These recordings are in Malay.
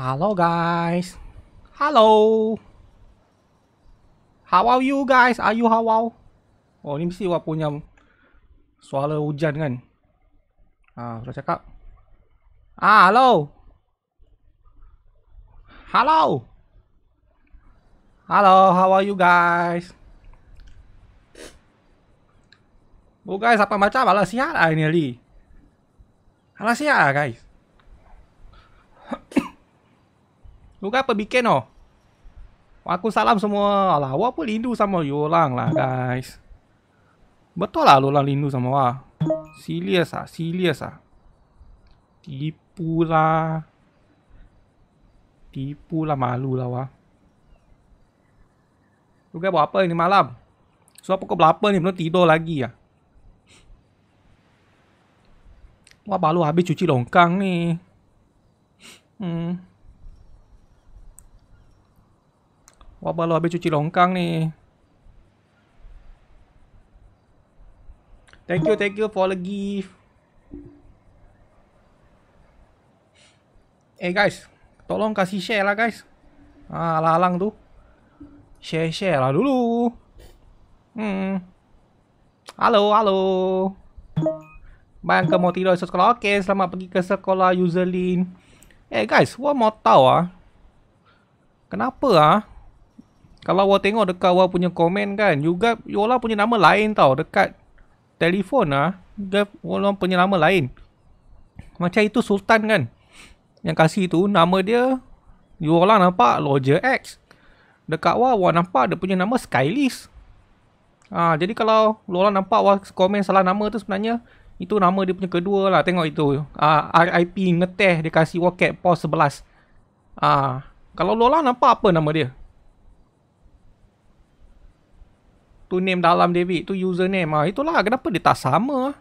Hello guys. Hello. How are you guys? Are you how are? Oh ni mesti awak punya suara hujan kan? Ah, sudah cakap. Ah, hello. Hello. Hello, how are you guys? Oh guys, apa macam? Alah sihat lah ini Ali. Alah sihat lah guys. Luka apa bikin oh? Aku salam semua. Alah, awak pun lindu sama you orang lah, guys. Betul lah orang lindu sama awak. Serius ah, serius ah. Tipu lah. Tipu lah malu lah awak. Luka buat apa ini malam? So apa kau berapa ni belum tidur lagi ya? Wah baru habis cuci longkang ni. Hmm. Wah baru habis cuci longkang ni. Thank you, thank you for the gift. Eh guys, tolong kasih share lah guys. Ah, lalang tu. Share-share lah dulu. Hmm. Halo, halo. Bayang ke mau tidur esok sekolah. Okay, selamat pergi ke sekolah, Yuzelin. Eh guys, wah mau tahu ah. Kenapa ah? Kalau awak tengok dekat awak punya komen kan, juga Yola punya nama lain tau dekat telefon ah. Yola punya nama lain. Macam itu Sultan kan. Yang kasih tu nama dia Yola nampak Roger X. Dekat awak awak nampak dia punya nama Skylis. Ah, jadi kalau Yola nampak awak komen salah nama tu sebenarnya itu nama dia punya kedua lah. Tengok itu. Ah, RIP ngeteh dia kasih awak cat pause 11. Ah, kalau Lola nampak apa nama dia? Tu name dalam David tu username ah. Itulah kenapa dia tak sama. Ah?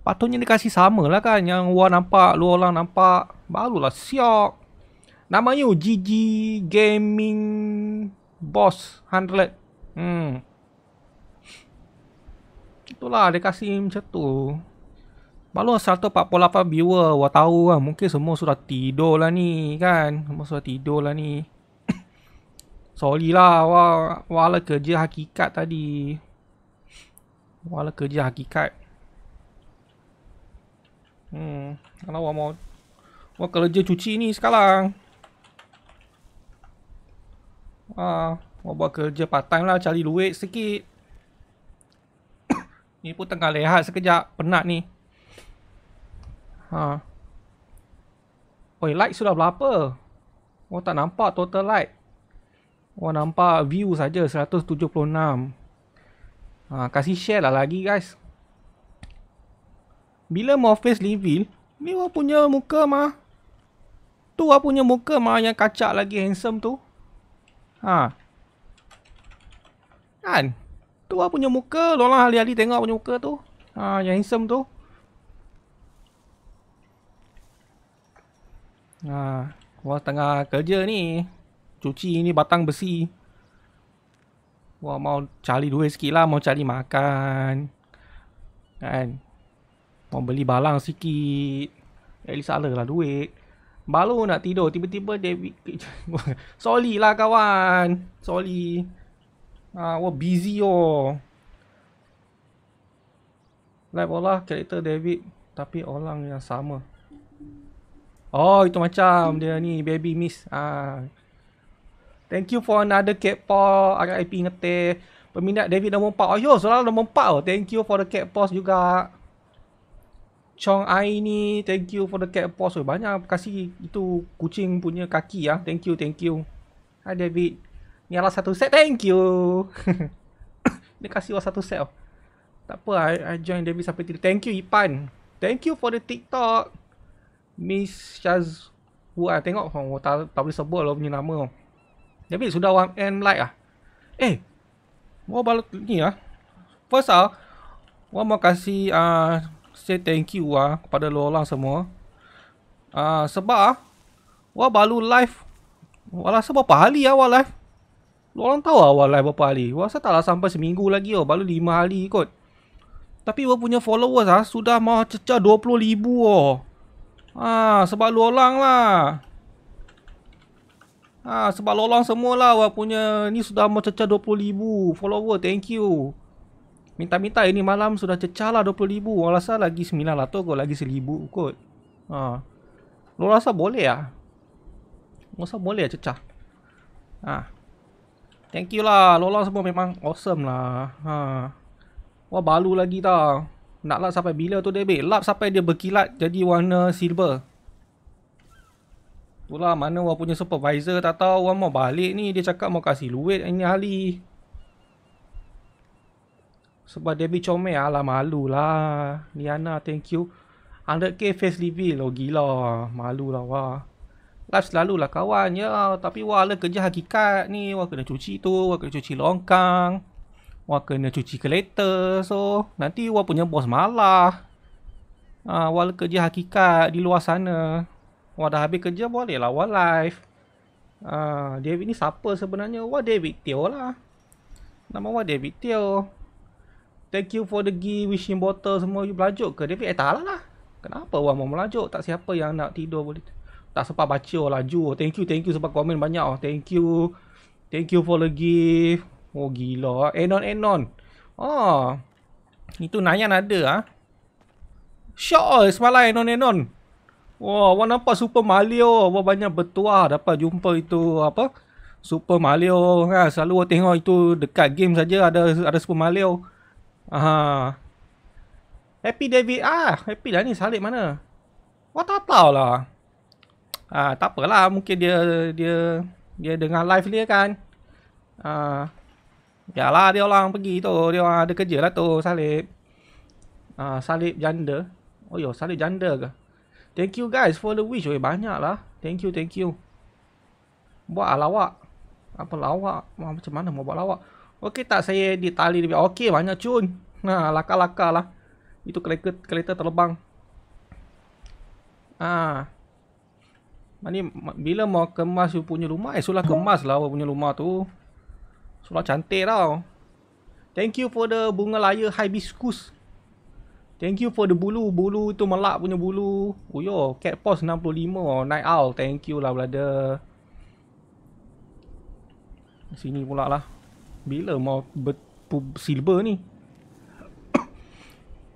Patutnya dia kasi samalah kan yang luar nampak, luar orang nampak. Barulah siok. Namanya GG Gaming Boss 100. Hmm. Itulah dia kasi macam tu. Malu 148 viewer. Wah tahu lah. Mungkin semua sudah tidur lah ni kan. Semua sudah tidur lah ni. Sorry lah awal Wala kerja hakikat tadi Wala kerja hakikat Hmm Kalau awak mau Awak kerja cuci ni sekarang Wah Awak buat kerja part time lah Cari duit sikit Ni pun tengah lehat sekejap Penat ni Ha Oi like sudah berapa? Oh tak nampak total like Wah oh, nampak view saja 176 ha, Kasih share lah lagi guys Bila Morpheus reveal Ni wah punya muka mah Tu wah punya muka mah yang kacak lagi handsome tu Ha Kan Tu wah punya muka Lorang ahli-ahli tengok punya muka tu Ha yang handsome tu Ha Wah tengah kerja ni Cuci ini batang besi. Wah, mau cari duit sikit lah. Mau cari makan. Kan? Mau beli balang sikit. At least ada lah duit. Baru nak tidur. Tiba-tiba dia... Sorry lah kawan. Sorry. Ah, wah, busy oh. Live olah karakter David. Tapi orang yang sama. Oh, itu macam dia ni. Baby Miss. Ah, Thank you for another cat paw RIP ngete Peminat David nombor 4 Oh yo Solal nombor oh. Thank you for the cat paws juga Chong Ai ni Thank you for the cat paws oh, Banyak kasih Itu kucing punya kaki ya Thank you thank you Hi David Ni adalah satu set Thank you Dia kasih satu set oh. Tak apa I, I join David sampai tidur Thank you Ipan Thank you for the TikTok Miss Shaz Wah, tengok oh, tak, tak boleh sebut lah punya nama oh. Tapi sudah one and like ah. Eh. Mau balut ni ah. First ah, gua mau kasih ah say thank you ah kepada lu orang semua. Ah sebab ah gua baru live. Wala sebab berapa hari ah gua live. Lu orang tahu ah gua live berapa hari. Gua rasa taklah sampai seminggu lagi oh, baru 5 hari kot. Tapi gua punya followers ah sudah mau cecah 20,000 oh. Ah sebab lu orang lah. Ha, sebab lolong semua lah awak punya ni sudah mau cecah 20,000 follower. Thank you. Minta-minta ini malam sudah cecah lah 20,000. Orang rasa lagi 900 kot. Lagi 1,000 kot. Ha. Lu rasa boleh lah. Lu rasa boleh lah cecah. Ha. Thank you lah. Lolong semua memang awesome lah. Ha. Wah baru lagi tau. Nak lap sampai bila tu debit? Lap sampai dia berkilat jadi warna silver pula mana Wah punya supervisor tak tahu Wah mau balik ni dia cakap mau kasih duit ini Ali sebab Debbie comel ala malu lah Liana thank you 100k face reveal oh gila malu lah wah Live selalu lah kawan ya Tapi wah lah kerja hakikat ni Wah kena cuci tu Wah kena cuci longkang Wah kena cuci kereta So Nanti wah punya bos malah Ah, ha, Wah lah, kerja hakikat Di luar sana Wah dah habis kerja boleh lah Wah live uh, David ni siapa sebenarnya Wah David Teo lah Nama wah David Teo Thank you for the gift Wishing bottle semua You belajuk ke David Eh tak lah lah Kenapa wah mau melajuk Tak siapa yang nak tidur boleh Tak sempat baca oh, lah, laju oh. Thank you thank you Sebab komen banyak oh. Thank you Thank you for the gift Oh gila Anon Anon Oh Itu Nayan ada ah. Syok oh, semalam Anon Anon Wah, wah, nampak Super Mario. Wah banyak bertuah dapat jumpa itu apa? Super Mario. Ha, selalu awak tengok itu dekat game saja ada ada Super Mario. Aha. Happy David. Ah, happy dah ni. Salib mana? Wah, tak tahu lah. Ah, tak apalah. Mungkin dia dia dia dengar live dia kan. Ah. Yalah, dia orang pergi tu. Dia orang ada kerja lah tu, Salib. Ah, Salib janda. Oh, yo, Salib janda ke? Thank you guys for the wish. Oi, banyaklah. Thank you, thank you. Buat lah, lawak. Apa lawak? Wah, macam mana mau buat lawak? Okey tak saya di tali dia. Okey, banyak cun. Ha, nah, laka-laka lah. Itu kereta kereta terbang. Ah. Ha. Mani bila mau kemas you punya rumah? Eh, sudah kemas lah awak punya rumah tu. Sudah cantik tau. Thank you for the bunga layar hibiscus. Thank you for the bulu. Bulu tu melak punya bulu. Oh yo, cat post 65. Night owl. Thank you lah, brother. Sini pula lah. Bila mau ber- silver ni?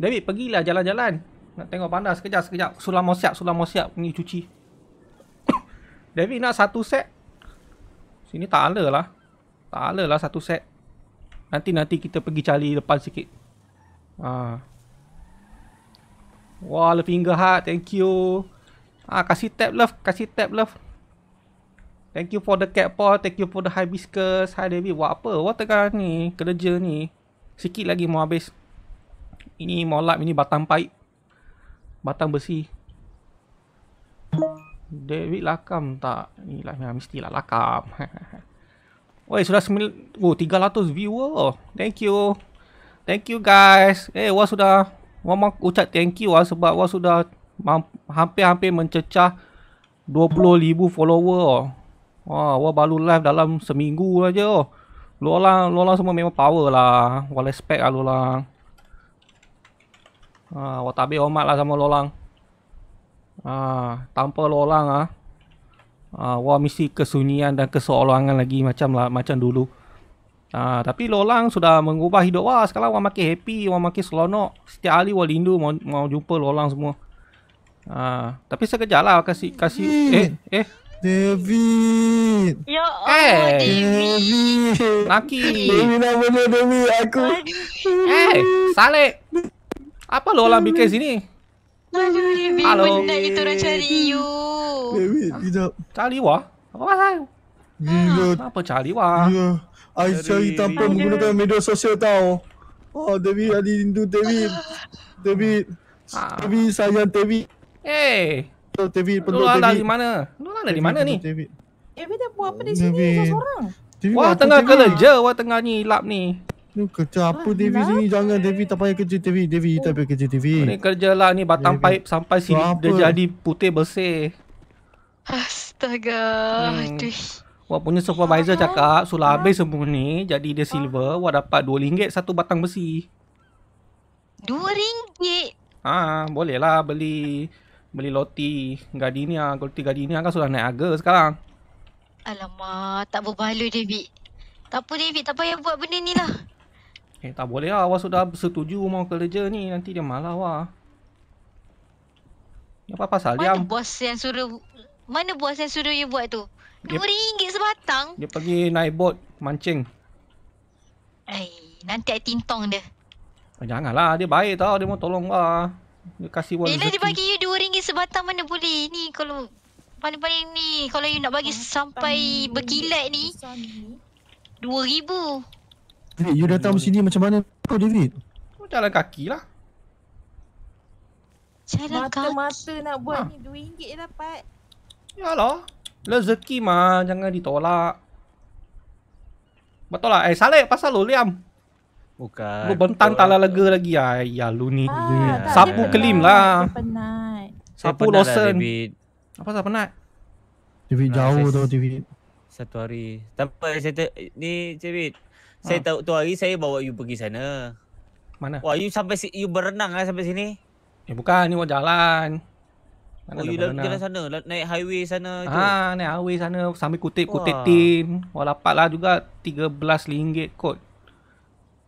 David, pergilah jalan-jalan. Nak tengok panda sekejap, sekejap. Sulam mau siap, sulam mau siap. Ni cuci. David nak satu set. Sini tak ada lah. Tak ada lah satu set. Nanti-nanti kita pergi cari depan sikit. Haa. Ah. Wah, love finger heart. Thank you. Ah, kasih tap love. Kasih tap love. Thank you for the cat paw. Thank you for the hibiscus. Hi, David. Buat apa? Buat tengah ni. Kerja ni. Sikit lagi mau habis. Ini molap. Ini batang paip. Batang besi. David lakam tak? Inilah yang mestilah lakam. Oi, sudah 9... Oh, 300 viewer. Thank you. Thank you, guys. Eh, hey, wah, sudah... Mama ucap thank you lah sebab Wah sudah hampir-hampir mencecah 20,000 follower oh. Wah, wah baru live dalam seminggu aja oh. Lu orang, lu orang semua memang power lah. Wah respect lah lu orang. Ah, ha, wah tabi omak lah sama lu orang. Ah, tanpa lu orang ah. Ha, wah mesti kesunyian dan keseorangan lagi macam lah, macam dulu. Ah, tapi Lolang sudah mengubah hidup Wah sekarang orang makin happy Orang makin seronok Setiap hari orang rindu mau, mau jumpa Lolang semua ah, Tapi sekejap lah Kasih kasi, Eh Eh David Ya eh. Allah eh. David Naki David nama dia David aku Eh Salik Apa Lolang orang bikin sini David Halo David Benda kita cari you David Kejap Cari wah Apa pasal Gila Apa cari wah Gila Ai cari tanpa Aduh. menggunakan media sosial tau. Oh, Devi Ali rindu Devi. Devi. Ah. Devi sayang Devi. Hey. Tu Devi perlu Devi. Lu di mana? Lu lah di mana ni? Devi. Devi dah buat apa di sini seorang? Wah, tengah kerja, wah tengah ni lap ni. Lu kerja apa Devi sini? Jangan Devi tak payah kerja Devi. Devi tak payah kerja Devi. Ni kerja lah ni batang pipe sampai sini dia jadi putih bersih. Astaga. Hmm. Wak punya supervisor ya, cakap ya. sudah habis semua ni jadi dia silver, wak dapat RM2 satu batang besi. dua ringgit Ha, boleh lah beli beli loti gardenia, ah, loti gardenia kan sudah naik harga sekarang. Alamak, tak berbaloi David. Tak apa David, tak payah buat benda ni lah. Eh, tak boleh lah. Awak sudah setuju mau kerja ni. Nanti dia malah wah Apa pasal mana dia? Mana bos yang suruh... Mana bos yang suruh you buat tu? RM5 sebatang? Dia pergi naik bot mancing. Ay, nanti saya tintong dia. Ay, ah, janganlah. Dia baik tau. Dia mau tolong eh, lah. Dia kasi wang Bila dia bagi you RM2 sebatang mana boleh? Ni kalau... Paling-paling ni kalau you nak bagi Batang sampai berkilat ni RM2,000 David, you datang Ayuh. Hmm. sini macam mana kau David? Oh, jalan kaki lah Jalan mata Mata-mata nak buat ha. ni RM2 dapat Yalah lezeki mah jangan ditolak. Betul lah. Eh salah pasal lu Liam. Bukan. Lu bentang tala lega lagi ya. Ya lu ni. Ah, yeah. Sapu ya. kelim lah. Penat. Sapu penat lotion. Lah, apa sah penat? TV nah, jauh tu TV. Satu hari. Tapi saya tu ni Cebit. Ha. Saya ah. tahu tu hari saya bawa you pergi sana. Mana? Wah, you sampai si, you berenang lah sampai sini. Eh bukan, ni mau jalan. Mana oh, you dah jalan sana? Naik highway sana ah, tu? Ha, naik highway sana sambil kutip-kutip Wah. tin. Wah, dapat lah juga RM13 kot.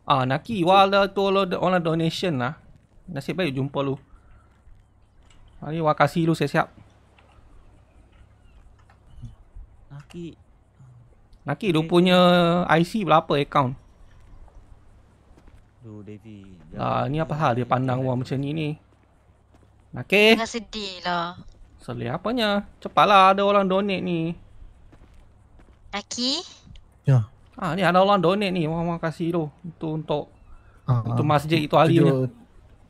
Ah, Naki. Wah, dah tu orang lah donation lah. Nasib baik jumpa lu. Hari wah, kasih lu siap-siap. Naki. Naki, lu punya IC berapa account? Ah, ni apa hal dia pandang wah macam ni ni? ni. Nak eh? Jangan sedih lah. Selih apanya? Cepatlah ada orang donate ni. Aki? Ya. Ah ha, ni ada orang donate ni. Mama kasih tu untuk untuk ah, untuk masjid ah, itu ahli ni.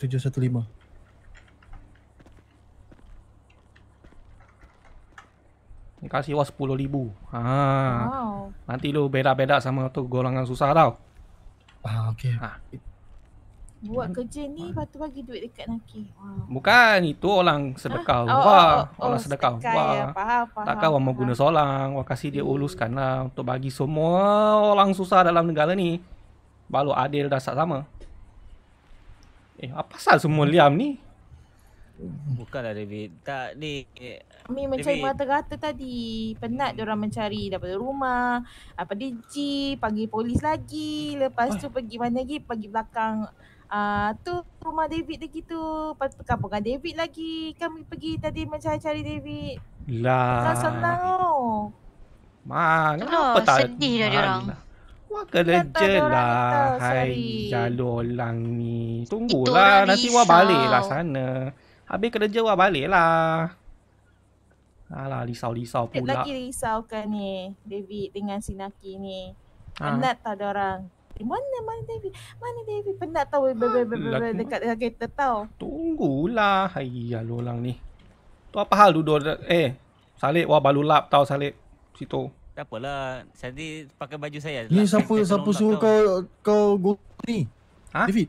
715. Ni kasih wah 10,000. Ha. Wow. Nanti lu beda-beda sama tu golongan susah tau. Ah okey. Ha. Buat hmm. kerja ni lepas tu bagi duit dekat Naki. Wow. Bukan itu orang sedekah. Ah, oh, Wah, oh, oh, orang sedekah. Wah. Ya, faham, faham, Takkan orang guna solang, orang kasih dia uluskanlah hmm. Lah untuk bagi semua orang susah dalam negara ni. Baru adil dah sama. Eh, apa pasal semua hmm. Liam ni? Bukanlah David. Tak ni. Kami mencari mata rata tadi. Penat dia orang mencari daripada rumah, apa dia jeep, panggil polis lagi, lepas tu pergi mana lagi, pergi belakang uh, tu rumah David lagi tu Lepas tu kampung kan David lagi Kami pergi tadi mencari-cari David Lah Senang-senang oh. Mak, kenapa oh, tak Sedih dah diorang lah? Wah kena je lah Hai jalur orang ni Tunggulah nanti wah balik lah sana Habis kerja wah balik lah Alah risau-risau pula Lagi risau kan ni David dengan si Naki ni ha. tak ada orang eh, mana mana Davy? Mana Davy? Penat tau dekat dengan kereta tau. Tunggulah. Hai alu orang ni. Tu apa hal duduk eh Salib wah balu lap tau Salib situ. Tak apalah. Nanti pakai baju saya. Ni siapa siapa suruh kau kau gosok ni? Ha? Davy.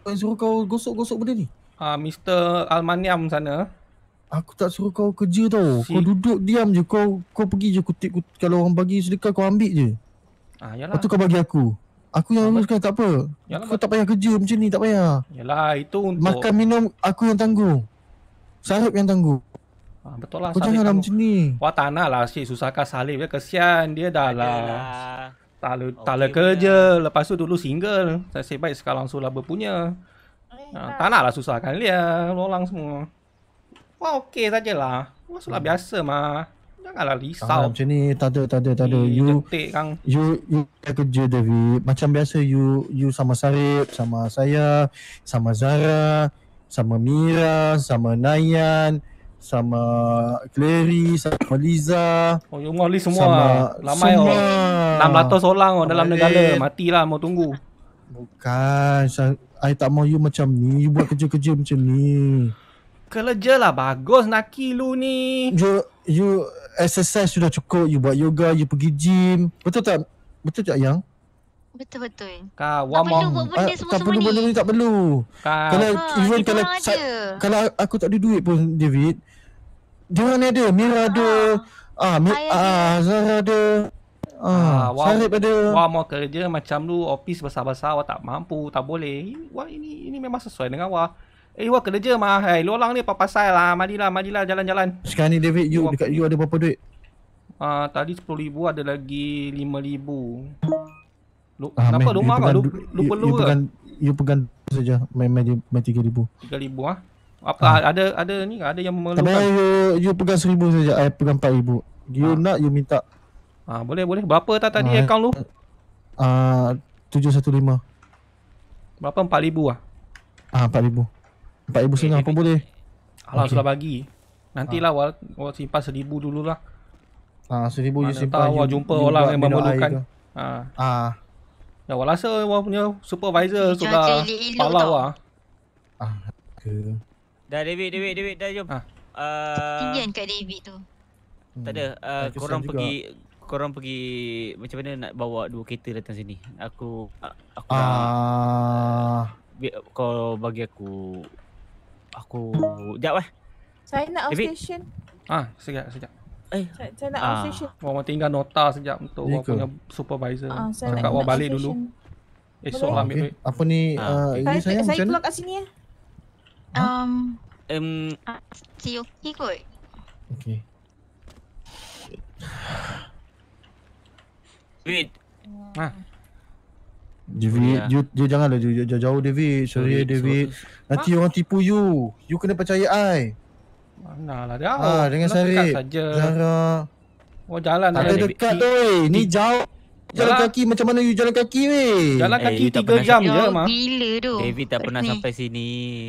Kau suruh kau gosok-gosok benda ni? Ah uh, Mr Almaniam sana. Aku tak suruh kau kerja tau. Si. Kau duduk diam je. Kau kau pergi je kutip, kutip kalau orang bagi sedekah kau ambil je. Ah yalah. Patut kau bagi aku. Aku yang rumuskan tak apa. Yalah, aku mak... tak payah kerja macam ni, tak payah. Yalah, itu untuk... Makan minum aku yang tangguh. Sarip yang tangguh. Ha, betul lah. Kau jangan macam ni. Wah, tak nak lah sikit. Susahkan salib dia. Ya. Kesian dia dah lah. Tak ada okay lah kerja. Punya. Lepas tu dulu single. Saya sebaik sekarang so lah berpunya. Eh, ha, tak nak lah susahkan dia. Lolang semua. Wah, okey sajalah. Wah, sulah hmm. biasa mah. Janganlah risau. Ah, macam ni tak ada tak ada tak ada. You detik, kang. You you tak kerja David. Macam biasa you you sama Sarip, sama saya, sama Zara, sama Mira, sama Nayan, sama Clary, sama Liza. Oh, you mahu list semua. Sama, lama oh. semua. Oh. 600 orang oh, dalam negara negara. Matilah mau tunggu. Bukan. saya tak mau you macam ni. You buat kerja-kerja macam ni. Kerja lah bagus nak kilu ni. You, you exercise sudah cukup you buat yoga you pergi gym betul tak betul tak yang betul betul ka tak perlu buat benda semua-semua ah, perlu benda ni tak perlu kalau ha, kalau sa- kalau aku tak ada duit pun David dia mana ada Mira ada ah, ah Mi- ah Zara ada Ah, ah wah, ada. Wah, mau kerja macam lu office besar-besar awak tak mampu, tak boleh. Wah, ini ini memang sesuai dengan awak. Eh, wah kerja mah. Hai, lorang ni apa pasal lah. Madilah, madilah jalan-jalan. Sekarang ni David, you, dekat you ada berapa duit? Ah, uh, tadi RM10,000 ada lagi RM5,000. Lu, uh, kenapa? Man, rumah kan? Lu, perlu ke? Pegang, you pegang saja. Main, main, main RM3,000. RM3,000 ah? Apa uh. ada ada ni ada yang memerlukan? Tapi you, you pegang RM1,000 saja. Eh, pegang RM4,000. Dia uh. nak you minta. Ah, uh, boleh boleh. Berapa tak tadi uh, account lu? Ah, uh, 715. Berapa RM4,000 ah? Ah, uh, RM4,000. Empat ribu setengah pun boleh Alah okay. sudah bagi Nanti lah ah. awal ha. simpan seribu dulu lah ah, Seribu Mana simpan Mana tahu awal jumpa orang yang memerlukan Ha. Ha. Ya, awal rasa awal punya supervisor Dia sudah Palau lah ha. Dah David, David, David, dah jom ha. Uh, Ketinggian kat David tu Tak ada, hmm. korang pergi Korang pergi macam mana nak bawa dua kereta datang sini Aku Aku uh. kau bagi aku Aku Sekejap eh Saya nak David. outstation Ah, ha, sekejap, sekejap Eh, saya, nak ah. outstation ha. Wah, tinggal nota sekejap Untuk Dia punya supervisor ha, saya Cakap awak balik dulu Esok eh, lah, ambil Apa ni, ha. ini saya, saya, saya keluar kat sini ya ha? Um, um, si okay kot Okay Wait Ha David, you, you janganlah jauh-jauh David. Sorry, Sorry David. So, Nanti ha? orang tipu you. You kena percaya I. lah dia. Ha, ah, dengan Sari. Jara. Oh, jalan Ada dekat tu wey. Ni jauh. Jalan, jalan kaki macam mana you jalan kaki weh? Jalan kaki eh, 3 tak jam je mah. Gila tu. David tak pernah ni. sampai sini.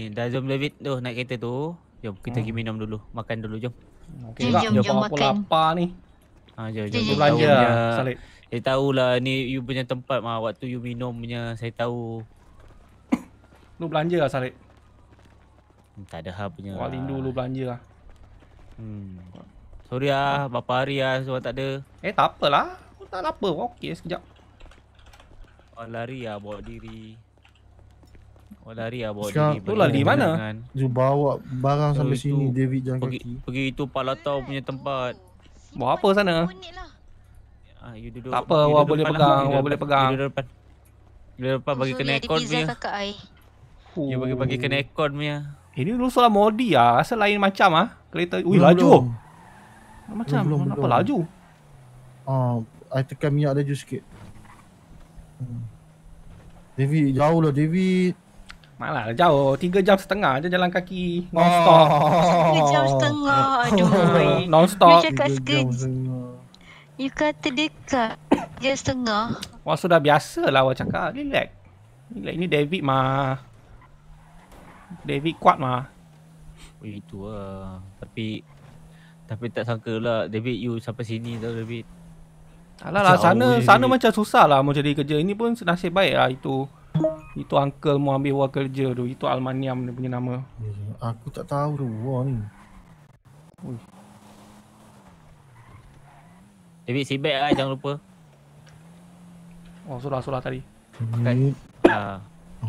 Dah jom David tu naik kereta tu. Jom kita pergi hmm. minum dulu. Makan dulu jom. Okey jom, jom, jom, jom, jom, jom, jom, jom, jom, jom, jom, jom, jom, saya tahu lah ni you punya tempat mah waktu you minum punya saya tahu. Lu belanja lah Sarik. Hmm, tak ada hal lah punya. Wah lindu lu belanja lah. Hmm. Sorry ah, berapa hari ah semua tak ada. Eh tak apalah. Aku tak apa. Okey sekejap. Oh lari ah bawa diri. Oh lari ah bawa Sekarang diri. Tu di mana? Ju bawa barang so, sampai sini David jangan pergi. Kaki. Pergi itu Palatau punya tempat. Bawa apa sana? Bunyilah. Ah, Tak apa, you awak boleh lah, pegang, awak boleh pegang. Duduk depan. Duduk depan bagi kena ekor punya. Dia bagi bagi kena ekor punya. Ini dulu solar modi ah, asal lain macam ah. Kereta ui belum, laju. Belum. Macam belum, belum, apa belum. laju? Ah, uh, I tekan minyak laju sikit. Hmm. David, jauh lah David. Malah jauh. Tiga jam setengah je jalan kaki. Non-stop. Ah. Tiga oh. jam setengah. Aduh. Non-stop. Dia cakap sekejap. You kata dekat Dia setengah Wah sudah biasa lah awak cakap Relax Relax ni David mah David kuat mah Oh itu lah Tapi Tapi tak sangka lah David you sampai sini tau David Alah lah sana oh, Sana David. macam susah lah Mau jadi kerja Ini pun nasib baik lah itu itu uncle mau ambil wa kerja tu. Itu Almaniam punya nama. Aku tak tahu tu wa ni. Uish. David si back lah jangan lupa. Oh solah solah tadi. Okay. Ha. Ah.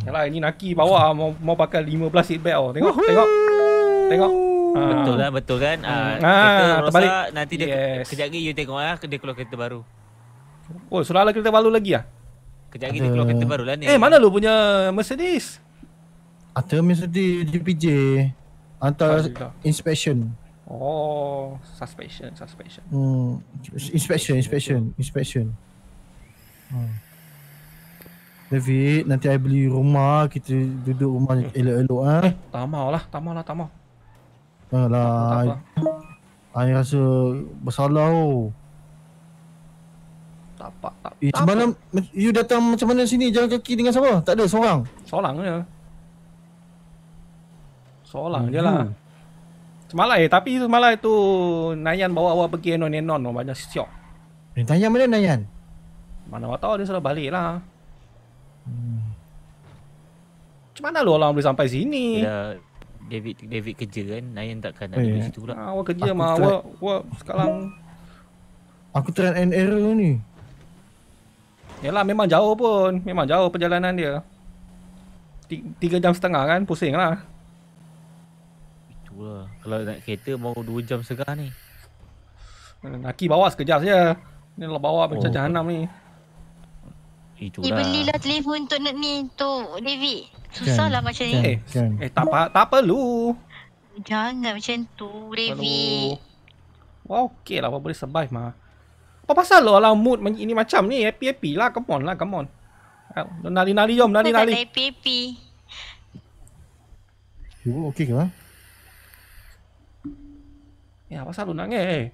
Yalah ini Naki bawa mau mau pakai 15 seat belt oh. Tengok tengok. Tengok. tengok. Ha. Betul lah betul kan. Ha, ha kereta ah, rosak nanti dia yes. kejap lagi you tengok lah dia keluar kereta baru. Oh solah lah kereta baru lagi ah. Kejap lagi Ada... dia keluar kereta baru lah ni. Eh mana lu punya Mercedes? Atau Mercedes GPJ. atau inspection. Tak. Oh, suspension, suspension. Hmm, inspection, inspection, inspection. Hmm. David, nanti saya beli rumah, kita duduk rumah hmm. elok-elok ha? eh. Tamau lah, tamau lah, tamau. Alah, saya rasa bersalah oh. Tak apa, tak apa. Eh, macam mana, you datang macam mana sini jalan kaki dengan siapa? Tak ada, seorang? Seorang je. Seorang lah. hmm. je Hmm. Semalam eh tapi semalam tu Nayan bawa awak pergi Enon Enon banyak siok. Eh, ni tanya mana Nayan? Mana awak tahu dia sudah balik lah. Hmm. Macam mana lu orang boleh sampai sini? Ya, David David kerja kan. Nayan takkan ada oh, ya. di situ pula. Awak kerja mah try... awak awak sekarang Aku trend and error ni. Yalah memang jauh pun. Memang jauh perjalanan dia. Tiga jam setengah kan pusing lah tu lah Kalau naik kereta baru 2 jam segar ni Naki bawa sekejap saja Ni lah bawa macam oh. jahanam ni Itulah. Ni eh, belilah telefon untuk nak ni untuk David. Susahlah kan, macam Jan, ni. Kan, eh, kan. eh tak, pa, tak perlu. Jangan macam tu, David. Wah, okey lah. Boleh survive mah. Apa pasal lo lah mood ini macam ni? Happy-happy lah. Come on lah, come on. Nari-nari jom, nari-nari. Kenapa nari. happy-happy? Okey ke lah? Eh, apa selalu nangis eh?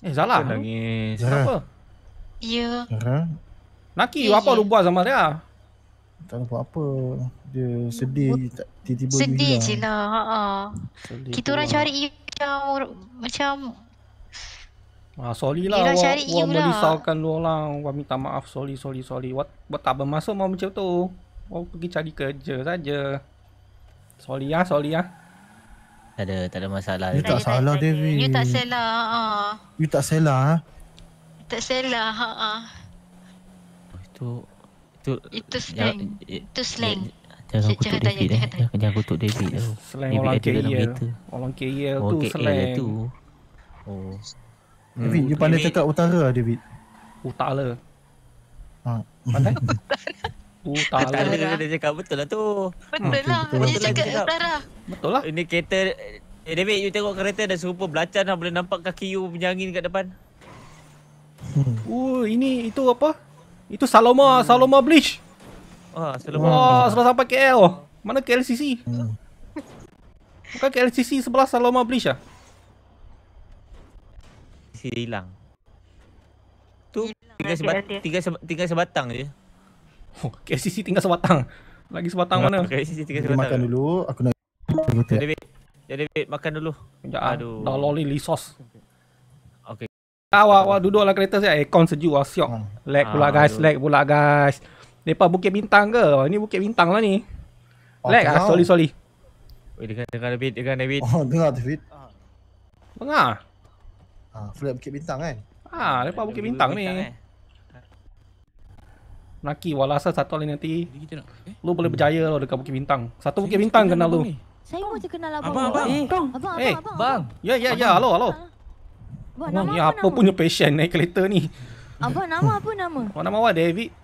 Eh, Zala. Kenapa nangis? Kenapa? Ya. Zara? Ya. Ya. Naki, ya, apa ya. lu buat sama dia? Tak buat apa. Dia sedih. Tiba-tiba sedih je lah. Ha, ha. Kita orang lah. cari you macam... macam... Ah, sorry lah. Kita orang cari you lah. merisaukan lu orang. Wah, minta maaf. Sorry, sorry, sorry. Wah, wah tak bermaksud mau macam tu. Wah, pergi cari kerja saja. Sorry ya, sorry ya. Tak ada, tak ada masalah. You tak, tak salah, David. You tak salah, uh. You tak salah, ha? Tak salah, ha. Uh. Oh, itu... Itu... Itu slang. Ya, itu slang. Eh, jangan kutuk jangan David tanya, eh. Jangan, jangan, jangan kutuk David tau. Eh. Slang orang KL. E orang KL e e tu slang. Orang KL tu. Oh. David, hmm. you pandai cakap utara lah, David. Utara. Ha. Pandai? utara. tak ada dia cakap betul lah tu. Betul, betul hmm, lah. Betul dia betul cakap, Betul lah. Ini kereta. Eh David, you tengok kereta dah serupa belacan lah. Boleh nampak kaki you menyangin kat depan. Hmm. Oh, ini itu apa? Itu Saloma, hmm. Saloma Bleach. Ah, Wah, oh, sudah sampai KL. Mana KLCC? Hmm. Bukan KLCC sebelah Saloma Bleach ah. Si hilang. Tu tinggal sebat tinggal sebatang je. Oh, KLCC tinggal sebatang Lagi sebatang mana? KLCC tinggal sebatang Makan dulu, aku nak Ya David, ya, makan dulu Sekejap ya, lah, dah loli lisos Okay Ah, wah, wah, duduklah kereta saya. Aircon eh, sejuk lah, siok. Hmm. Lag pula guys, lag pula guys. Depa Bukit Bintang ke? Oh, ini Bukit Bintang lah ni. Oh, lag ah, soli. sorry. Wait, dengar, dengar David, dengar David. Oh, dengar David. Dengar. Ah, flat Bukit Bintang kan? Ah, depa Bukit Bintang ni. Eh. Naki, walasa satu lagi nanti. Eh? Lu boleh berjaya lo dekat Bukit Bintang. Satu Bukit Bintang kenal lu. Saya pun je kenal abang. Abang, abang. Eh, abang, abang, abang. Ya, ya, ya. Halo, halo. Abang, nama apa punya passion naik kereta ni? Abang, nama apa nama? Abang, nama awak David.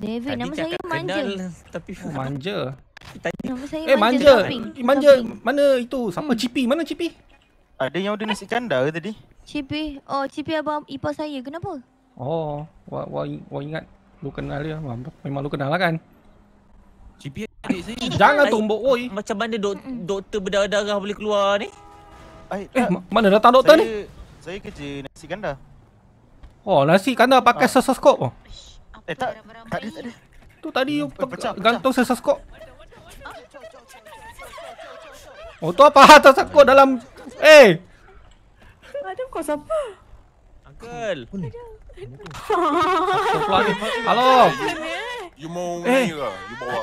David, nama saya Manja. Tapi oh, Manja. Tadi. Eh manja, manja, eh, manja mana itu? Siapa hmm. Cipi? Mana Cipi? Ada yang ada nasi canda ke tadi? Cipi, oh Cipi abang ipar saya. Kenapa? Oh, wah wah wah ingat Lu kenal ya, mampus. Memang lu kenal lah kan? GP adik saya. Jangan tumbuk, woi. Macam mana dok doktor berdarah-darah boleh keluar ni? Eh, ah, mana datang doktor ni? Saya kerja nasi ganda. Oh, nasi ganda pakai ah. sesoskop? Eh, tak. Tak ada, tak ada. Tu tadi you eh, gantung sesoskop. Oh, tu apa? Tak sesoskop dalam... Eh! Ada kau siapa? Uncle. Hello. Hello. You mau eh. ni ke? You bawa.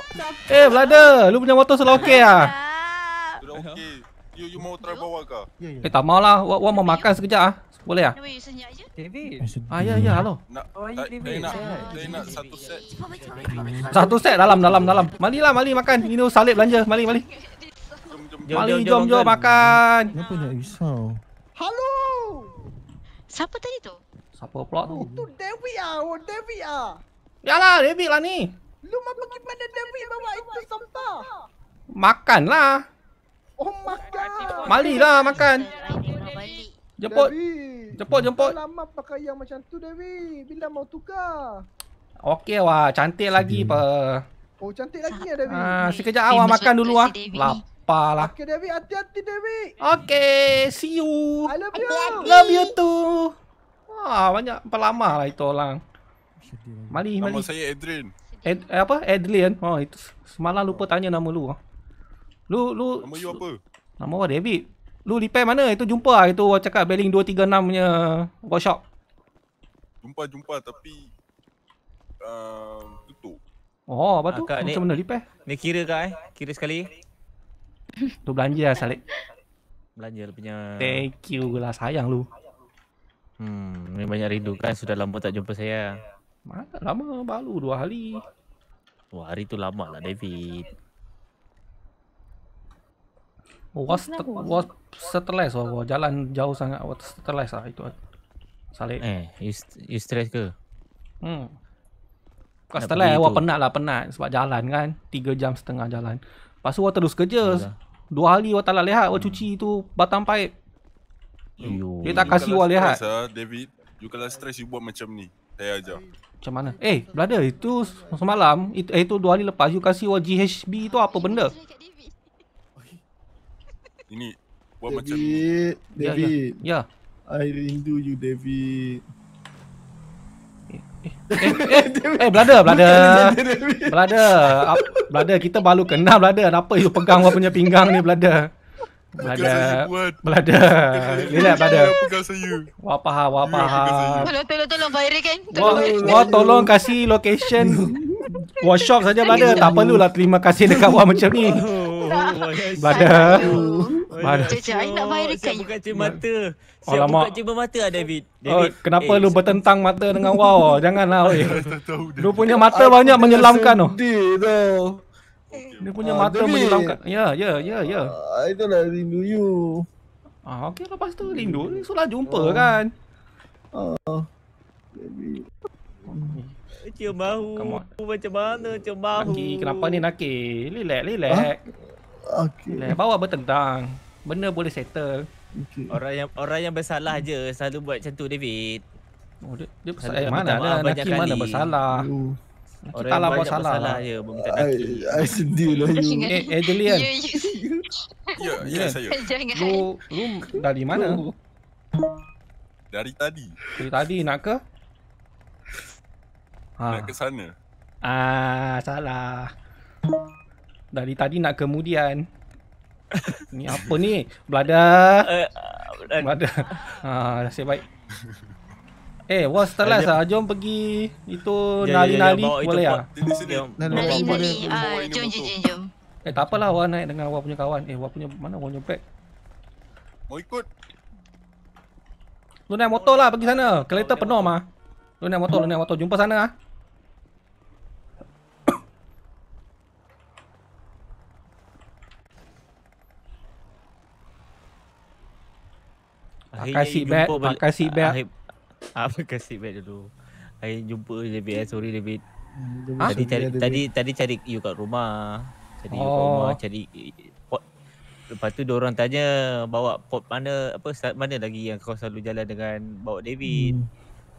Eh, brother, lu punya motor selok okey ah. Sudah okey. You you mau try bawa ke? Ya, ya. Eh, tak maulah. Wa wa mau makan sekejap ah. Boleh ah? Ya, senyap Ah, ya ya, hello. Oh, nak, satu set. Satu set dalam dalam dalam. lah, mali makan. Ini salib belanja. Mali, mali. Jom, jom, mali, jom, jom, jom, jom, jom, jom, jom, jom, jom, jom, Siapa pula tu? Itu David ah. Oh, David ah. Yalah, David lah ni. Lu mau pergi pada David bawa itu sampah. Makanlah. Oh makan. lah makan. Jemput. Debbie. Jemput, jemput. Lama pakai yang macam tu, Dewi. Bila mau tukar? Okey, wah. Cantik Sini. lagi, apa? Oh, cantik lagi, ya, Dewi. Ah, sekejap, awak makan dulu, ah. Lapar lah. Okey, Dewi. Hati-hati, Dewi. Okey. See you. I love you. I love you, too. Ah, banyak pelama lah itu orang. Mali, nama mali. Nama saya Adrian. Ed, eh, apa? Adrian. Oh, itu semalam lupa tanya nama lu. Lu lu Nama you apa? Nama apa David? Lu repair mana? Itu jumpa ah itu cakap Belling 236 punya workshop. Jumpa jumpa tapi uh, tutup. Oh, apa tu? Akak, Macam ni, mana repair? Ni kira ke eh? Kira sekali. tu belanja lah Salik. Belanja lah punya. Thank you lah sayang lu. Hmm, ni banyak rindu kan sudah lama tak jumpa saya. Mana lama baru dua hari. Dua hari tu lama lah David. Oh, was was stress oh, oh, jalan jauh sangat was stress ah itu. Salih. Eh, you, you stress ke? Hmm. Kau stress awak penat lah penat sebab jalan kan tiga jam setengah jalan. Pasal awak terus kerja. Dua hari awak tak lah lihat awak cuci tu batang paip. Ayuh. Dia tak kasi wah lihat. Ha, David, you kalau stress you buat macam ni. Saya ajar. Macam mana? Eh, brother, itu semalam, itu, eh, itu dua hari lepas, you kasi wah GHB itu apa benda? Ini, buat macam ni. David, ya, ya. ya. I rindu you, David. Eh, eh, eh, eh, eh brother, brother. Brother, brother, kita baru kenal, brother. Kenapa you pegang orang punya pinggang ni, brother? Belada. Belada. Lila pada. Bukan saya. Wah paham, wah paham. Tolong, tolong, tolong viral eh. kan? wah, wah tolong kasih location. wah shock saja pada. Tak perlulah terima kasih dekat wah macam ni. Pada. Pada. Cik, nak viral kan? Siap buka mata. Siap buka cik mata lah David. Oh, David. kenapa eh, lu bertentang mata dengan wah? Janganlah. Lu punya mata banyak menyelamkan. Oh. Sedih tau okay. Dia punya ah, mata menyelamkan Ya, ya, ya, ya ah, Itu lah rindu you Ah, okey lah, lepas tu rindu So lah jumpa ah. kan Ah, Cium bahu Macam mana cium bahu Naki, kenapa ni Naki? Lilek, lilek ah? okay. Lilek, bawa bertentang Benda boleh settle okay. Orang yang orang yang bersalah je selalu buat macam tu David Oh, dia, dia lah, lah, bersalah eh, mana ada Naki mana bersalah Ayuh. Kita tak lah buat salah lah. Ya, minta I, lah you. Eh, Adelian. Ya, ya. Ya, saya. Lu, lu dari mana? Dari tadi. Dari tadi nak ke? Ha. Nak ah. ke sana? Ah, salah. Dari tadi nak kemudian. ni apa ni? Belada. Uh, eh, ah, Belada. Ha, ah, nasib baik. Eh, hey, was telas lah. Jom pergi itu ya, ya, ya, nali-nali boleh ah. Nali-nali. Ah, jom jom jom Eh, tak apalah Wah naik dengan Wah punya kawan. Eh, Wah punya mana Wah punya pack? Mau ikut. Lu naik motor lah pergi sana. Kereta penuh mah. Lu naik motor, lu naik motor. Jumpa sana ah. Akhirnya pakai seat belt, pakai seat apa kasih back dulu. Hai jumpa lebih eh. Sorry David. Jumpa tadi cari David. tadi tadi cari you kat rumah. Cari oh. you rumah, cari pot. Lepas tu dia orang tanya bawa pot mana apa start mana lagi yang kau selalu jalan dengan bawa David. Hmm.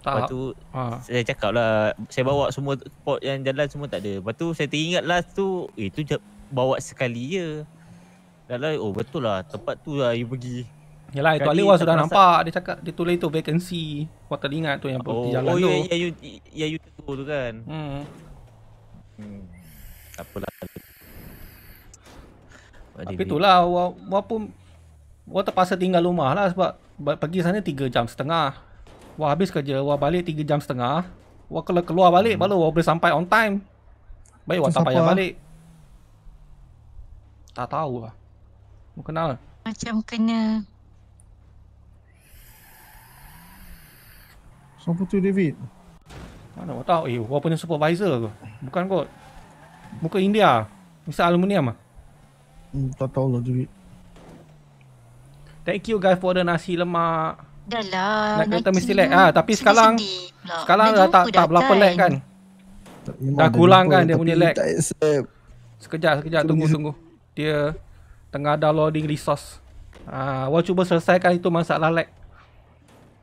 Tak. Lepas tu ha. saya cakap lah Saya bawa semua pot yang jalan semua tak ada Lepas tu saya teringat last tu Eh tu bawa sekali je Dalam oh betul lah tempat tu lah you pergi Yelah itu Ali sudah nampak dia cakap dia tulis itu vacancy. Kau tak tu yang oh, pergi jalan oh, tu. Oh ya ya you ya, ya, ya you tu tu kan. Hmm. Hmm. Apalah. Tapi itulah walaupun gua terpaksa tinggal rumah lah sebab pergi sana 3 jam setengah. Wah habis kerja, wah balik 3 jam setengah. Wah kalau keluar balik hmm. baru wah boleh sampai on time. Baik wah tak yang balik. Tak tahu lah. Mau kenal. Macam kena Sampai tu David? Mana aku tahu. Eh, aku punya supervisor ke? Bukan kot. Muka India. Misal aluminium ah. Hmm, tak tahu lah David. Thank you guys for the nasi lemak. Dahlah. Nak kata mesti lag. Ah, tapi sekarang sedih sekarang dah tak tak berapa lag kan. Dah kurang kan dia punya lag. Sekejap, sekejap. Tunggu, tunggu. Dia tengah ada loading resource. Ah, uh, cuba selesaikan itu masalah lag. Like.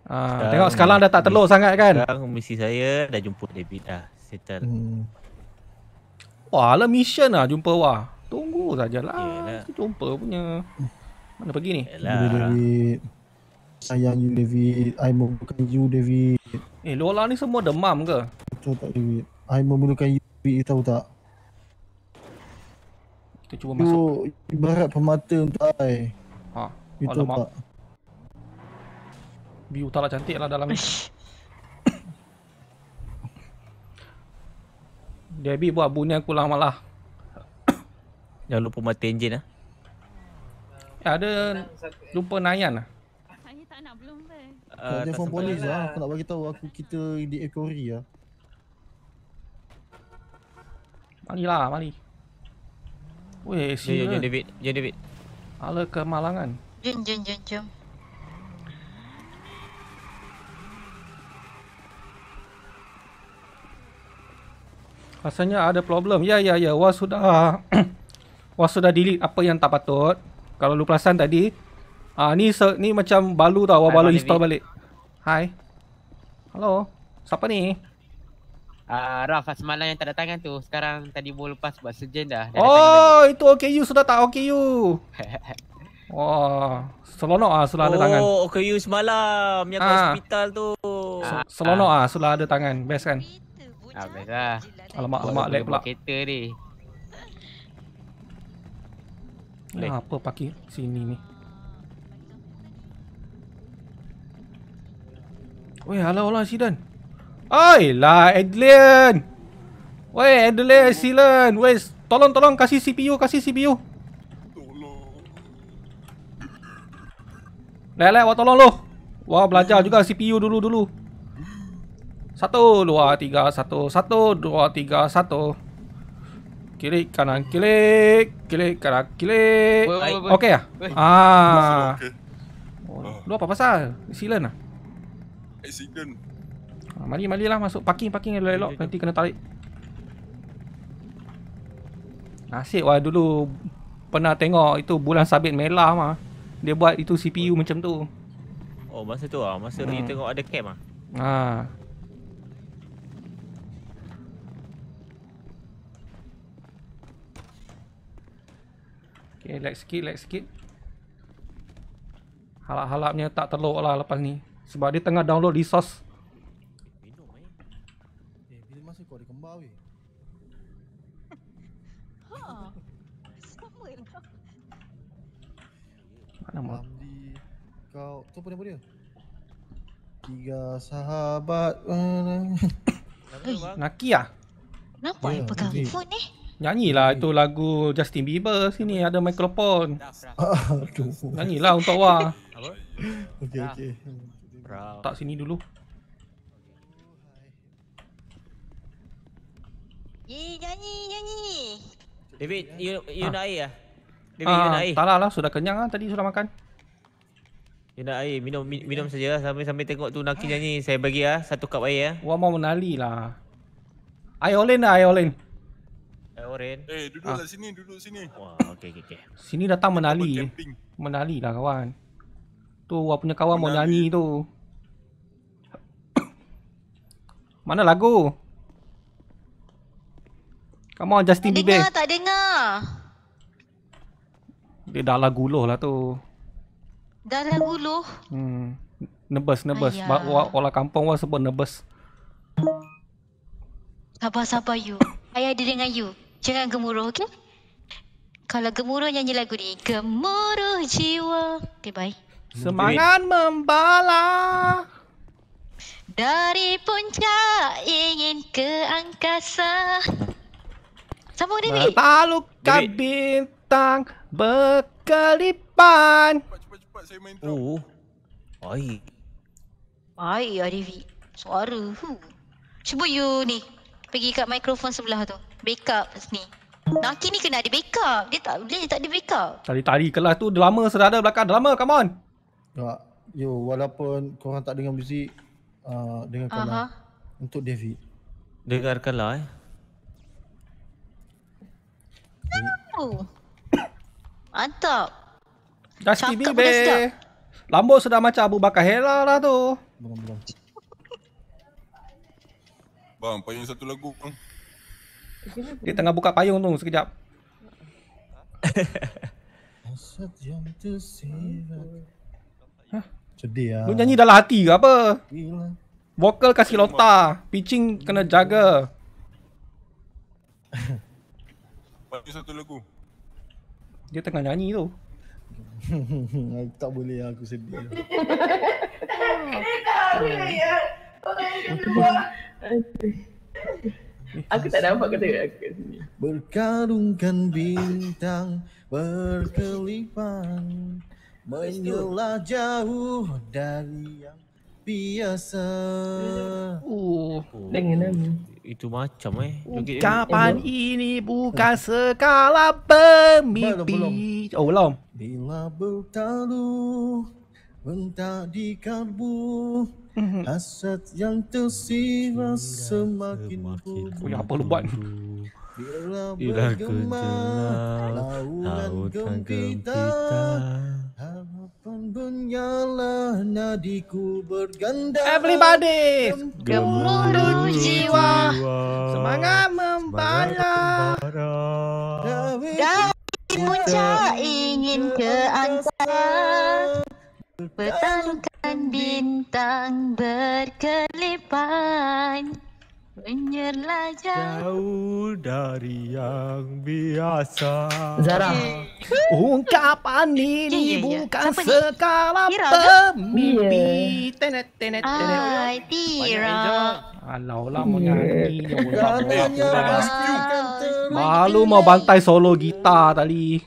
Ah, uh, tengok sekarang dah tak telur misi, sangat kan? Sekarang misi saya dah jumpa David dah. Settle. Hmm. Wah, lah mission lah jumpa wah. Tunggu sajalah. Kita jumpa punya. Mana pergi ni? David. Sayang you David. I memerlukan you David. Eh, Lola ni semua demam ke? Betul tak David. I memerlukan you David, you tahu tak? Kita cuba you, masuk. ibarat permata untuk I. Ha. You oh, tahu Bi utara cantik lah dalam ni. Dia bi buat bunyi aku lah malah. Jangan lupa mati enjin lah. Eh, ada lupa Nayan lah. Saya tak nak belum kan. Uh, telefon polis lah. Aku nak bagi tahu aku kita di Ekori lah. Mari lah, mari. Weh, siapa Jom, jom, David. Jom, David. Ala kemalangan. Jom, jom, jom, jom. Rasanya ada problem. Ya, ya, ya. Wah, sudah. Wah, sudah delete apa yang tak patut. Kalau lu perasan tadi. Uh, ni, se- ni macam balu tau. Wah, balu install balik. Hai. hello, Siapa ni? Uh, ah, Raf, semalam yang tak datang kan tu. Sekarang tadi bulu lepas buat sejen dah. dah oh, itu okay you. Sudah tak okay you. Wah, seronok ah sudah oh, ada tangan. Oh, okay you semalam yang ha. hospital tu. So, ah. sudah ada tangan. Best kan? Habis lah Alamak, alamak, lag pula kereta ni Lag Apa parkir sini ni Weh, halau lah Sidan Oi lah, Adlian Weh, Adlian, Sidan Weh, tolong, tolong, kasih CPU, kasih CPU Lek, lek, wah tolong lu Wah, belajar juga CPU dulu-dulu satu, dua, tiga, satu, satu, dua, tiga, satu. Kiri, kanan, kiri kiri kanan, kiri Okey ya? Ah. Lu ah. oh, ah. apa pasal? Accident lah? Accident. Eh, ah, mari, mari lah masuk. Parking, parking elok-elok. Nanti kena tarik. Nasib lah dulu pernah tengok itu bulan sabit melah mah. Dia buat itu CPU oh. macam tu. Oh, masa tu ah, masa hmm. tengok ada cam ah. ah. Okay, lag sikit, lag sikit. Halap-halapnya tak teluk lah lepas ni. Sebab dia tengah download resource. Minum, eh. Eh, bila masa kau ada ha. kau... Tu apa dia? Tiga sahabat... Naki lah? Kenapa yang pegang phone ni? Nyanyi lah hmm. itu lagu Justin Bieber sini ada mikrofon. Nyanyi lah untuk wah. Apa? Okey okey. Tak sini dulu. Ye nyanyi nyanyi. David, you you ha. nak air ah? David, ah, you nak air? Tak lah, lah sudah kenyang lah tadi sudah makan. You nak air, minum mi, minum saja lah. sambil sambil tengok tu nak nyanyi. Saya bagi ah satu cup air ya. Wah mau menali lah. Ayolin lah, ayolin. Eh, duduklah ah. Lah sini, duduk sini. Wah, okey okey okey. Sini datang menali. Menali lah kawan. Tu awak punya kawan menali. mau nyanyi tu. Mana lagu? Come on Justin Bieber. Dengar tak dengar. Dia dah lagu loh lah tu. Dah lagu loh. Hmm. Nebus nebus. Wah, orang kampung wah sebut nebus. Sabar sabar you. Ayah ada dengan you. Jangan gemuruh, okey? Kalau gemuruh, nyanyi lagu ni. Gemuruh jiwa. Okay, bye. Semangat membala. Dari puncak ingin ke angkasa. Sambung, Dewi. Palukan bintang berkelipan. Cepat-cepat saya main drum. Oh. Baik. Baik, Dewi. Suara. Huh. Cuba you ni. Pergi kat mikrofon sebelah tu backup ni. Naki ni kena ada backup. Dia tak boleh tak ada backup. Tadi-tadi kelas tu dah lama sedar ada belakang. Dah lama, come on. Tak. Yo, walaupun korang tak dengar muzik, uh, dengar kalah. Uh-huh. Untuk David. Dengar kalah eh. No. Mantap. Dah Cakap skip be. Lambut sedar macam Abu Bakar Hela lah tu. Belum, belum. Bang, payung satu lagu. Bang. Dia tengah buka payung tu sekejap. Sedih lah. Lu nyanyi dalam hati ke apa? Vokal kasih lota, pitching kena jaga. Bagi satu lagu. Dia tengah nyanyi tu. tak boleh aku sedih. Tak boleh ya. Okay. Aku tak dapat kata aku kat sini. Berkarungkan bintang berkelipan menyelah jauh dari yang biasa. Oh, dengan nama. Itu macam eh. Kapan eh, ini bukan eh. sekala pemimpi. Oh, belum. Bila bertaruh Mentak di karbu mhm. Hasrat yang tersira semakin kubu Ui, oh, ya, apa lu buat? Bila bergemar Laungan gempita Harapan bunyalah nadiku berganda Everybody! Gemuruh jiwa. Semangat membara Dari puncak ingin ke angkasa Petangkan bintang berkelipan Menyerlah jauh dari yang biasa Zara Ungkapan ini ya, ya, ya. bukan Siapa skala ni? pemimpi Tenet, tenet, tenet Alah, ulang mau nyanyi Malu mau bantai solo gitar tadi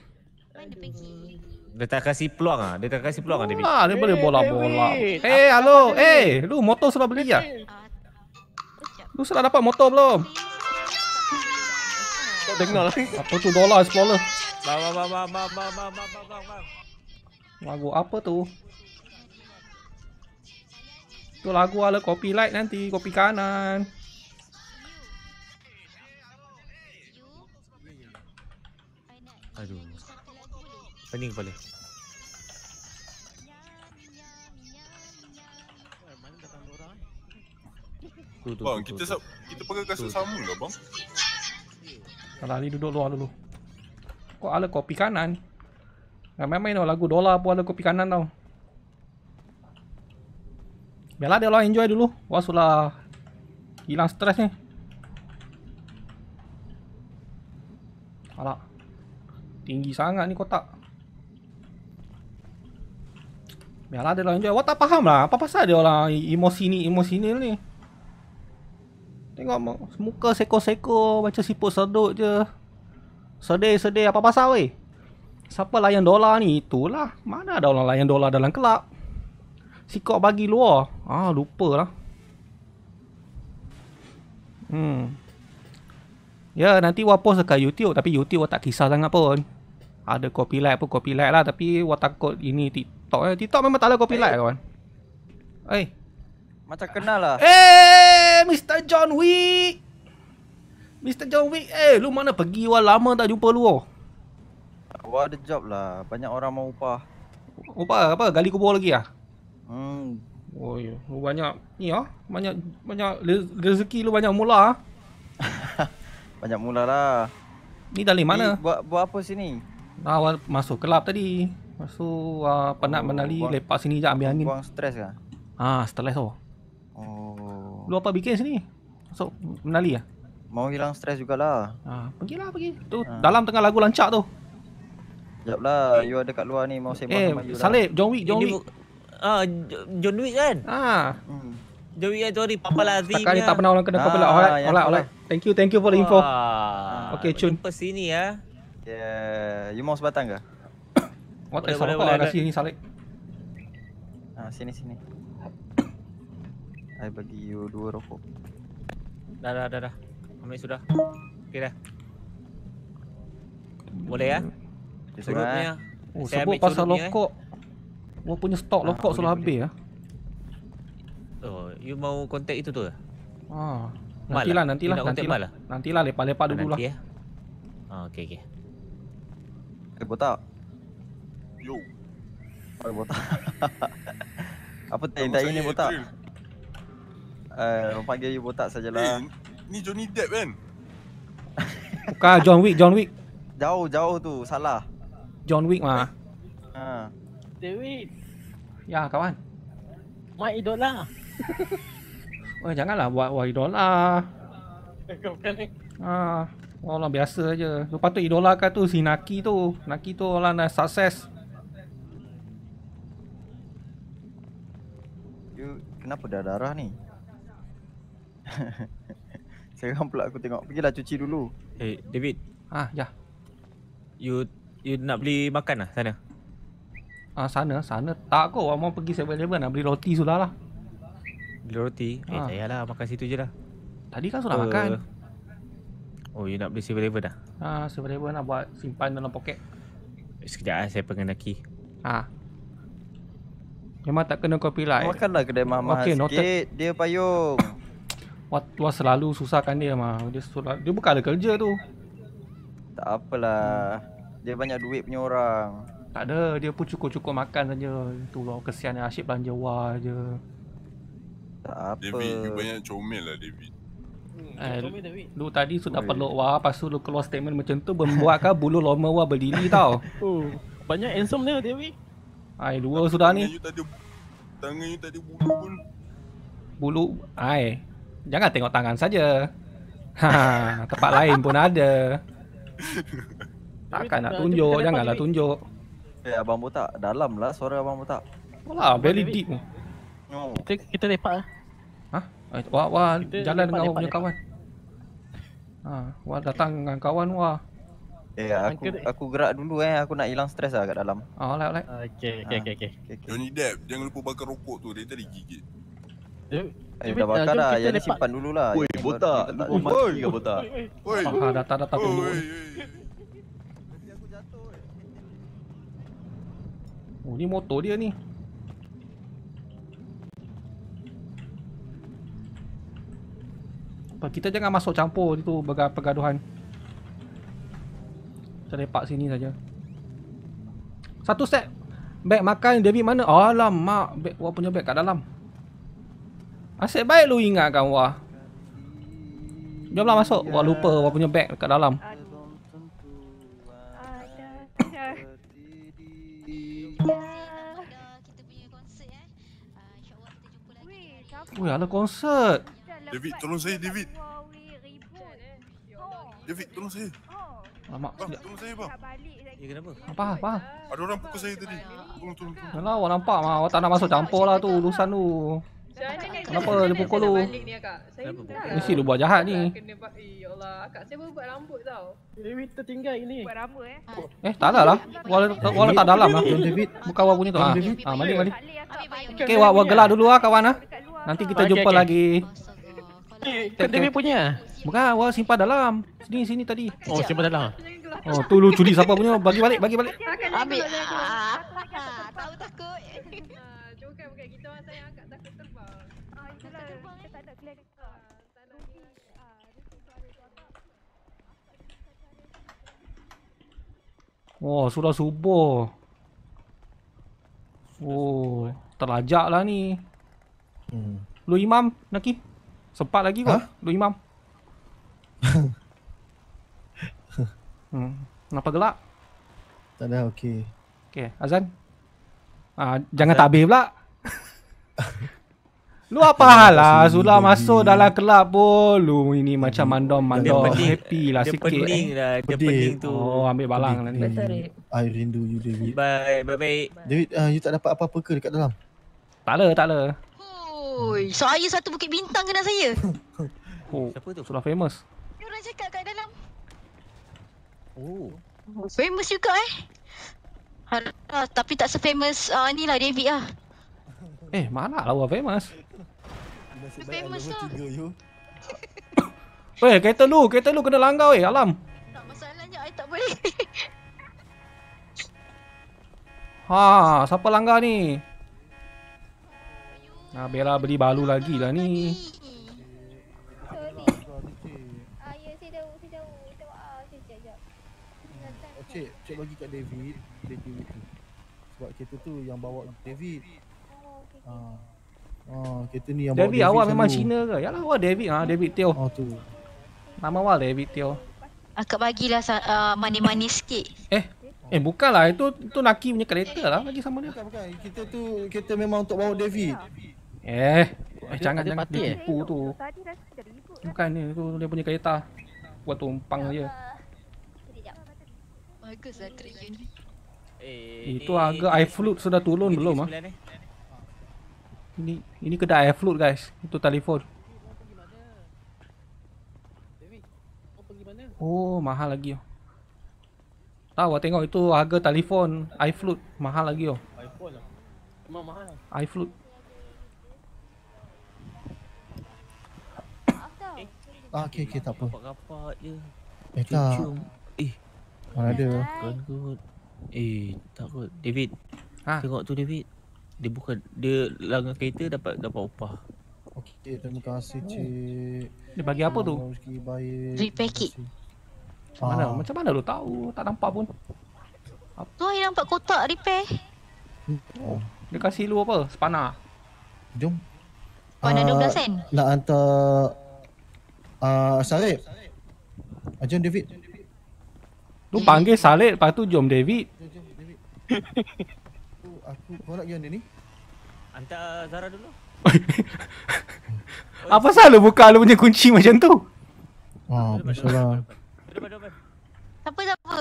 dia tak kasi peluang ah. Dia tak kasi peluang ah David. Ah, dia boleh bola-bola. Hey, eh, halo. Hey, eh, lu motor sudah beli ya? Eh, lu sudah dapat motor belum? Tak dengar lagi. Apa tu dolar explorer? Ba ba ba ba ba ba ba ba Lagu apa tu? Tu lagu ala copyright nanti, kopi kanan. Aduh. Pening kepala. Betul, betul, bang, kita kita pakai kasut sama lah, bang. Alah, ni duduk luar dulu. Kau ala kopi kanan. Main-main tau, lagu dolar pun ala kopi kanan tau. Biarlah dia lah enjoy dulu. Wah, sudah hilang stres ni. Alah. Tinggi sangat ni kotak. Biarlah dia lah enjoy. Wah, tak faham lah. Apa pasal dia lah emosi ni, emosi ni ni. Tengok muka seko-seko macam siput sedut je. Sedih-sedih apa pasal weh? Siapa layan dolar ni? Itulah. Mana ada orang layan dolar dalam kelab? Sikok bagi luar. Ah, lupalah. Hmm. Ya, nanti wa post dekat YouTube tapi YouTube wa tak kisah sangat pun. Ada copyright pun copyright lah tapi wa takut ini TikTok. Eh, TikTok memang tak ada copyright hey. Eh. kawan. Eh, hey. Macam kenal lah. Eh, Mr. John Wick. Mr. John Wick, eh, lu mana pergi? Wah, lama tak jumpa lu. Oh. Wah, ada job lah. Banyak orang mau upah. Upah apa? Gali kubur lagi ah. Hmm. Oh, ya. Lu banyak ni ah. Banyak banyak rezeki lu banyak mula ah. banyak mula lah. Ni dari mana? Eh, buat buat apa sini? Awal ah, masuk kelab tadi. Masuk uh, penat oh, menali buang, lepak sini je ambil angin. Buang stres kan? Ah, stres tu. Oh. Oh. Lu apa bikin sini? So, menali ya? Mau hilang stres jugalah. Ah, pergilah pergi. Tu ha. dalam tengah lagu lancak tu. Japlah, eh. you ada kat luar ni mau sembang eh, sama you. Eh, Salib, John Wick, John Wick. Ah, uh, John Wick kan? Ha. Ah. Hmm. John Wick tu kan, papa lazim. Hmm. Takkan dia tak pernah orang kena ah, kau pula. Alright, ya, Thank you, thank you for the info. Ah. Okay, Chun. Jumpa sini ya. Yeah, you mau sebatang ke? Wah, tak sabar kau lah kasi ni Salib. Ah, sini sini. I bagi you dua rokok Dah dah dah dah Ambil sudah Okay dah hmm. Boleh ya Surutnya Oh saya sebut pasal eh. rokok eh. Orang punya stok ah, rokok ah, selalu habis ya. Oh you mau kontak itu tu ke? Ah. Nantilah lah. nantilah nantilah lah? Nantilah lepak-lepak dulu lah Nanti ya Oh okay okay Eh hey, ah, botak Yo Oh botak Apa tak ini botak? Eh, uh, panggil you botak sajalah. Hey, eh, ni Johnny Depp kan? Bukan John Wick, John Wick. Jauh, jauh tu. Salah. John Wick mah. Ha. David. Ya, kawan. My idola. Lah. Oh, janganlah buat wah idola. Ah, ah, ha, orang biasa aja. Lepas patut idola kan tu si Naki tu. Naki tu orang dah sukses. You kenapa dah darah ni? Sekarang pula aku tengok. Pergilah cuci dulu. Eh, hey, David. Ha, ah, ya. You you nak beli makan lah sana? Ah, sana, sana. Tak kau. Aku mau pergi 7-Eleven nak beli roti sudah lah. Beli roti? Ha. Eh, tak ah. payahlah. Makan situ je lah. Tadi kan sudah uh, makan. Oh, you nak beli 7-Eleven dah? Ha, ah, 7-Eleven ah, lah buat simpan dalam poket. Eh, sekejap lah, saya pengen naki. Ha. Ah. Memang tak kena lah. Makanlah eh. kedai mama. mahal okay, sikit. Noted. Dia payung. Wah, Wah selalu susahkan dia mah. Dia surat, dia bukan ada kerja tu. Tak apalah. Dia banyak duit punya orang. Tak ada, dia pun cukup-cukup makan saja. Tu lah kesian yang asyik belanja Wah aje. Tak apa. David, banyak comel lah David. Hmm, eh, comel, David. Lu tadi sudah peluk Wah, lepas tu lu keluar statement macam tu membuatkan bulu lama Wah berdiri tau. Oh, banyak handsome dia David. Hai, dua sudah ni. Tangan you tadi bulu pun. Bulu, hai. Jangan tengok tangan saja. Ha, tempat lain pun ada. Takkan nak tunjuk, janganlah tunjuk. Eh, abang botak, dalam lah suara abang botak. Wala, very deep. Oh. Kita, kita lepak lah. Ha? Eh, wah, wah, jalan dengan awak punya kawan. Ha, wah, datang dengan kawan, wah. Eh, aku aku gerak dulu eh. Aku nak hilang stres lah kat dalam. Oh, lah, alright. Okay, okay, ha. okay, okay. Johnny Depp, jangan lupa bakar rokok tu. Dia tadi gigit. Eh, dah bakar dah. Yang lepak. ni simpan dulu lah. Woi, botak. Lupa mati oi, ke botak? Woi, woi. Haa, datang, datang. Woi, woi. Oh, ni motor dia ni. Apa, kita jangan masuk campur itu pergaduhan. Kita lepak sini saja. Satu set. Beg makan, David mana? Alamak. Beg, orang punya beg kat dalam. Asyik baik lu ingatkan wah. Jomlah masuk. Wah lupa ya. wah punya beg dekat dalam. Ada. Ya. Ada konsert David tolong saya David. David tolong saya. Lama sudah. Tolong saya, Pak. Ya, kenapa? Apa, apa? Ada orang pukul saya tadi. Tolong, tolong. Kenapa awak nampak mah? Awak tak nak masuk campur lah tu, urusan tu. Kenapa dia pukul lu? Mesti lu buat jahat ni. Kena buat eh, ya Allah. Kak saya buat rambut tau. Dewi tertinggal ini. rambut eh. Eh, eh ada lah. Walau tak dalam ah. David buka wa punya tu ah. ah balik balik. Okey, wa wa dulu ah kawan ah. Nanti kita ah, jumpa lagi. Kak Dewi punya. Bukan, wa simpan dalam. Sini sini tadi. Oh, simpan dalam. Oh, tu lu curi siapa punya? Bagi balik, bagi balik. Ambil. Ah, tahu takut. Wah, oh, sudah subuh. Oh oh, lah ni. Hmm. Lu imam, Naki? Sempat lagi kau? Ha? Lu imam? hmm. Kenapa gelap? Tak ada, okey. Okey, azan. Uh, jangan azan. tak habis pula. Lu apa hal lah Zula masuk dalam kelab pun Lu ini macam mandom mandom Happy lah sikit eh. lah, Dia pening lah Dia pening tu Oh ambil balang lah ni I rindu you David Bye bye bye David uh, you tak dapat apa-apa ke dekat dalam? Tak le tak le Hoi saya satu bukit bintang kena saya Oh siapa tu? Sudah famous Orang cakap kat dalam Oh, oh Famous juga eh Harap, ah, tapi tak sefamous famous uh, ni lah David lah Eh, mana lah orang famous? Nasib baik tiga you. Weh, kereta lu, kereta lu kena langgar weh, alam. Tak masalahnya, I tak boleh. Ha, siapa langgar ni? Nah, Bella beli balu lagi lah ni. Cik, cik bagi kat David, David. tu. Sebab kereta tu yang bawa David. Oh, okay. Ah. Ah, kereta ni yang David, David awak memang Cina ke? lah, awak David ah, ha? David Teo. Oh tu. Nama awak David Teo. Akak bagilah uh, ah, money-money sikit. Eh, Eh bukanlah itu itu Naki punya kereta lah bagi sama dia. Bukan, bukan. Kita tu kereta memang untuk bawa David. Eh, eh jangan jangan dia eh. tu. Bukan ni itu dia punya kereta. Buat tumpang dia. Lah ni. Eh, itu harga iFlute sudah turun belum ah? Ini ini kedai air float guys. Itu telefon. Oh, mahal lagi oh. Tahu tengok itu harga telefon iFloat mahal lagi oh. iPhone lah. Memang mahal. iFloat. Ah, okay, kita okay, tak Eh, tak. Eh. Mana ada? Good, Eh, takut. David. Ha? Tengok tu, David. Dia bukan dia langgar kereta dapat dapat upah. Okey, terima kasih oh. cik. Dia bagi apa tu? Repair kit. Mana? Ah. Macam mana lu tahu? Tak nampak pun. Apa? Tu yang nampak kotak repair. Oh. Dia kasih lu apa? Sepana. Jom. Kau uh, 12 sen? Nak hantar a uh, Sarip. Ajun David. Lu panggil Salih, lepas tu jom David. Jom, aku, aku korak yang dia ni. Hantar uh, dulu. oh, Apa salah buka lu punya kunci macam tu? Ha, oh, masalah. Siapa siapa?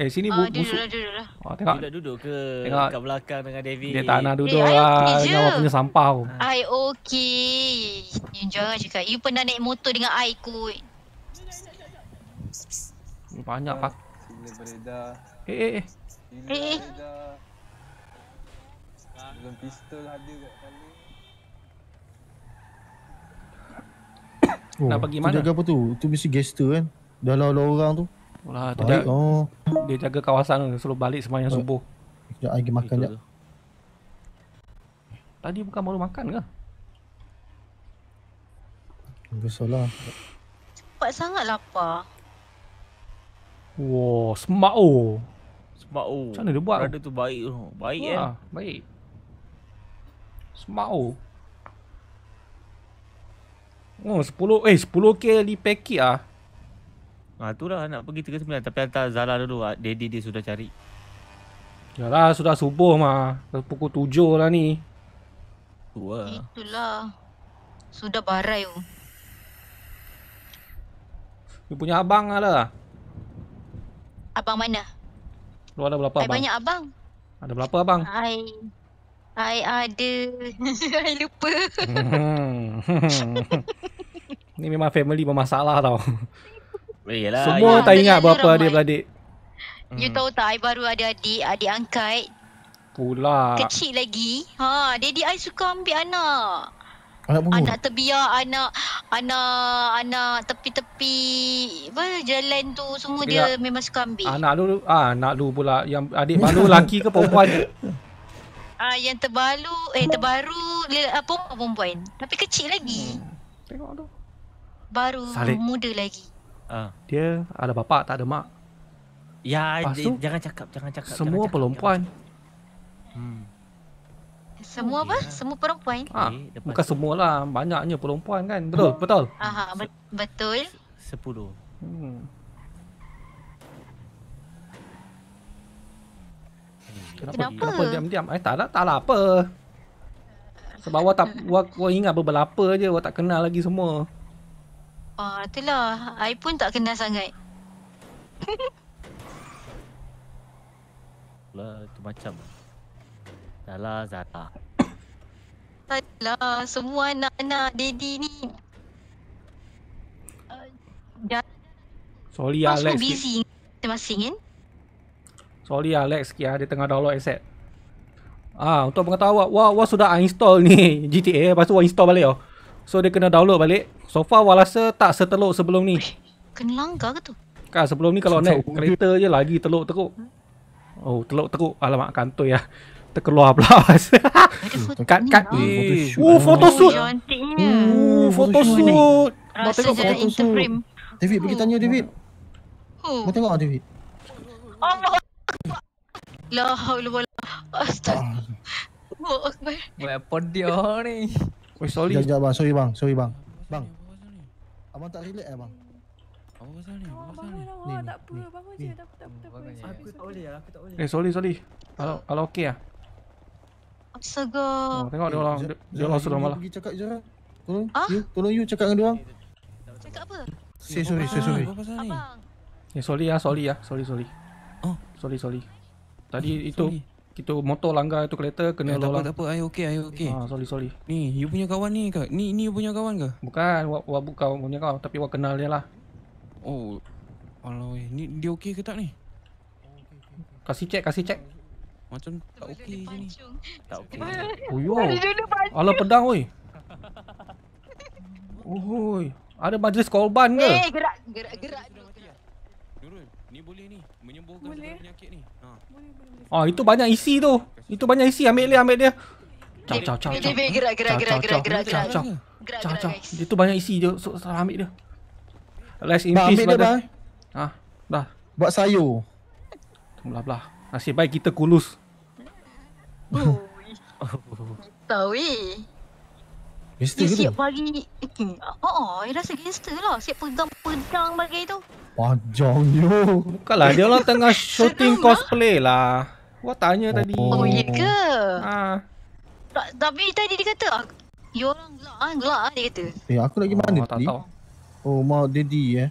Eh sini oh, bu- duduk, busuk. Duduk, duduk, duduk. Oh, tengok. Dia duduk ke tengok. kat belakang dengan David. Dia tak nak duduk hey, eh, lah. Okay dengan punya sampah tu. Ah. I okay. You jangan cakap. You pernah naik motor dengan I kot. Banyak pak. Sini Eh eh eh. eh, eh. Belum pistol ada kat kepala Oh, nak pergi mana? Jaga apa tu? Itu mesti gester kan. Dah lalu -law orang tu. Alah, Baik, dia, oh. dia jaga kawasan tu, suruh balik semuanya yang subuh. Jom pergi makan jap. Tadi bukan baru makan ke? Besarlah. Cepat sangat lapar. Wah, wow, smart oh. Smart oh. Macam mana dia buat? Ada tu baik tu. Baik eh. Ah, baik. Semau. Oh, 10 eh 10 k di packet ah. Ha tu lah nak pergi 39 tapi hantar Zala dulu ah. Daddy dia sudah cari. Yalah sudah subuh mah. Pukul 7 lah ni. Tua. Lah. Itulah. Sudah barai tu. Oh. Dia punya abang lah. Abang mana? Lu ada berapa abang? Banyak abang. Ada berapa abang? Hai. I ada. I lupa. Ini hmm. memang family bermasalah tau. Yelah, Semua ya. tak ingat Bila berapa dia beradik. You hmm. tahu tak, I baru ada adik, adik angkat. Pula. Kecil lagi. Ha, daddy I suka ambil anak. Anak bubur. Anak terbiar, anak, anak, anak tepi-tepi. Apa, jalan tu semua Tapi dia lah. memang suka ambil. Anak lu, ah, anak lu pula. Yang adik baru laki ke perempuan? Ah yang terbaru eh terbaru apa uh, perempuan. Tapi kecil lagi. Hmm. Tengok tu. Baru Salih. muda lagi. Uh. Dia ada bapa tak ada mak. Ya Pastu, j- jangan cakap jangan cakap. Semua perempuan. Hmm. Semua apa? Yeah. Semua perempuan? Ha, ah, okay, bukan semualah. Banyaknya perempuan kan. Betul? Hmm. Betul? Aha, betul. Sepuluh. Hmm. Kenapa? Kenapa, Kenapa diam-diam? Eh, tak lah, tak lah apa. Sebab awak tak awak, ingat berbelapa je, awak tak kenal lagi semua. Ah, uh, itulah. I pun tak kenal sangat. lah, tu macam. Dahlah, Zara. Taklah, semua anak-anak daddy ni. Uh, Sorry, Alex. Masuk busy masing-masing, kan? Eh? Sorry Alex lah, ya, ah, dia tengah download asset. Ah, untuk pengetahuan, wah wah sudah uninstall ni GTA, lepas tu install balik oh. So dia kena download balik. So far wah rasa tak seteluk sebelum ni. Kena langgar ke tu? Kan sebelum ni kalau naik kereta je lagi teluk teruk. Oh, teluk teruk. Alamak kantoi ya. Terkeluar pula. kat kat. Eh, oh, photo shoot. Oh, hmm, photo shoot. Mau tengok photo shoot. David, pergi tanya David. Oh. Mau tengok David. Oh, Allah Allah Allah Astagfirullah Allah Akbar dia ni Oi sorry Jangan bang sorry bang sorry bang Bang Abang tak relax eh bang Abang pasal ni Abang pasal ni Abang tak apa Abang je tak apa tak apa Aku tak boleh Aku tak boleh Eh sorry sorry Kalau kalau okey ah Astaga oh, Tengok dia orang eh, Dia orang suruh malah Pergi cakap je lah Tolong ah? you Tolong you cakap dengan dia orang Cakap apa? Say sorry, say sorry. Abang. Eh, sorry ya, sorry ya. Sorry, sorry. Oh, sorry sorry. Tadi eh, itu sorry. kita motor langgar itu kereta kena eh, lorong. Tak apa tak apa. Ai okey, ai okey. Ha, sorry sorry. Ni, you punya kawan ni ke? Ni ni you punya kawan ke? Bukan, wa, wa bukan punya kawan tapi wa kenal dia lah. Oh. kalau weh, ni dia okey ke tak ni? Kasih cek, kasih cek. Macam tak okey je ni. Tak okey. Oh ala pedang oi. Oh, ada majlis korban ke? Eh, hey, gerak, gerak, gerak. Ni boleh ni. Menyembuhkan boleh. segala penyakit ni. Ha. Boleh, boleh. Ah, itu banyak isi tu. Itu banyak isi. Ambil dia, ambil dia. Cau, cau, cau, cau. Gerak, gerak, gerak, gerak, gerak, gerak. Cau, cau. Itu banyak isi je. So, so, ambil dia. Let's in peace, brother. Ha, dah. Buat sayur. Belah, belah. Nasib baik kita kulus. Tahu eh. Dia siap pagi hmm, Oh, oh, dia rasa gangster lah. Siap pedang-pedang bagi tu. Panjang yo. Bukanlah dia orang tengah shooting lah. cosplay lah. Wah tanya oh. tadi. Oh, iya ke? Ha. Tapi tadi dia kata ah, you orang gelak ah, gelak ah dia kata. Eh, aku lagi pergi oh, mana tadi? Oh, mau dedi eh.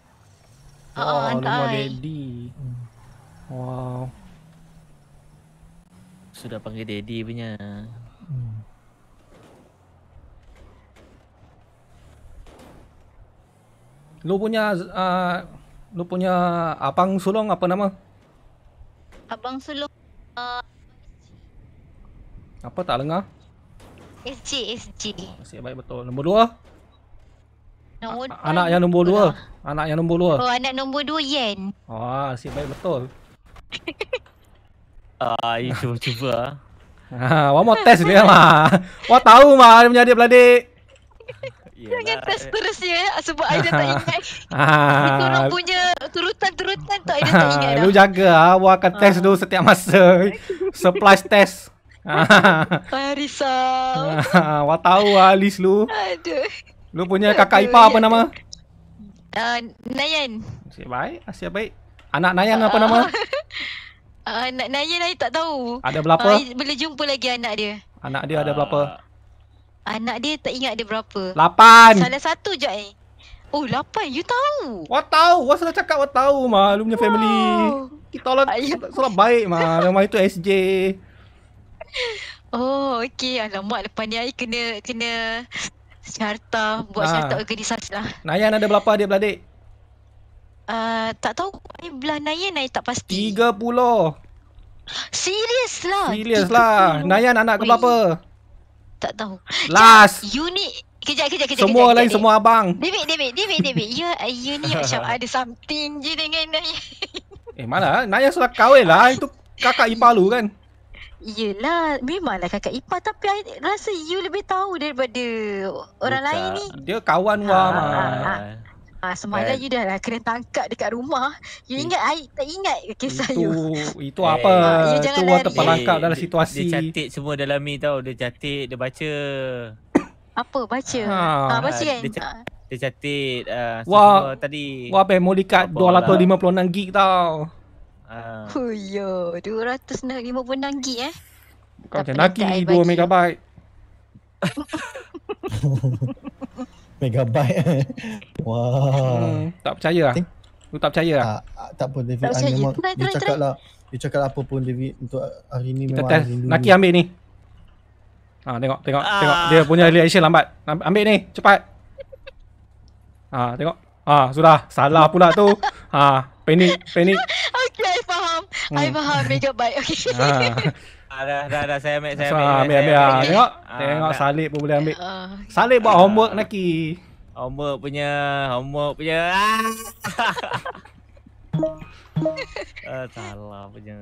Ah, oh, antai. rumah eh. daddy. Hmm. Wow. Sudah panggil dedi punya. Hmm. Lu punya uh, lu punya abang sulong apa nama? Abang sulong. uh, Apa tak dengar? SG, SG. Oh, nasib baik betul. Nombor dua? Nombor A- anak yang nombor dua. Anak yang nombor dua. Oh, anak nombor dua Yen. Oh, ah, nasib baik betul. Ah, uh, cuba-cuba. Ha, ah. ah, mau test dia mah. Wah, tahu mah dia menjadi beladik. Yalah. Jangan test terus ya Sebab Aida tak ingat Itu ah. orang punya Turutan-turutan tu Aida tak ingat dah Lu jaga ah. Awak akan test ah. dulu setiap masa Supplies test Risau Awak tahu lah list lu Aduh Lu punya kakak ya Ipa apa nama? Uh, Nayan Asyik baik Asyik baik Anak Nayan apa nama? Anak uh, Nayan saya tak tahu Ada berapa? Uh, boleh jumpa lagi anak dia Anak dia ada berapa? Uh, Anak dia tak ingat dia berapa. Lapan. Salah satu je eh. Oh, lapan. You tahu. Wah, tahu. Wah, salah cakap. Wah, tahu. Malu punya wow. family. Kita lah salah baik, ma. Memang itu SJ. Oh, okey. Alamak, lepas ni I kena, kena carta. Buat ha. carta organisasi lah. Nayan ada berapa dia, beladik? Uh, tak tahu. I belah Nayan, I tak pasti. Tiga puluh. Serius lah. Serius lah. Nayan anak ke berapa? Oi. Tak tahu. Last. Ya, you ni kejap kejap kejap. Semua kejap, lain kejap. semua abang. David David David David. You ya, you ni macam ada something je dengan Naya. eh mana? Naya sudah kahwin lah. Itu kakak ipar lu kan. Yelah, memanglah kakak Ipa tapi I rasa you lebih tahu daripada orang Bukan. lain ni. Dia kawan wah. Ha, ah, ha, ah. ha. Ha, ah, semalam you kan? dah lah kena tangkap dekat rumah. You eh. ingat, I tak ingat ke kisah itu, you. Itu eh, apa? Eh. Itu orang terpelangkap eh, dalam situasi. Dia, dia cantik semua dalam ni tau. Dia cantik, dia baca. apa? Baca? Ha, ha baca kan? Dia dia catit uh, semua wah, tadi. Wah, be modi kat 256 gig tau. Ah. Uh. Yo, 256 gig eh. Bukan macam lagi 2 megabyte. megabyte. Wah. Hmm, tak percaya lah. Think... tak percaya lah. Tak, tak pun David. Tak percaya. Memang, Cakap lah, dia cakap lah apa pun David untuk hari ni Kita memang test. Naki ambil ni. Ha, tengok, tengok, ah. tengok. Dia ah. punya reaction lambat. Ambil ni, cepat. Ha, tengok. Ha, sudah. Salah pula tu. Ha, panik, panik. Okay, I faham. Hmm. I faham. Megabyte. Okay. Ha. Ah, dah dah dah saya ambil saya ambil. Saya ambil ambil. ambil, Tengok. Ah, tengok salib pun boleh ambil. Ah, salib buat homework Naki. Homework punya, homework punya. Ah, salah punya.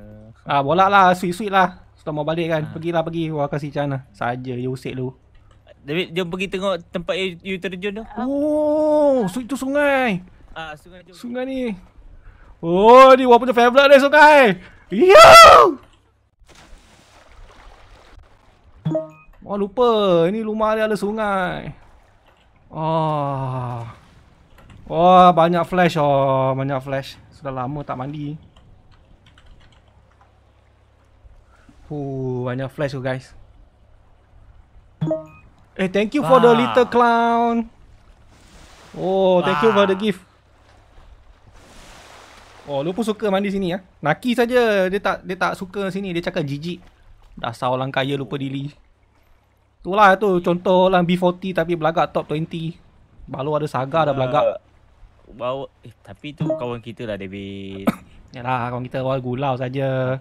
Ah, bola lah, sweet-sweet lah. Setelah mau balik kan, ah. pergilah pergi. Wah, kasih cana. Saja, you usik dulu. David, jom pergi tengok tempat you, terjun tu. Oh, so itu sungai. Ah, sungai jom. Sungai ni. Oh, ni wah punya favourite ni sungai. Yo! Wah oh, lupa, ini rumah dia ada sungai. Oh. Wah, oh, banyak flash oh, banyak flash. Sudah lama tak mandi. Huh, banyak flash tu guys. Eh, thank you for the ah. little clown. Oh, thank you for the ah. gift. Oh, lu pun suka mandi sini ya. Naki saja dia tak dia tak suka sini, dia cakap jijik. Dasar orang kaya lupa diri. Itulah tu contoh orang B40 tapi belagak top 20. Baru ada saga dah belagak. Uh, bawa eh tapi tu kawan kita lah David. Yalah kawan kita awal gulau saja.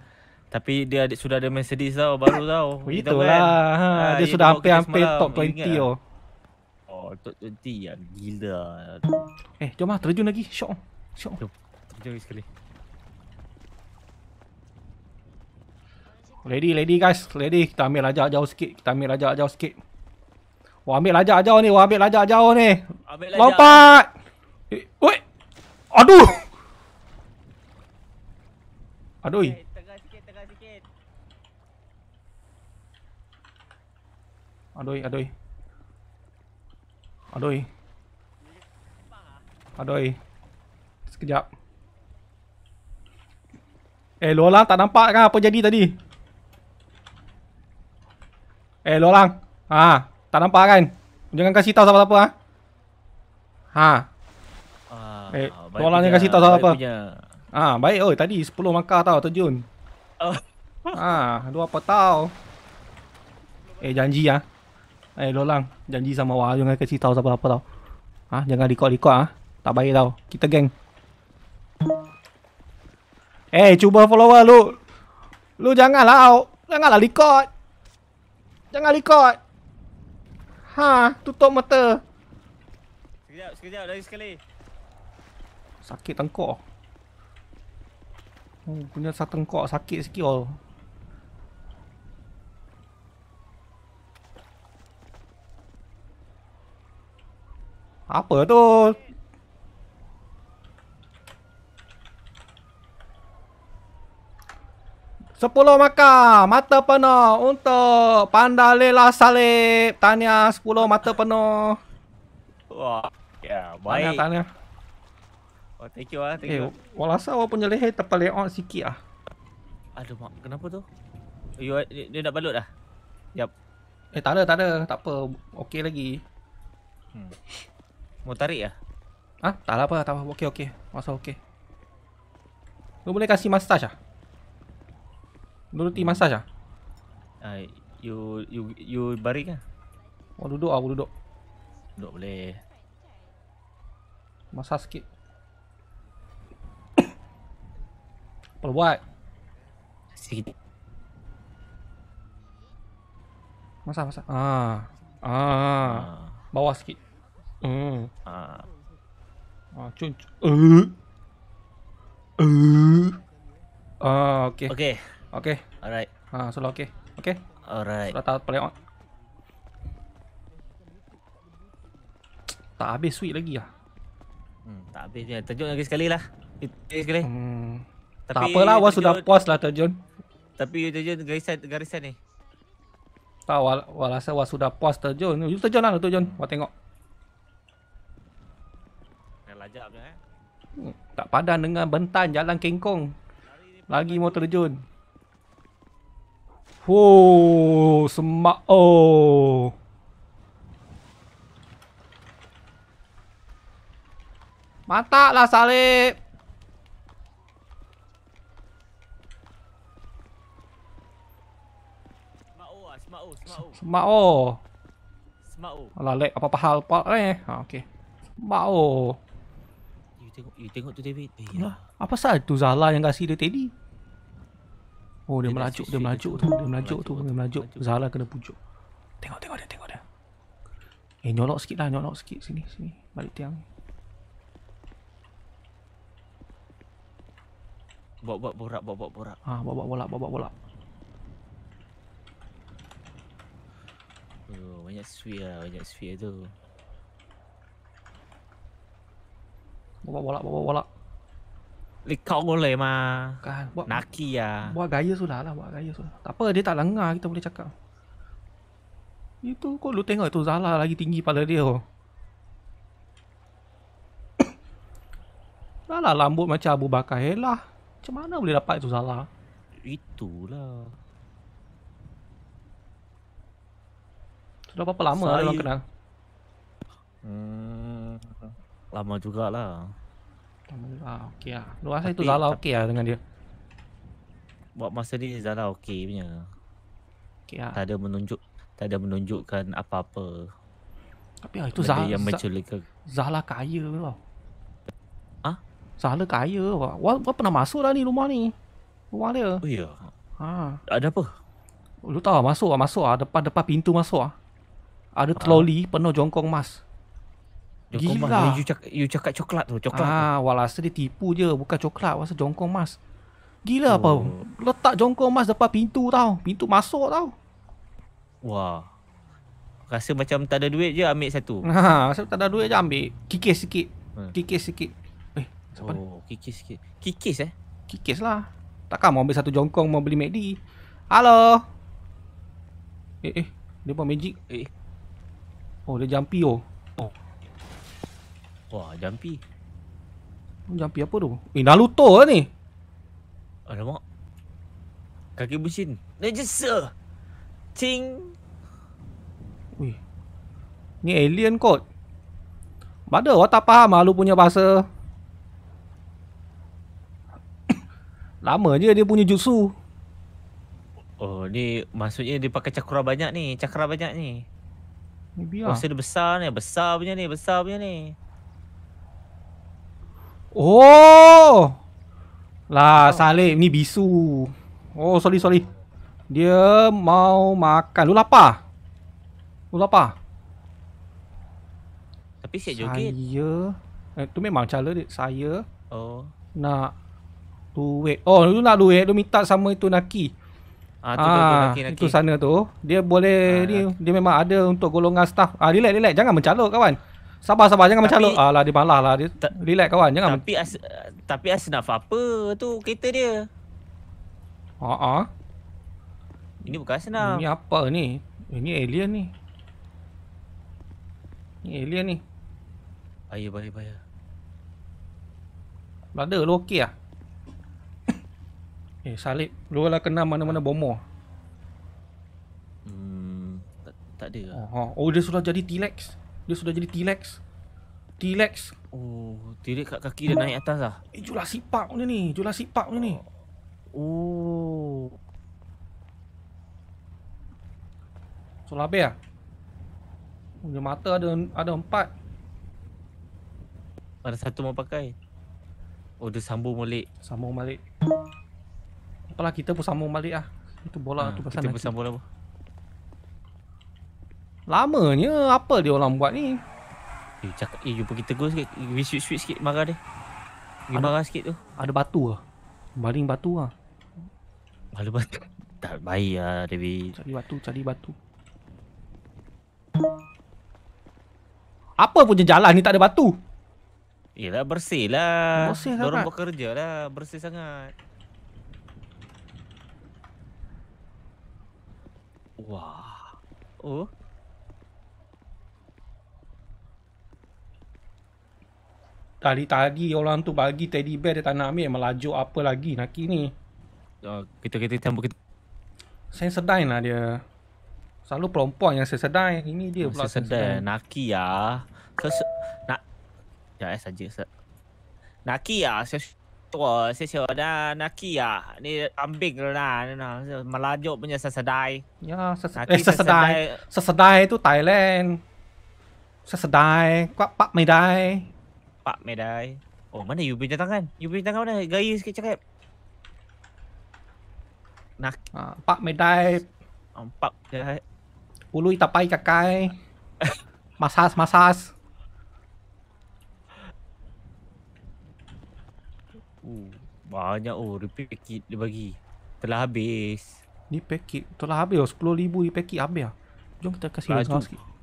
Tapi dia ada, sudah ada Mercedes tau baru tau. Oh, itulah. Kan? Ha, ah, dia, dia sudah hampir-hampir top 20 tu. Oh. Lah. oh top 20 ya ah, gila. Lah. Eh jom lah terjun lagi. Syok. Syok. Terjun lagi sekali. Lady, lady guys, lady kita ambil rajak jauh sikit, kita ambil rajak jauh sikit. Wah, ambil rajak jauh ni, wah ambil rajak jauh ni. Ambil rajak. Lompat. Eh, oi. Aduh. Aduh. Okay, eh, tengah sikit, tengah sikit. Aduh, aduh. Aduh. Aduh. Sekejap. Eh, Lola tak nampak kan apa jadi tadi? Eh, lu orang. Ha, tak nampak kan? Jangan kasih tahu siapa-siapa ah. Ha. Ah, eh, lu orang jangan kasih tahu siapa-siapa. Ha, baik oi, tadi 10 maka tau terjun. Uh. Ha, lu apa tahu? Eh, janji ah. Ha? Eh, lu orang, janji sama wa jangan kasih tahu siapa-siapa tau. Ha, jangan record-record ah. Ha? Tak baik tau. Kita geng. Eh, cuba follower lu. Lu janganlah, janganlah record. Jangan record. Ha, tutup mata. Sekejap, sekejap lagi sekali. Sakit tengkok. Oh, punya satu tengkok sakit sikit oh. Apa tu? Sepuluh maka mata penuh untuk Panda Lela Salib. Tanya sepuluh mata penuh. Wah, ya baik. Tanya, tanya. Oh, thank you lah, thank eh, you. Eh, wala sa punya leher terpelek on sikit ah. Aduh mak, kenapa tu? You, dia, dia nak balut dah. Yap. Eh tak ada, tak ada. Tak apa. Okey lagi. Hmm. Mau tarik ah? Ha? Tak lah apa, tak apa. Okey, okey. Masa okey. Lu boleh kasih massage ah? Duduk massage ah. Ha? you you you baring ah. Oh duduk ah, duduk. Duduk boleh. Massage sikit. Perlu buat. Sikit. Masa masa. Ah. Ah, ah. ah. ah. Bawah sikit. Hmm. Ah. Ah, cun. Eh. Eh. Ah, okey. Okey. Okay. Alright. Ah, ha, solo okay. Okay. Alright. Sudah tahu play on. Tak habis sweet lagi lah. Hmm, tak habis dia. Terjun lagi sekali lah. Terjun sekali. Hmm. Tapi tak apalah, awak sudah puas lah terjun. Tapi you terjun garisan, garisan ni. Tak, awak wal, rasa awak sudah puas terjun. You terjun lah, terjun. Hmm. Awak eh? hmm. tengok. Lajak kan, eh? Tak padan dengan bentan jalan kengkong. Lagi mau terjun. Ini. Oh semak. Oh. Mantap lah salib. Semak o. Semak o. Semak o. Lalek apa apa hal pak eh. Ha, okay. Semak o. You tengok, you tengok tu David. Eh, Apa sah tu Zala yang kasih dia tadi. Oh dia, dia melajuk, dia melajuk tu, dia melajuk tu, dia melajuk. Zala kena pujuk. Tengok, tengok dia, tengok dia. Eh nyolok sikit lah, nyolok sikit sini, sini. Balik tiang. Bawa bawa borak, bawa bawa borak. Ah, bawa bawa bolak bawa bawa bolak Oh, banyak sphere lah, banyak sphere tu. Bawa bawa borak, bawa bawa borak. Lekau kau boleh mah kan, buat, Naki ya. Buat gaya sudah lah Buat gaya sudah Tak apa dia tak lengah Kita boleh cakap Itu kau lu tengok itu Zala lagi tinggi pada dia oh. Zala lambut macam Abu Bakar Eh lah Macam mana boleh dapat itu Zala Itulah Sudah berapa lama Saya... lah kenal? Hmm, lama jugalah. Alhamdulillah ah, okey lah Lu rasa itu Zala okey lah dengan dia Buat masa ni Zala okey punya okay lah. Tak ada menunjuk Tak ada menunjukkan apa-apa Tapi lah itu Zala yang Zala, Zala kaya tu lah Ha? Zala kaya lah Wah, wah pernah masuk lah ni rumah ni Rumah dia Oh iya ha. Ada apa? Lu tahu ah, masuk lah masuk lah Depan-depan pintu masuk lah Ada ah. troli ha. penuh jongkong mas Jongkong Gila. mas eh, lah. you cakap, you cakap coklat tu coklat ah, tu. Walasa dia tipu je Bukan coklat Walasa jongkong mas Gila oh. apa Letak jongkong mas Depan pintu tau Pintu masuk tau Wah Rasa macam tak ada duit je Ambil satu ha, Rasa tak ada duit je ambil Kikis sikit hmm. Kikis sikit Eh siapa oh, Kikis sikit Kikis eh Kikis lah Takkan mau ambil satu jongkong Mau beli Medi Halo Eh eh Dia buat magic Eh Oh dia jumpy oh Wah, jampi. Oh, jampi apa tu? Eh, Naruto lah ni. Alamak. Kaki busin, Najisa. Ting. wih, Ni alien kot. Mana awak tak faham lah lu punya bahasa. Lama je dia punya jutsu. Oh, ni maksudnya dia pakai cakra banyak ni. Cakra banyak ni. Ni biar. Oh, dia besar ni. Besar punya ni. Besar punya ni. Oh. Lah, Salih ni bisu. Oh, sorry, sorry. Dia mau makan. Lu lapar? Lu lapar? Tapi siap joget. Saya... Eh, tu memang cara dia. Saya... Oh. Nak... Duit. Oh, lu nak duit. Lu minta sama itu Naki. Ah, tu ah, tu, tu, tu, ah, naki, naki. itu sana tu. Dia boleh... Ah, dia, dia memang ada untuk golongan staff. Ah, relax, relax. Jangan mencalok, kawan. Sabar-sabar jangan tapi, macam lu. Alah dia malah lah. Dia, ta- relax kawan. Jangan. Tapi as tapi as apa tu kereta dia? Ha ah. Ini bukan senang. Ini apa ni? Ini alien ni. Ini alien ni. Bahaya, bahaya, bahaya. Brother, lu okey lah. eh, salib. Lu lah kena mana-mana bomoh. Hmm, tak, tak ada lah. Oh, oh, oh, dia sudah jadi T-Lex. Dia sudah jadi T-Lex T-Lex Oh, tirik kat kaki dia naik atas lah Eh, Jurassic Park punya ni Jurassic Park punya ni Oh Solar Bear ah? Punya mata ada ada empat Ada satu mau pakai? Oh, dia sambung balik Sambung balik Apalah, kita pun sambung balik lah Itu bola ah, tu pasal Kita pun sambung lah Lamanya apa dia orang buat ni? Eh, cakap, eh jumpa kita go sikit. Pergi sweet-sweet sikit marah dia. Pergi ada, marah sikit tu. Ada batu ke? Ah. Baling batu lah. Baling batu? Tak baik lah, David. Cari batu, cari batu. Apa punya jalan ni tak ada batu? Yelah bersih lah. Bersih sangat. Dorong bekerja lah. Bersih sangat. Wah. Oh. Dari tadi orang tu bagi teddy bear dia tak nak ambil Melajuk apa lagi nak ni uh, ya, Kita kita campur kita sedai lah dia Selalu perempuan yang sensodyne Ini dia oh, pula sensodyne Naki ya Nak Ya eh saja se Naki ya Ses Tua Ses dah Naki ya Ni ambil lah Melajuk punya sensodyne Ya sesedai. Eh sensodyne Sensodyne tu Thailand Sensodyne Kau pak mai Pak Medai Oh mana you punya tangan? You punya tangan mana? Gaya sikit cakap Nak uh, Pak Medai um, Pak Medai Ului tapai kakai Masas masas uh, Banyak oh repeat kit dia bagi Telah habis Ni packet telah habis oh 10,000 ni packet habis lah Jom kita kasih lah sikit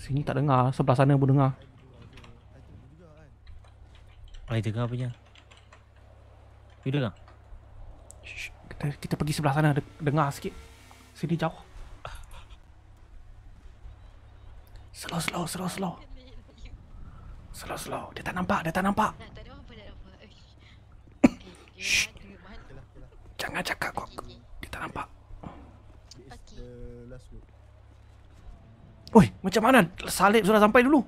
Sini tak dengar, sebelah sana pun dengar. Ai dengar apa je? Bila dengar? Kita, kita pergi sebelah sana dengar sikit. Sini jauh. Slow slow slow slow. Slow slow. Dia tak nampak, dia tak nampak. Jangan cakap kau. Dia tak nampak. Oi, macam mana salib sudah sampai dulu?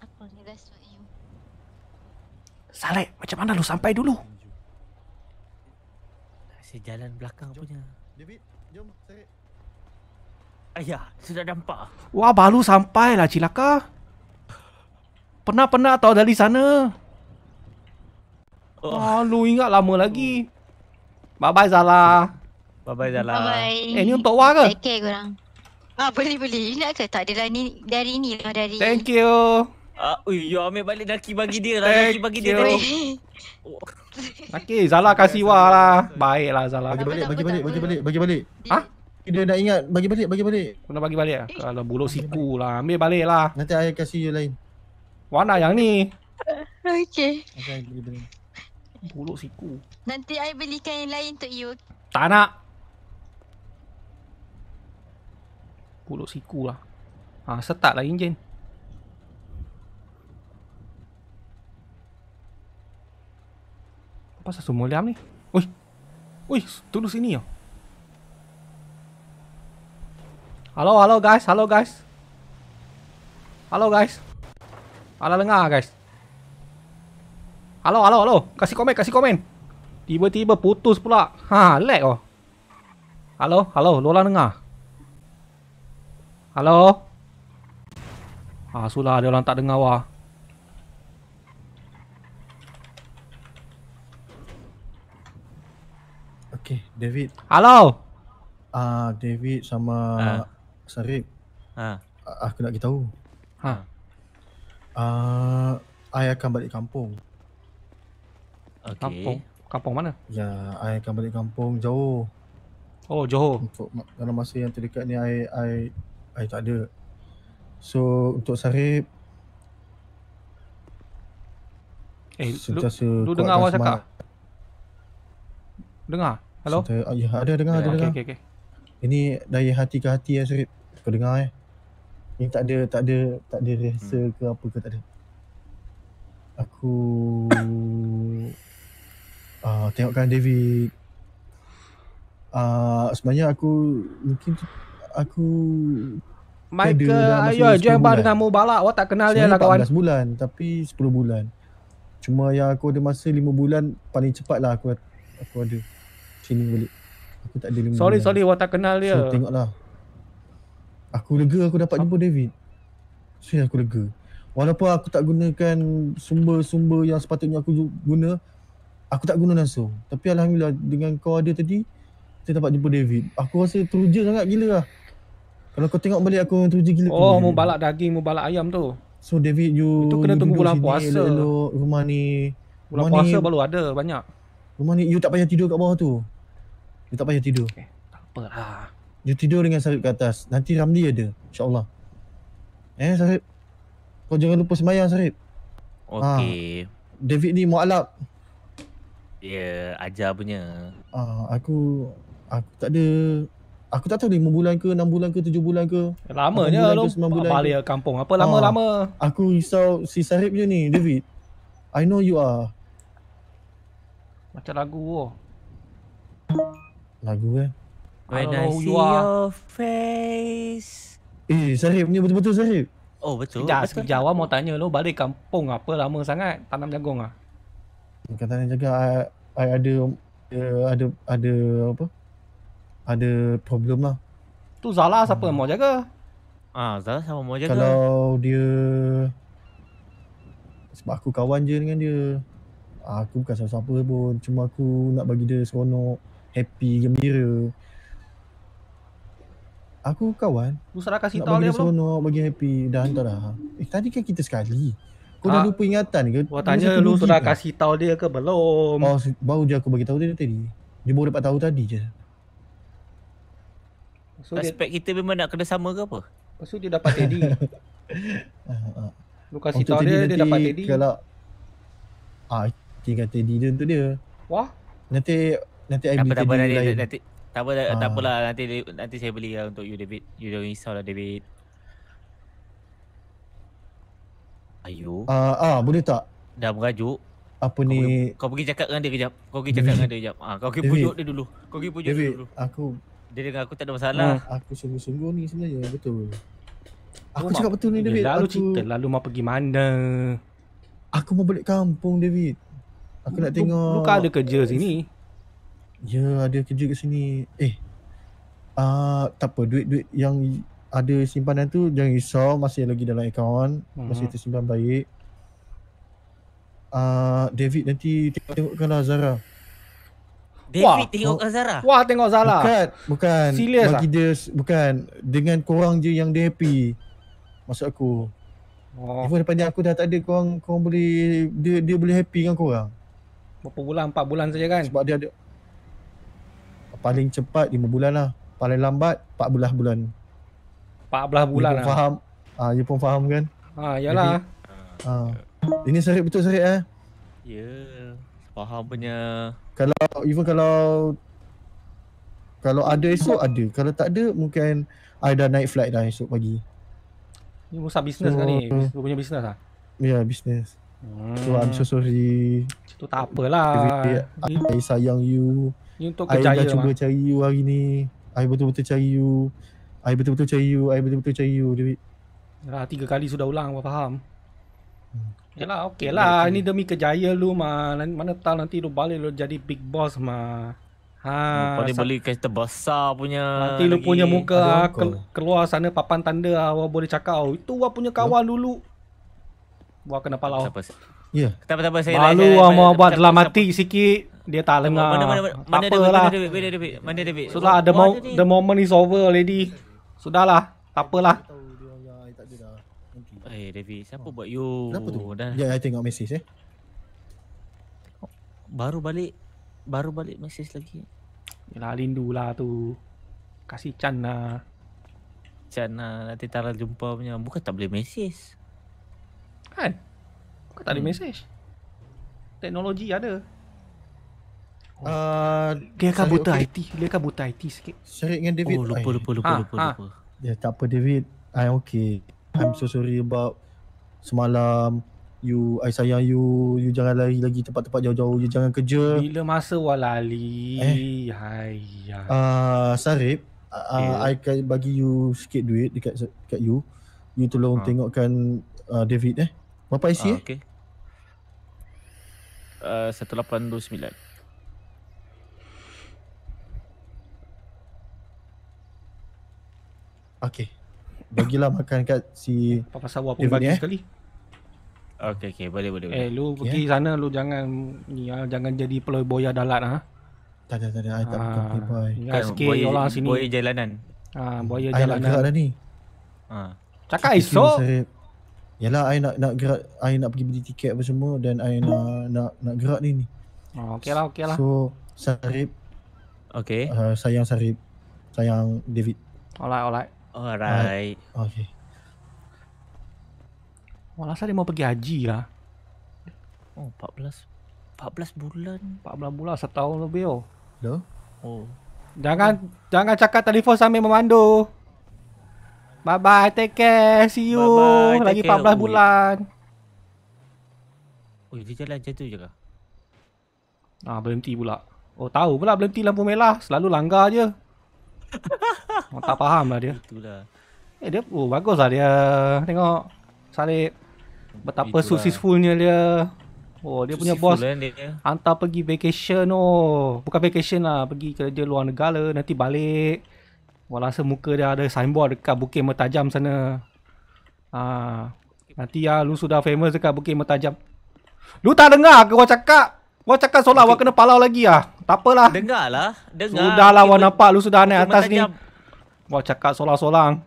Apa ni you? Salib, macam mana lu sampai dulu? Saya jalan belakang punya. David, jom saya. Ayah, sudah nampak. Wah, baru sampai lah cilaka. Pernah-pernah tahu dari sana. Oh. Ah, lu ingat lama lagi. Bye-bye, Zala. Bye. Bye-bye Zala. Bye-bye. Eh ni untuk Wah ke? Take care korang. Ah boleh boleh. You nak ke tak? Dia ni dari ni lah dari. Thank you. Ah, uh, ui, you ambil balik Naki bagi dia lah. Naki bagi dia tadi. Naki, Zala kasih Wah lah. Baiklah Zala. Bagi balik, bagi balik, bagi balik, bagi balik. Ha? Dia nak ingat, bagi balik, bagi balik. Kau bagi balik lah? Eh. Kalau buluk siku lah, ambil balik lah. Nanti ayah kasih you lain. Warna yang ni. Okay. Okay, boleh siku. Nanti ayah belikan yang lain untuk you. Tak nak. Pulut siku lah Ha, start lah enjin Apa pasal semua liam ni? Ui Ui, turun ini ya Halo, halo guys, halo guys Halo guys Ala lengah guys Halo, halo, halo Kasih komen, kasih komen Tiba-tiba putus pula Ha, lek oh Halo, halo, Lola dengar Hello. Ah, sudah dia orang tak dengar wah. Okay, David. Hello. Ah, uh, David sama ha. Sarip. Ha. Uh, aku nak kita tahu. Ha. Ah, uh, ayah kembali balik kampung. Okay. Kampung. Kampung mana? Ya, ai akan balik kampung jauh. Oh, Johor. Untuk dalam masa yang terdekat ni ai ai I tak ada. So untuk Sarip Eh, lu, lu dengar awal cakap? Dengar? Hello? Sentiasa, ah, ya, ada dengar, ya, ada okay, dengar. Okay, okay. Ini dari hati ke hati ya, Sarip. Kau dengar eh. Ini tak ada, tak ada, tak ada rasa hmm. ke apa ke tak ada. Aku... uh, tengokkan David. Uh, sebenarnya aku mungkin aku Michael ayo join bar dengan mu balak awak tak kenal dia lah kawan 14 bulan tapi 10 bulan cuma yang aku ada masa 5 bulan paling cepat lah aku aku ada sini balik aku tak ada sorry, bulan sorry sorry awak tak kenal dia so tengoklah aku lega aku dapat ah. jumpa ha? David so aku lega walaupun aku tak gunakan sumber-sumber yang sepatutnya aku guna aku tak guna langsung tapi alhamdulillah dengan kau ada tadi kita dapat jumpa David aku rasa teruja sangat gila lah kalau kau tengok balik aku yang teruji gila Oh, mau balak daging, mau balak ayam tu. So David you Itu kena tunggu bulan puasa. Elok, elok, rumah ni bulan rumah puasa ni, baru ada banyak. Rumah ni you tak payah tidur kat bawah tu. You tak payah tidur. Okay, eh, tak apalah. You tidur dengan Sarip ke atas. Nanti Ramli ada, insya-Allah. Eh Sarip. Kau jangan lupa sembahyang Sarip. Okey. Ha. David ni mualaf. Ya, yeah, ajar punya. Ah, aku aku tak ada Aku tak tahu 5 bulan ke enam bulan ke tujuh bulan ke Lama je lo balik ke kampung Apa lama-lama ha, Aku risau si Sarip je ni David I know you are Macam lagu oh. Lagu eh When I, I see you your face Eh Sarip ni betul-betul Sarip Oh betul Sekejap, betul. sekejap awak mau tanya lo balik kampung apa lama sangat tanam jagung ah Kata tanam jaga I, I ada, ada, eh, ada, ada apa ada problem lah. Tu Zala siapa hmm. yang mau jaga? Ah, Zala siapa mau jaga? Kalau dia sebab aku kawan je dengan dia. Ah, aku bukan siapa-siapa pun, cuma aku nak bagi dia seronok, happy, gembira. Aku kawan. Aku serah kasih tahu dia belum. Seronok, bagi happy. Dah hantar dah. Eh, tadi kan kita sekali. Kau ha? dah ah. lupa ingatan ke? Kau tanya lu sudah kasih tahu dia ke belum? Baru, oh, baru je aku bagi tahu dia tadi. Dia baru dapat tahu tadi je. Oh. So Aspek dia, kita memang nak kena sama ke apa? Lepas tu dia dapat Teddy. Ah, ah. Lu kasih tahu dia, dia dapat Teddy. Kalau Ah, tinggal Teddy dia untuk dia. Wah. Nanti nanti I beli Teddy lain. Nanti tak apa, ah. tak apalah nanti nanti saya beli lah untuk you David. You don't risau lah David. Ayo. Ah, uh, ah, boleh tak? Dah merajuk. Apa kau ni? Pergi, kau pergi cakap dengan dia kejap. Kau pergi cakap dengan dia kejap. Ah, kau pergi pujuk dia dulu. Kau pergi pujuk dia dulu. Aku dia dengan aku tak ada masalah. Ha, aku sungguh-sungguh ni sebenarnya betul. Aku oh, cakap betul ni David. Lalu aku... cerita lalu mau pergi mana? Aku mau balik kampung David. Aku nak tengok. Luka ada kerja sini. Ya, ada kerja kat sini. Eh. Ah, uh, tak apa duit-duit yang ada simpanan tu jangan risau masih lagi dalam akaun, hmm. masih mhm. tersimpan baik. Ah, uh, David nanti tengok-tengokkanlah Zara. David wah, tengok oh. Azara. Wah tengok Zara. Bukan, bukan. Serius Bagi lah. dia bukan dengan korang je yang dia happy. Maksud aku. Oh. Even depan aku dah tak ada korang korang boleh dia dia boleh happy dengan korang. Berapa bulan? 4 bulan saja kan? Sebab dia ada paling cepat 5 bulan lah. Paling lambat 14 bulan. 14 bulan, bulan lah. Faham. Ah, ha, pun faham kan? Ha, yalah. Ha. Ini serik betul serik eh? Ya. Yeah faham punya kalau even kalau kalau ada esok ada kalau tak ada mungkin I dah naik flight dah esok pagi ni musa bisnes so, kan ni uh, punya business ah ya yeah, business hmm. so I'm so sorry itu tak apalah Every day, I, sayang you ni untuk I dah lah. cuba mah. cari you hari ni I betul-betul cari you I betul-betul cari you I betul-betul cari you David dah tiga kali sudah ulang apa faham hmm. Yalah, okey lah. Ini demi kejaya lu, Ma. Mana tahu nanti lu balik lu jadi big boss, Ma. Ha, kau ni sa- boleh kereta besar punya. Nanti lagi. lu punya muka ah, ke- keluar sana papan tanda ah, awak boleh cakap oh, itu awak punya kawan Loh. dulu. Buat kena palau. Siapa? Ya. Tak apa-apa saya Malu ah mau buat dalam mati sikit. Dia tak lengah. Mana mana mana, mana, lah. mana, mana, mana, mana, mana, mana, mana, mana, mana, mana, mana, mana, mana, mana, mana, Eh, Devi, siapa oh. buat you? Kenapa tu? Dah. Ya, yeah, tengok message eh. Oh, baru balik baru balik message lagi. Yalah lah tu. Kasih Chan lah. Chan lah nanti Tara jumpa punya. Bukan tak boleh message. Kan? Bukan tak boleh hmm. message. Teknologi ada. Oh. Uh, dia kan buta okay. IT. Dia kan buta IT sikit. Syarik dengan David. Oh lupa lupa lupa ha, lupa. Ha. lupa. Ya tak apa David. Ah, okey. I'm so sorry about semalam you I sayang you you jangan lari lagi tempat-tempat jauh-jauh you jangan kerja bila masa walali eh? hai ya ah uh, sarip uh, yeah. I bagi you sikit duit dekat dekat you you tolong uh. tengokkan uh, David eh berapa IC uh, ah, okay. eh okey uh, 1829 okey bagilah makan kat si Papa Sawa pun bagi eh. sekali. Okey okey boleh boleh. Eh lu okay. pergi ya. sana lu jangan ni ah, jangan jadi pelboy boya dalat ah. Ha? Tak ada tak ada ai tak ah, bukan pelboy. Ya, kan sikit sini. Boya jalanan. Ha boya jalanan. Ai nak gerak ni. Ha. Cakap iso. Yalah ai nak nak gerak ai nak pergi beli tiket apa semua dan ai nak, nak nak gerak ni ni. Oh, okay lah, okay lah. So, Sarip. Okay. Uh, sayang Sarip. Sayang David. Alright, alright. Alright. Okay. Wah, asal dia mau pergi haji lah. Oh, 14. 14 bulan. 14 bulan, setahun lebih oh. Hello? Oh. Jangan oh. jangan cakap telefon sambil memandu. Bye bye, take care. See you. Bye-bye, Lagi 14 care. bulan. Oh, dia jalan macam tu je kah? Ah, berhenti pula. Oh, tahu pula tiba lampu merah. Selalu langgar je. tak faham lah dia Itulah Eh dia oh, bagus lah dia Tengok Salib Betapa Itulah. successfulnya dia Oh dia punya bos kan, Hantar pergi vacation oh Bukan vacation lah Pergi kerja luar negara Nanti balik Walau rasa muka dia ada signboard dekat Bukit Metajam sana Ah, ha. Nanti ya, lu sudah famous dekat Bukit Metajam Lu tak dengar ke gua cakap Gua cakap solat okay. gua kena palau lagi ah tak apalah. Dengarlah. Dengar. Sudahlah awak nampak lu sudah naik atas ni. Buat cakap solang-solang.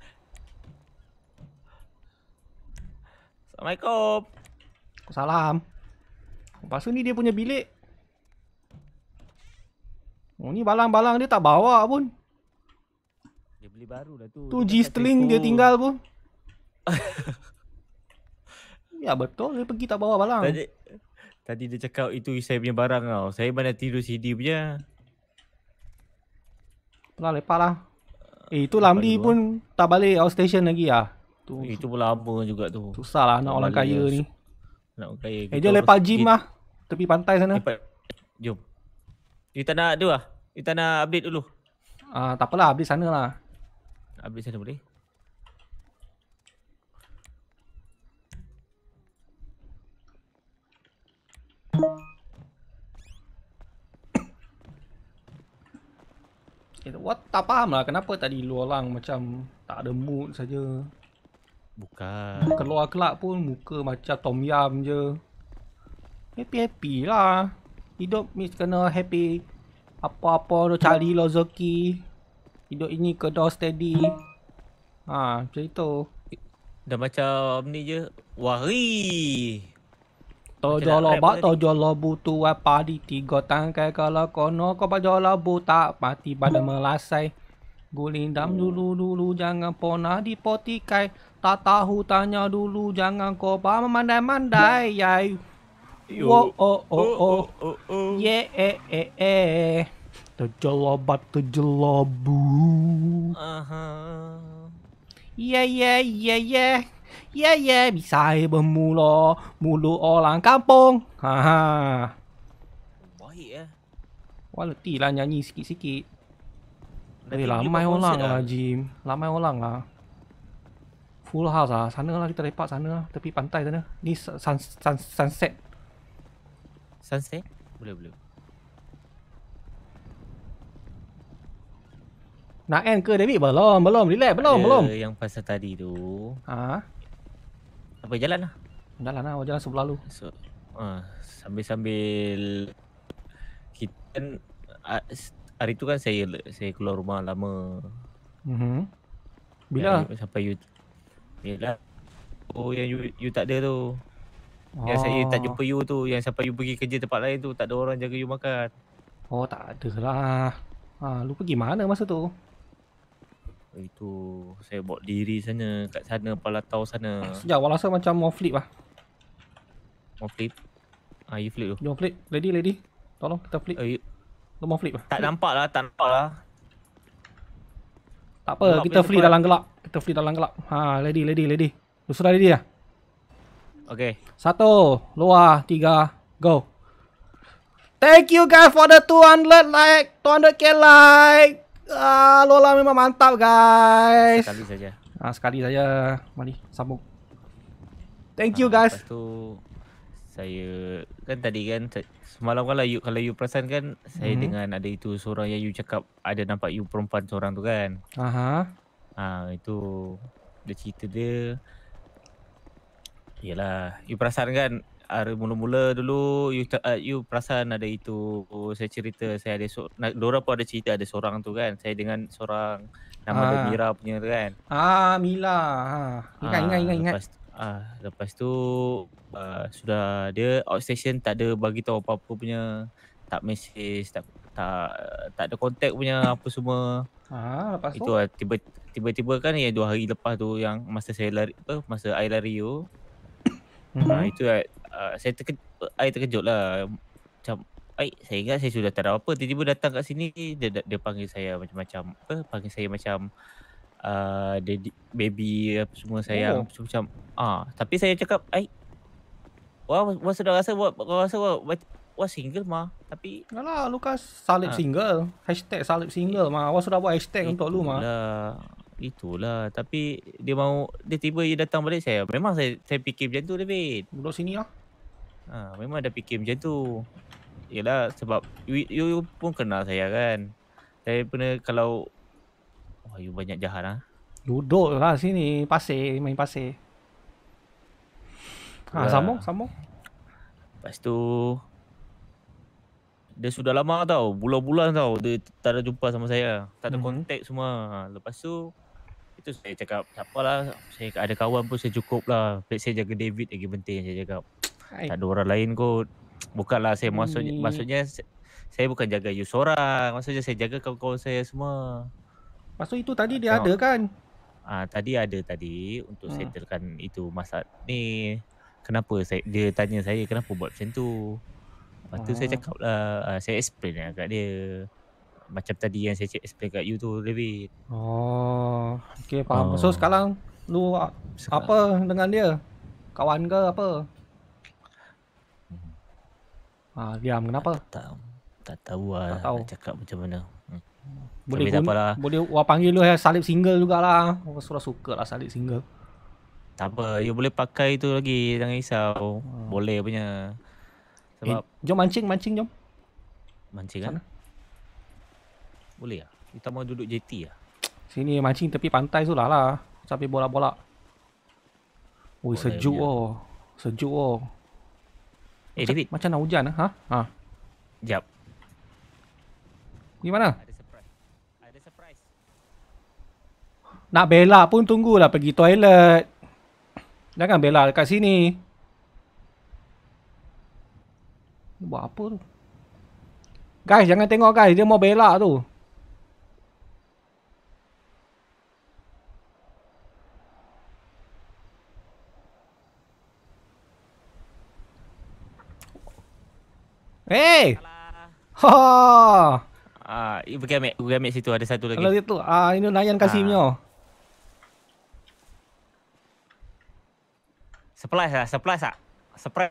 Assalamualaikum. Salam. Lepas ni dia punya bilik. Oh ni balang-balang dia tak bawa pun. Dia beli baru lah tu. Tu G-string dia tinggal pun. ya betul dia pergi tak bawa balang. Tadi, Tadi dia cakap itu saya punya barang tau. Saya mana tiru CD punya. Pernah lepak lah. Eh, itu Lamli pun juga. tak balik outstation lagi lah. Tu. Eh, itu pun lama juga tu. Susah lah nak orang kaya lah. ni. Nak orang kaya. Eh, jom lepak gym lah. Tepi pantai sana. Lepak. Jom. Dia tak nak dia lah. Dia tak nak update dulu. Ah, uh, tak Update sana lah. Update sana boleh? Eh, what? Tak faham lah kenapa tadi luarang macam tak ada mood saja. Bukan. Keluar kelak pun muka macam tom yam je. Happy-happy lah. Hidup ni kena happy. Apa-apa tu cari lozoki. Hidup ini kedua steady. Ha, macam itu. Dah macam ni je. Wari. Tojo lobo, tojo lobo tu apa eh, tiga tangkai kalau kono kau baca lobo tak pati pada melasai. gulindam oh. dulu dulu jangan pernah dipotikai. Tak tahu tanya dulu jangan kau bawa mandai mandai yai, Wo oh oh oh, oh, ye yeah, eh eh eh. Tojo lobo, tojo lobo. Aha. yeah, yeah, yeah, Yeah. Ye yeah, ye, yeah, bisa orang kampung. Ha Baik eh. Kualiti lah nyanyi sikit-sikit. Eh, Tapi ramai orang lah, Jim. Ramai orang lah. Full house lah. Sana lah kita lepak sana lah. Tepi pantai sana. Ni sun, sun, sunset. Sunset? Boleh, boleh. Nak end ke David? Belum, belum. Relax, belum, Ada belum. yang pasal tadi tu. Haa? Apa jalan lah Jalan lah, jalan sebelah lu so, uh, Sambil-sambil Kita kan Hari tu kan saya saya keluar rumah lama mm-hmm. Bila? Ya, sampai you Bila Oh yang you, you tak ada tu Yang saya oh. tak jumpa you tu Yang sampai you pergi kerja tempat lain tu Tak ada orang jaga you makan Oh tak ada lah ha, Lu pergi mana masa tu? Itu saya bawa diri sana kat sana Palatau sana. Sejak awal rasa macam mau flip ah. Mau flip. Ah you flip tu. Jom flip. lady lady Tolong kita flip. Ayuh. lu mau flip? Lah. Tak nampak lah, tak nampak lah. Tak apa, Lepas kita flip tepat. dalam gelap. Kita flip dalam gelap. Ha, lady, lady, lady. Lu sudah ready ya? Okay. Satu, luar, tiga, go. Thank you guys for the 200 like, 200k like. Ah, Lola memang mantap guys. Sekali saja. Ah, sekali saja. Mari sambung. Thank you ah, guys. Lepas tu saya kan tadi kan semalam kalau you kalau you perasan kan mm-hmm. saya mhm. dengan ada itu suara yang you cakap ada nampak you perempuan seorang tu kan. Aha. Ah, itu dia cerita dia. Yalah, you perasan kan ada mula-mula dulu you uh, you perasan ada itu oh, saya cerita saya ada so, nah, Dora pun ada cerita ada seorang tu kan saya dengan seorang nama dia ah. Mira punya kan ah Mila ah, ah, ingat, ingat ingat ingat ah lepas tu uh, sudah dia outstation tak ada bagi tahu apa-apa punya tak message tak tak tak ada contact punya apa semua Ah, lepas itu lah, tiba, tiba-tiba kan yang dua hari lepas tu yang masa saya lari apa eh, masa air lari tu mm-hmm. ha, itu lah, Ah, saya terke, I terkejut lah Macam Ay, saya ingat saya sudah tahu apa Tiba-tiba datang kat sini Dia, dia panggil saya macam-macam Apa? Panggil saya macam uh, daddy, Baby apa semua saya oh. Macam ah, Tapi saya cakap Ay Wah, wah sudah rasa buat rasa buat Wah single mah Tapi Alah Lukas Salib ha. single Hashtag salib single mah Wah sudah buat hashtag itulah, untuk lu mah Itulah Itulah Tapi Dia mau Dia tiba dia datang balik saya Memang saya, saya fikir macam tu David Duduk sini lah Ha, memang ada fikir macam tu. Yelah sebab you, you, pun kenal saya kan. Saya pernah kalau... Wah oh, you banyak jahat lah. Ha? Duduk lah sini. Pasir. Main pasir. Ha, sambung, sambung. Lepas tu... Dia sudah lama tau. Bulan-bulan tau. Dia tak ada jumpa sama saya. Tak ada hmm. kontak semua. Lepas tu... Itu saya cakap, siapalah. Saya ada kawan pun saya cukup lah. Saya jaga David lagi penting saya cakap. Tak ada orang lain kot. Bukanlah saya maksudnya, hmm. maksudnya saya bukan jaga you seorang. Maksudnya saya jaga kawan-kawan saya semua. Maksud itu tadi dia ada kan? Ah tadi ada tadi untuk hmm. settlekan itu masa ni. Kenapa saya, dia tanya saya kenapa buat macam tu? Lepas tu hmm. saya ah. cakap lah, ah, saya explain lah kat dia. Macam tadi yang saya explain kat you tu, David. Oh, okay faham. Oh. So sekarang lu apa dengan dia? Kawan ke apa? Ah, diam kenapa? Tak tak tahu lah tak tahu. cakap macam mana. Hmm. Boleh pun, lah. boleh wah panggil lu eh, salib single jugalah. Aku suka lah salib single. Tak apa, you boleh pakai tu lagi, jangan risau. Ah. Boleh punya. Eh, Sebab eh, jom mancing, mancing jom. Mancing kan? Boleh ah. ya. Kita mau duduk JT ya. Ah? Sini mancing tepi pantai sudah lah. Sampai bola-bola. Oi, sejuk oh. Sejuk oh. Eh David Macam nak hujan lah ha? ha Sekejap Pergi mana? Nak bela pun tunggulah pergi toilet Jangan bela dekat sini Buat apa tu? Guys jangan tengok guys dia mau bela tu Hey. Ha. Ah, ibu game, ibu game situ ada satu lagi. Kalau dia tu, ah uh, ini Nayan Kasimnya. Uh. Supply lah, supply sah. Supply.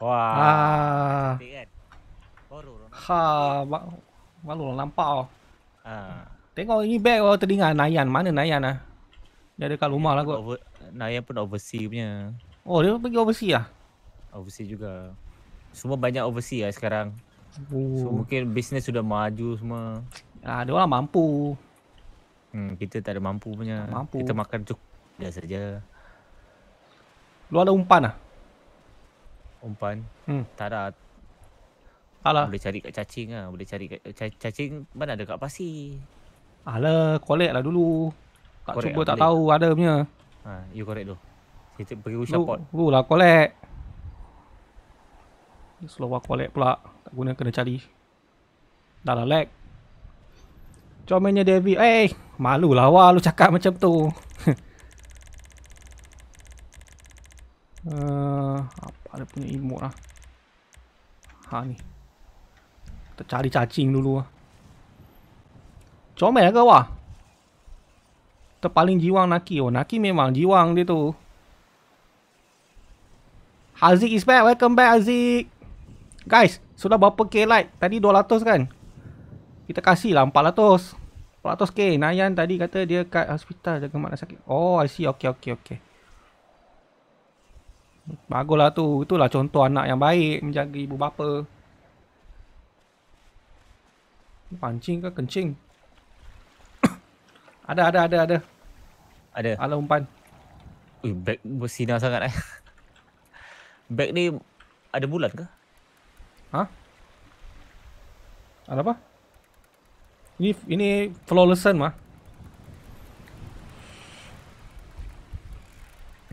Wah. Ah. Kan? Ha, malu lah nampak oh. Uh. Tengok ini bag oh, teringat Nayan. Mana Nayan ah? Dia dekat rumah lah kot. Over, Nayan pun oversea punya. Oh, dia pergi oversea lah? Overseas juga. Semua banyak oversea lah sekarang. Oh. So, mungkin bisnes sudah maju semua. Ah, dia orang mampu. Hmm, kita tak ada mampu punya. Tak mampu. Kita makan cuk biasa saja. Lu ada umpan lah? Umpan? Hmm. Tak ada. Alah. Boleh cari kat cacing lah. Boleh cari kat cacing mana ada kat pasir. Alah, collect lah dulu. Lah, tak correct cuba tak tahu ada punya. Ha, you correct tu. Kita pergi usah pot. Lu lah collect. Slow aku lag pula. Tak guna kena cari. Dah lah lag. Comelnya David. Eh, hey, malu lah awak lu cakap macam tu. uh, apa ada punya emote lah. Ha ni. Kita cari cacing dulu lah. Comel ke awak? Terpaling jiwang Naki. Oh, Naki memang jiwang dia tu. Haziq is back. Welcome back, Haziq. Guys, sudah berapa K like? Tadi 200 kan? Kita kasih lah 400. 400 K. Nayan tadi kata dia kat hospital. Jaga mak sakit. Oh, I see. Okay, okay, okay. Baguslah tu. Itulah contoh anak yang baik. Menjaga ibu bapa. Pancing ke kencing? Ada ada ada ada. Ada. Ala umpan. Ui, back bersinar sangat eh. Back ni ada bulan ke? Ha? Ada apa? Ini ini fluorescent mah.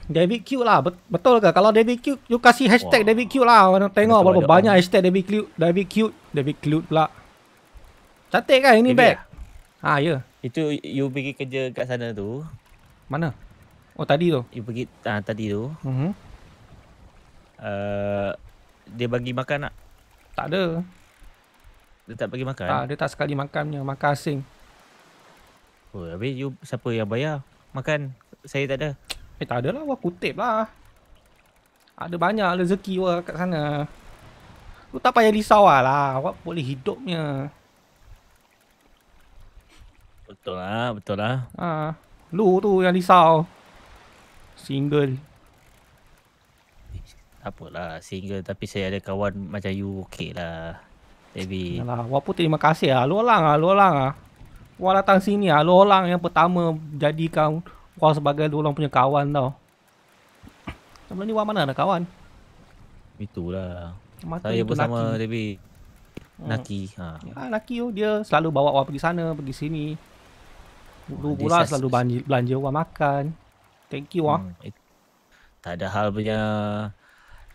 David Q lah betul ke kalau David Q you kasih hashtag wow. David Q lah mana tengok berapa banyak, hashtag David Q David Q David Q pula cantik kan ini David bag ha ya yeah. Itu you pergi kerja kat sana tu. Mana? Oh tadi tu. You pergi ah tadi tu. Mhm. Uh-huh. Uh, dia bagi makan tak? Tak ada. Dia tak bagi makan? Tak, dia tak sekali makannya. Makan asing. Oh, habis you siapa yang bayar? Makan. Saya tak ada. Eh, tak adalah. Wah, kutip lah. Ada banyak rezeki wah kat sana. Lu tak payah risau lah. Awak boleh hidupnya. Betul lah, betul lah. Ha. Lu tu yang risau. Single. Apalah, single tapi saya ada kawan macam you okey lah. Baby. Alah, gua pun terima kasih lah. Lu orang lah, lu orang lah. Gua datang sini lah. Lu orang yang pertama jadikan gua sebagai lu orang punya kawan tau. Sebelum ni gua mana ada kawan? Itulah. Mata saya itu bersama ha. Naki. Naki. Hmm. Ha. Ya, Naki tu dia selalu bawa gua pergi sana, pergi sini. Dulu pula selalu belanja, belanja orang makan. Thank you ah. Hmm. Tak ada hal punya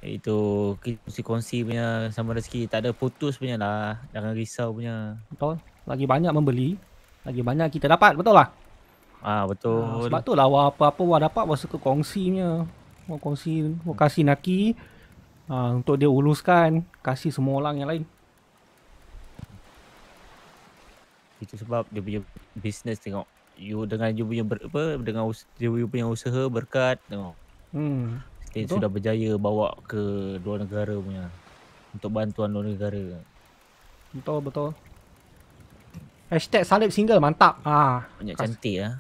itu kongsi-kongsi punya sama rezeki tak ada putus punya lah jangan risau punya betul lagi banyak membeli lagi banyak kita dapat betul lah ah betul ah, sebab tu lah apa-apa wah dapat wah suka kongsi punya wah kongsi wah hmm. kasih naki ah, untuk dia uluskan kasih semua orang yang lain itu sebab dia punya bisnes tengok you dengan you punya ber, apa dengan us, you punya usaha berkat tengok. Hmm. Kita sudah berjaya bawa ke dua negara punya untuk bantuan luar negara. Betul betul. Hashtag salib single mantap. Ah, Banyak kas. cantik ah.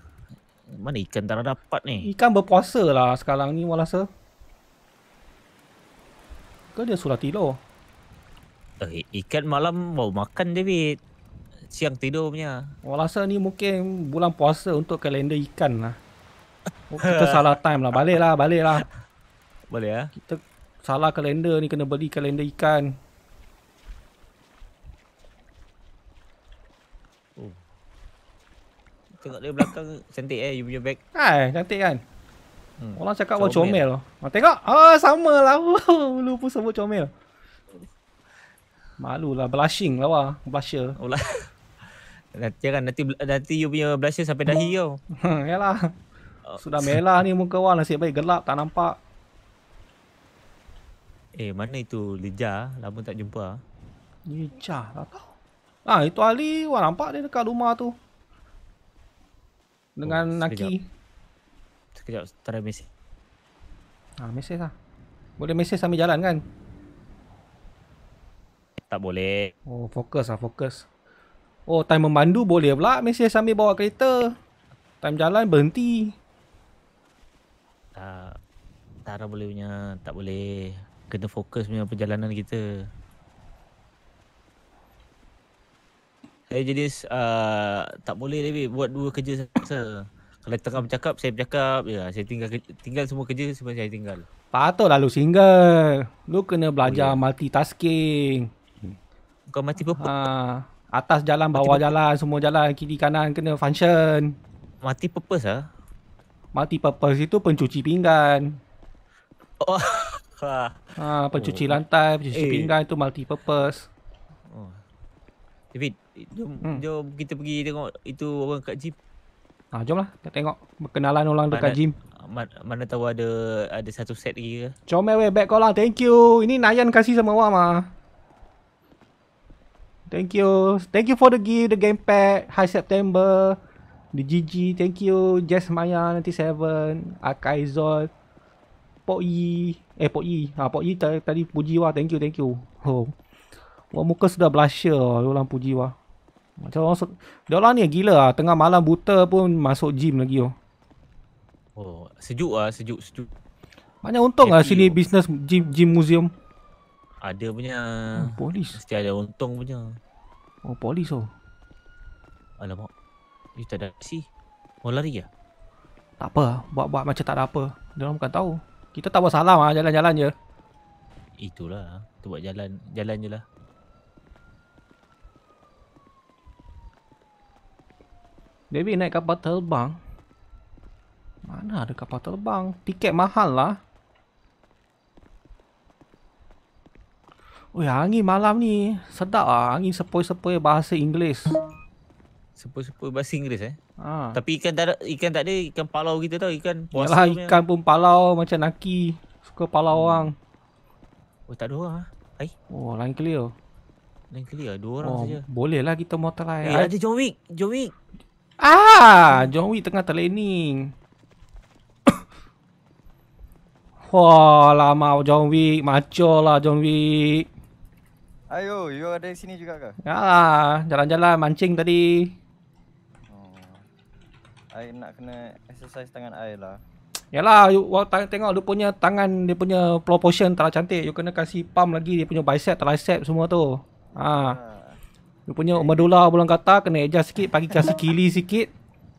Mana ikan tak dapat ni? Ikan berpuasa lah sekarang ni walasa. Kau dia surati lo. Eh, ikan malam mau makan David siang tidur punya. Oh, rasa ni mungkin bulan puasa untuk kalender ikan lah. Oh, kita salah time lah. Balik lah, balik lah. Boleh lah. Ya? Kita salah kalender ni kena beli kalender ikan. Oh. Tengok dia belakang cantik eh, you punya bag. Hai, cantik kan? Hmm. Orang cakap awak comel. comel. Ah, tengok. Oh, sama lah. Lu pun sebut comel. Malu lah. Blushing lah wah. Blusher. Oh, lah. Nanti kan nanti nanti you punya blusher sampai dahi kau. Ha yalah. Oh. Sudah merah ni muka awak nasib baik gelap tak nampak. Eh mana itu Lija? Lama tak jumpa. Lija tak tahu. Ah itu Ali awak nampak dia dekat rumah tu. Dengan oh, Naki. Sekejap, sekejap try mesej. Ah mesej lah. Boleh mesej sambil jalan kan? Tak boleh. Oh fokus ah fokus. Oh, time memandu boleh pula mesti sambil bawa kereta. Time jalan berhenti. Tak. Tara boleh punya, tak boleh. Kena fokus punya perjalanan kita. Saya jadi uh, tak boleh lebih buat dua kerja saya. Kalau tengah bercakap, saya bercakap Ya, saya tinggal, tinggal semua kerja sebab saya tinggal. Patut lalu single. Lu kena belajar oh, yeah. multitasking. Kau mati berapa? Ha. Atas jalan, bawah Mati jalan, pu- semua jalan, kiri kanan kena function. Mati purpose ah. Mati purpose itu pencuci pinggan. Oh. Ha. ha, pencuci oh. lantai, pencuci eh. pinggan itu multi purpose. Oh. David, eh, jom hmm. jom kita pergi tengok itu orang kat gym. Ha, jomlah kita tengok berkenalan orang mana, dekat gym. Mana, mana tahu ada ada satu set lagi ke. Comel we back kau lah. Thank you. Ini Nayan kasih sama awak mah. Thank you. Thank you for the give, the game pack. High September. The GG. Thank you. Jess Maya 97. Akaizol. Pok Yi. Eh, Pok Yi. Ha, Pok Yi tadi puji wah. Thank you, thank you. Oh. Wah, muka sudah blusher. Oh, dia orang puji wah. Macam orang... Dia orang ni gila lah. Tengah malam buta pun masuk gym lagi oh. Oh, sejuk lah. Sejuk, sejuk. Banyak untung lah sini oh. business gym, gym museum. Ada punya oh, Polis Mesti ada untung punya Oh polis oh Alamak Ni tak ada aksi Mau lari ya. Tak apa Buat-buat macam tak ada apa Dia bukan tahu Kita tak buat salam lah Jalan-jalan je Itulah Kita buat jalan Jalan je lah Baby naik kapal terbang Mana ada kapal terbang Tiket mahal lah Oi, angin malam ni sedap ah. Angin sepoi-sepoi bahasa Inggeris. Sepoi-sepoi bahasa Inggeris eh? Ha. Tapi ikan tak ada, ikan tak ada, ikan palau kita tau, ikan puasa. Yalah, ikan pun palau macam Naki. Suka palau hmm. orang. Oh, tak ada orang ah. Hai. Oh, lain kali oh. Lain kali ah, dua orang oh, saja. Boleh lah kita mau lain Eh, ada John Wick, John Wick. Ah, John Wick tengah training. Wah, lama John Wick. Macho lah John Wick. Ayo, you ada di sini juga ke? Ah, jalan-jalan mancing tadi. Oh. I nak kena exercise tangan I lah. Ya lah, you, tengok dia punya tangan, dia punya proportion terlalu cantik. You kena kasih pump lagi, dia punya bicep, tricep semua tu. Ha. Ah. You punya hey. medula bulan kata kena adjust sikit, pagi kasih kili sikit.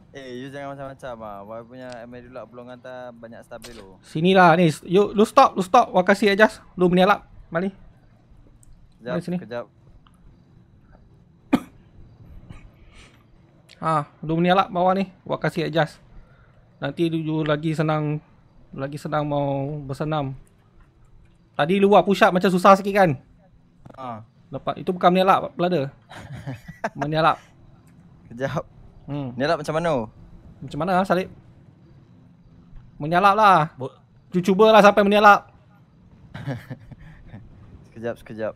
Eh, hey, you jangan macam-macam ah. Wah, punya medula bulan kata banyak stabil tu. lah, ni. You lu stop, lu stop. Wah, kasih adjust. Lu menyalap. Mari. Sekejap, sini. sekejap. Ha, dua lah bawah ni. Buat kasih adjust. Nanti lu lagi senang lagi senang mau bersenam. Tadi lu buat push up macam susah sikit kan? Ha. Lepas itu bukan menyalak pelada. menyalak. Kejap. Hmm. Menyalak macam mana? Macam mana lah Salib? Menyalak lah. Bo- cubalah sampai menyalak. sekejap, sekejap.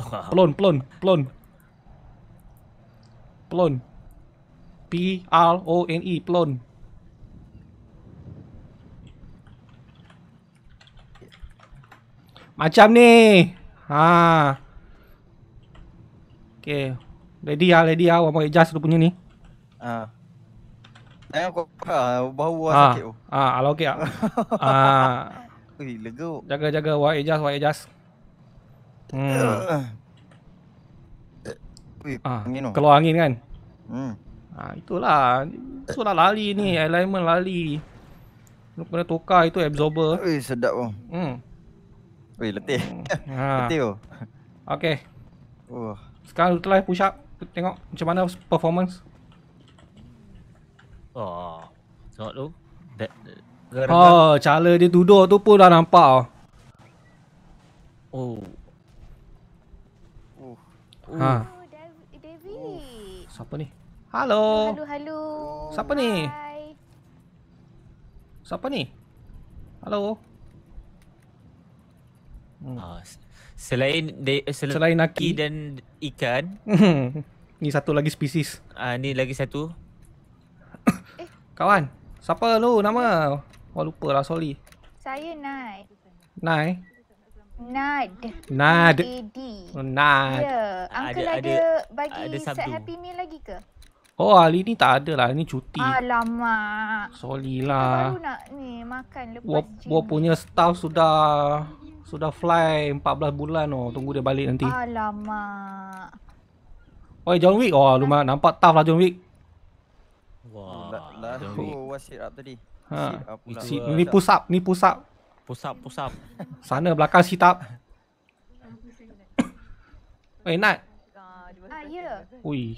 Plon, plon, plon. Plon. P R O N E, plon. Macam ni. Ha. Okay. Lady ya, ah, lady ya, ah. awak mau adjust punya ni. ah ha. Tengok kau kau lah, bau ah ha. sakit tu. Ha, ah, okey ah. Ha. Ui, lega. Jaga jaga wire adjust, wire adjust. Hmm. Ah, angin Keluar angin kan? Hmm. Ah, itulah. So dah lari ni, hmm. alignment lari. Lu kena tukar itu absorber. Ui, sedap oh. Hmm. Ui, letih. ha. Letih oh. Okey. Oh. Sekarang utilize push up. Tengok macam mana performance. Oh. Tengok tu. oh, cara dia duduk tu pun dah nampak Oh. oh. Ha. Oh, ha. David. Oh, siapa ni? Halo. Halo, halo. Siapa Hi. Siapa ni? Halo. Hmm. Ah, selain de, eh, sel- selain Naki dan ikan. ni satu lagi spesies. Ah, uh, ni lagi satu. Eh. Kawan, siapa lu nama? Wah, lupa lah, sorry. Saya Nai. Nai? Nad. Nad. A oh, Nad. Ya. Uncle ada, ada, bagi ada set happy meal lagi ke? Oh, hari ni tak ada lah. Ni cuti. Alamak. Sorry lah. Kita baru nak ni makan lepas gym. Gua punya staff sudah sudah fly 14 bulan oh. Tunggu dia balik nanti. Alamak. Oi, John Wick. Oh, lu nampak tough lah John Wick. Wah. Lalu, what's it up tadi? Ha. Ni push up, ni push Pusap, pusap. Sana belakang sitap. Eh, nak? Ha, ah, ya. Ui.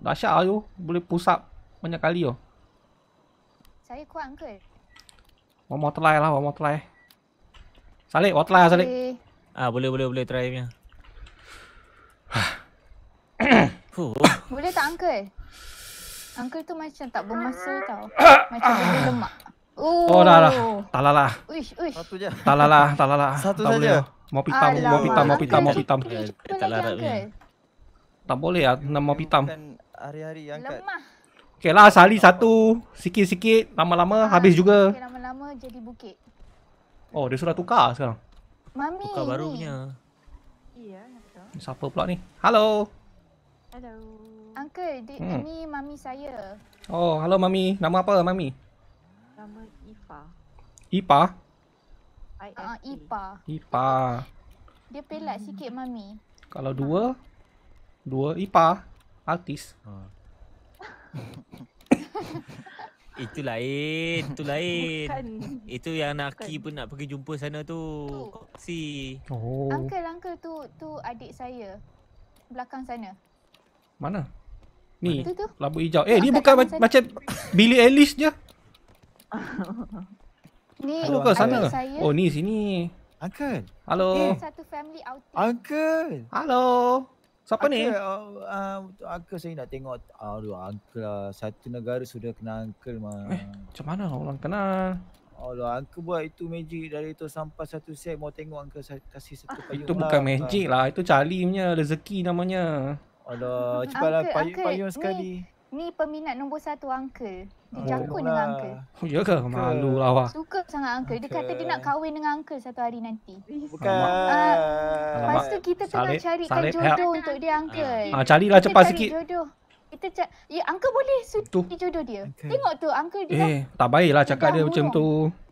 Dahsyat lah tu. Boleh pusap banyak kali tu. Saya kuat, Uncle. One more try lah, one more try. Salik, one try lah, Salik. Ah, boleh, boleh, boleh try punya. boleh tak, Uncle? Uncle tu macam tak bermasa tau. Macam lebih lemak. Oh, oh dah lah. Tak lah lah. Satu je. Tak lah lah. Tak lah lah. Satu saja. Lah. Mau pitam, mau pitam, mau pitam, mau pitam. Tak lah lah. Tak boleh lah. Nak mau pitam. Hari-hari angkat. Lemah. Okay lah, sali satu. Sikit-sikit. Lama-lama habis juga. Lama-lama jadi bukit. Oh, dia sudah tukar sekarang. Mami. Tukar baru punya. Iya, nak Siapa pula ni? Hello. Hello. Uncle, di, hmm. ini mami saya. Oh, hello mami. Nama apa mami? Nama Ifa. Ipa? Ah, Ipa. Ipa. Dia pelak hmm. sikit mami. Kalau dua, dua Ipa. Artis. Ha. Itu lain, itu lain. Bukan. Itu yang Naki pun nak pergi jumpa sana tu. Si. Oh. Uncle, uncle tu tu adik saya. Belakang sana. Mana? Ni. Labu hijau. Eh, dia bukan macam Billy Ellis je. ni Hello, uncle sana. Saya. Oh ni sini. Uncle. Hello. Ni satu family outing. Uncle. Hello. Siapa uncle, ni? Uh, uh, uncle saya nak tengok. Aduh uncle lah. Satu negara sudah kenal uncle mah. Eh macam mana orang kenal? Allah, Uncle buat itu magic dari tu sampai satu set mau tengok Uncle kasih satu ah, payung Itu lah, bukan magic lah, itu calimnya, rezeki namanya Allah, cepatlah payung, payung sekali ni, ni peminat nombor satu Uncle Jangkun oh, dengan Uncle. Oh, ya ke? Malu lah awak. Suka sangat Uncle. Dia kata dia nak kahwin dengan Uncle satu hari nanti. Bukan. Uh, lepas tu kita tengah cari carikan jodoh Salih. untuk dia Uncle. Ha, uh, carilah kita cepat sikit. Jodoh. Kita cari Ya, Uncle boleh suci jodoh dia. Okay. Tengok tu, Uncle dia. Eh, tak baiklah cakap dia, dia macam tu.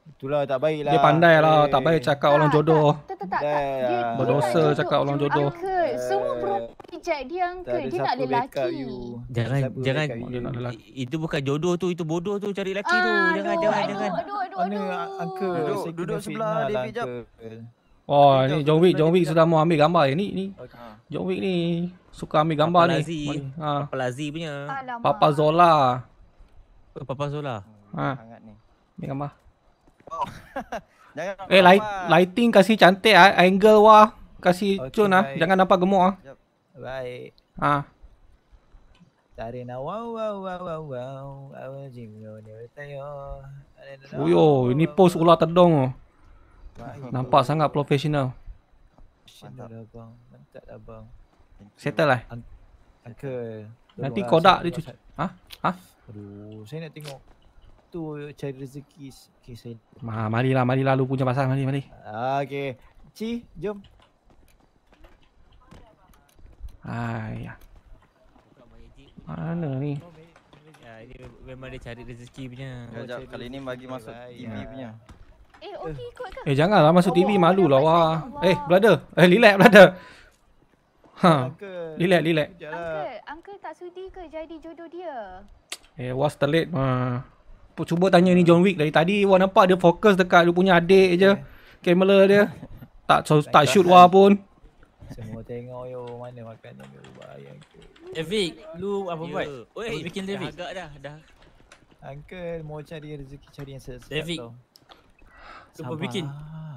Itulah tak baik lah. Dia pandai lah. Hey. Eh. Tak baik cakap orang jodoh. Tak, tak, tak. tak, tak. Dia, dia Berdosa dia cakap orang jodoh. Uncle. Eh. Semua perempuan reject dia uncle. dia tak ada lelaki. Jangan, jangan. Itu bukan jodoh tu. Itu bodoh tu cari lelaki tu. Ah, jangan, aduh, jangan, aduh, jangan. Aduh, aduh, aduh. Duduk, sebelah dia jap. Oh, ni John Wick, John Wick sudah mau ambil gambar ni, ni. John Wick ni suka ambil gambar ni. Ha. Pelazi punya. Papa Zola. Oh, Papa Zola. Ha. Ambil gambar. Jangan eh, light, lighting kasih cantik ah. Angle wah. Kasih okay, cun ah. Jangan nampak gemuk ah. Bye. Ha. Dari na wow wow wow wow wow. Awak jim ni tayo. Uyo, ini post ular tedong. Oh. Nampak sangat profesional. Mantap abang. Mantap abang. Settle lah. Uncle. Nanti kodak dia cuci. Ha? Ha? Aduh, saya nak tengok tu cari rezeki okay, saya. Ma, mari lah, mari lah lu punya pasal, mari, mari. Okay, Ci, jom. Ayah. Mana ni? Ya, memang dia cari rezeki punya. Sekejap, kali ni bagi masuk TV punya. Eh, okey eh. ikut kan? Eh, janganlah masuk TV oh, malu oh, lah wah. Eh, brother. Eh, relax brother. Ha. Relax, relax. Lah. Uncle, uncle tak sudi ke jadi jodoh dia? Eh, was terlit. Ha. Uh cuba tanya ni John Wick dari tadi Wah nampak dia fokus dekat dia punya adik je Kamera dia Tak so, tak shoot wah pun Semua tengok yo mana makan ni lu bayang ke lu apa yo. Ya. buat? bikin Levi. Agak dah, dah. Uncle mau cari rezeki cari yang sesuai. Levi. Cuba bikin.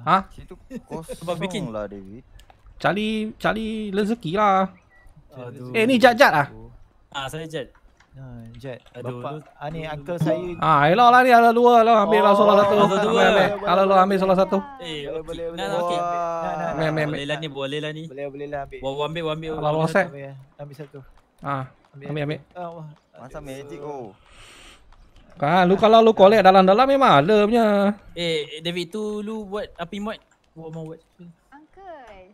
Ha? Itu kosong Cuba bikin. lah David. Cari cari rezeki lah. Aduh. Eh ni jat ah. Ah, saya jat. Ha, Jet. Aduh, Bapak. Ah, uncle saya. Ah, elok lah ni ada dua. Elok ambil lah oh, salah satu. Kalau lo ambil salah satu. Eh, eh boleh boleh. Nah, okey. Nah, nah. Boleh lah ni, boleh lah ni. Boleh boleh lah ambil. Bawa ambil, ambil. Kalau lo set. Ambil satu. Ah, ambil ambil. Ah, Masa magic oh. Kan, lu kalau lu collect dalam-dalam memang ada punya. Eh, David tu lu buat api mod. Buat mod. Uncle.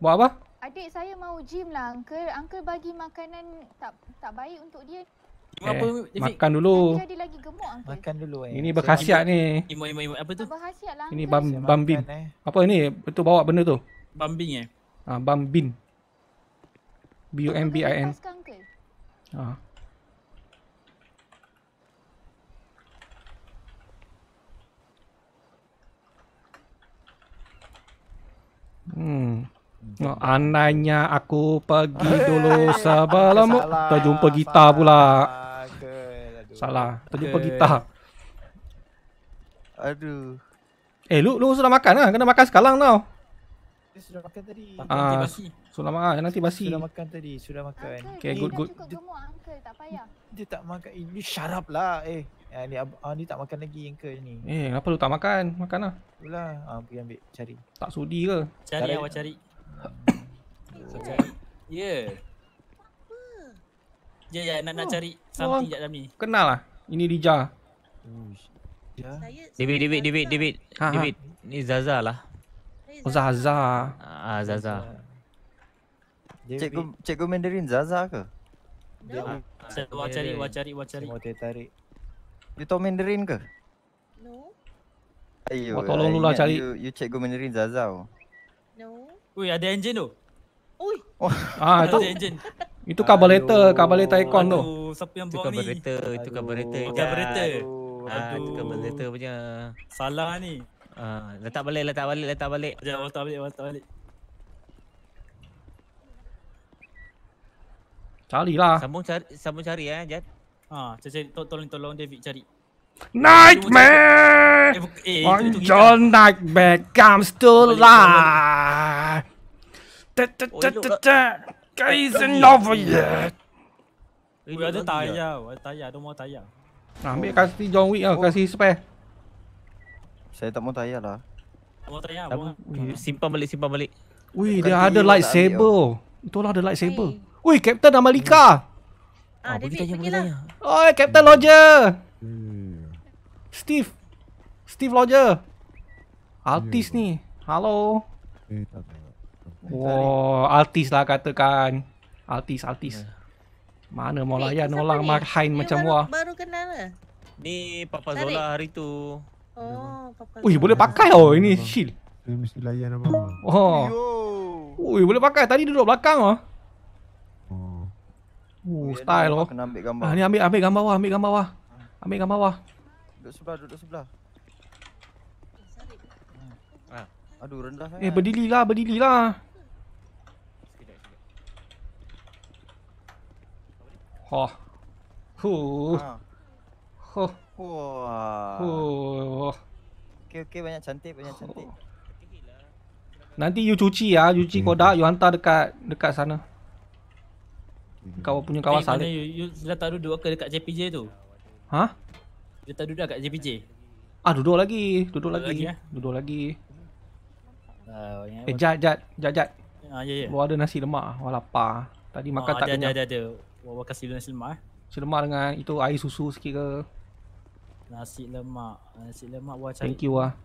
Buat apa? Adik saya mau gym lah uncle. Uncle bagi makanan tak tak baik untuk dia. Eh, apa makan dulu. Nanti dia lagi gemuk uncle. Makan dulu eh. Ini berkhasiat ni. Imo imo imo apa tu? Berkhasiat lah. Ini bam bambin. Eh. Apa ni? Betul bawa benda tu. Bambin eh. Ah bambin. B U M B I N. Ha. Hmm. Anaknya aku pergi dulu eh, sebelum terjumpa kita pula. Salah, terjumpa kita Aduh. Eh, lu lu sudah makan lah. Kena makan sekarang tau. Dia sudah makan tadi. Ah, nanti basi. Sudah makan, ah, nanti basi. Sudah makan tadi, sudah makan. Uncle, okay, good, good. Dia, Uncle. Tak Dia tak makan. ini shut up lah. Eh, eh ni, ah, ni tak makan lagi, Uncle ni. Eh, kenapa lu tak makan? Makan lah. Itulah. Ah, pergi ambil, cari. Tak sudi ke? Cari, cari awak cari. cari okay. Ya ya nak nak oh. cari something kat oh. dalam ni. Kenal lah. Ini Rija. Ya. David David David David. Ha, ha. David. Ni Zaza lah. Oh Zaza. Ah, ah Zaza. Zaza. Cikgu Cikgu Mandarin Zaza ke? No. Wah ah, cari wah cari wah cari. Mau tarik. You tahu Mandarin ke? No. Ayuh, tolong lu lah cari. You, you cikgu Mandarin Zaza. Oh. Ui, ada engine tu. Ui. Ah, itu. Itu carburetor, Aduh. carburetor aircon tu. siapa yang bawa ni? Oh, ah, itu Aduh. itu carburetor. Aduh. Carburetor. Ah, itu carburetor punya. Salah ni. Ah, letak balik, letak balik, letak balik. Jangan letak balik, letak balik. Carilah. Sambung cari, sambung cari eh, Jad. Ah, cari, tolong tolong David cari. Nightmare! Eh, eh, Nightmare comes to oh, life! Ta-ta-ta-ta-ta! Guys, it's over yet! Eh, eh ada tayar. Ada tayar. Don't want tayar. Nah, ambil kasi John Wick lah. Kasi oh. spare. Saya tak mau tayar lah. Tak mau tayar. Hmm. Simpan balik, simpan balik. Wih, dia ada lightsaber. Itulah ada lightsaber. Wih, Captain Amalika! Ah, ah David, pergilah. Oh, Captain Roger! Hmm. Steve Steve Lodger Altis ni Halo eh, Wah Altis lah katakan Altis Altis eh. Mana mau layan orang Hain macam wah Baru kenal lah Ni Papa Zola hari tu Oh, Ui boleh pakai oh ini shield. mesti layan apa? Lah. Oh. wih boleh pakai tadi duduk belakang oh. Oh. oh style oh. Kena ambil gambar. Ah, ni ambil ambil gambar wah, ambil gambar wah. Ambil gambar wah. Duduk sebelah, duduk sebelah. Eh, hmm. ha. Aduh, rendah sangat. Eh, berdirilah, berdirilah. Ha. Huh. Ah. Ha. Huh. Wah. Huh. Okey, okey, banyak cantik, banyak huh. cantik. Nanti you cuci ya, you cuci hmm. kodak, hmm. you hantar dekat dekat sana. Hmm. Kau punya kawasan ni. Eh, mana you, you, sudah taruh dua ke dekat JPJ tu? Hah? Dia tak duduk kat JPJ? Ah duduk lagi, duduk, duduk lagi. lagi ya? Duduk lagi. Uh, eh jat jat jat jat. Ah ya ya. Bawa ada nasi lemak. Wah lapar. Tadi makan oh, tak ada, kenyang. Ada ada ada. Bawa kasi nasi lemak eh. Nasi lemak dengan itu air susu sikit ke. Nasi lemak. Nasi lemak buat cari. Thank you ah.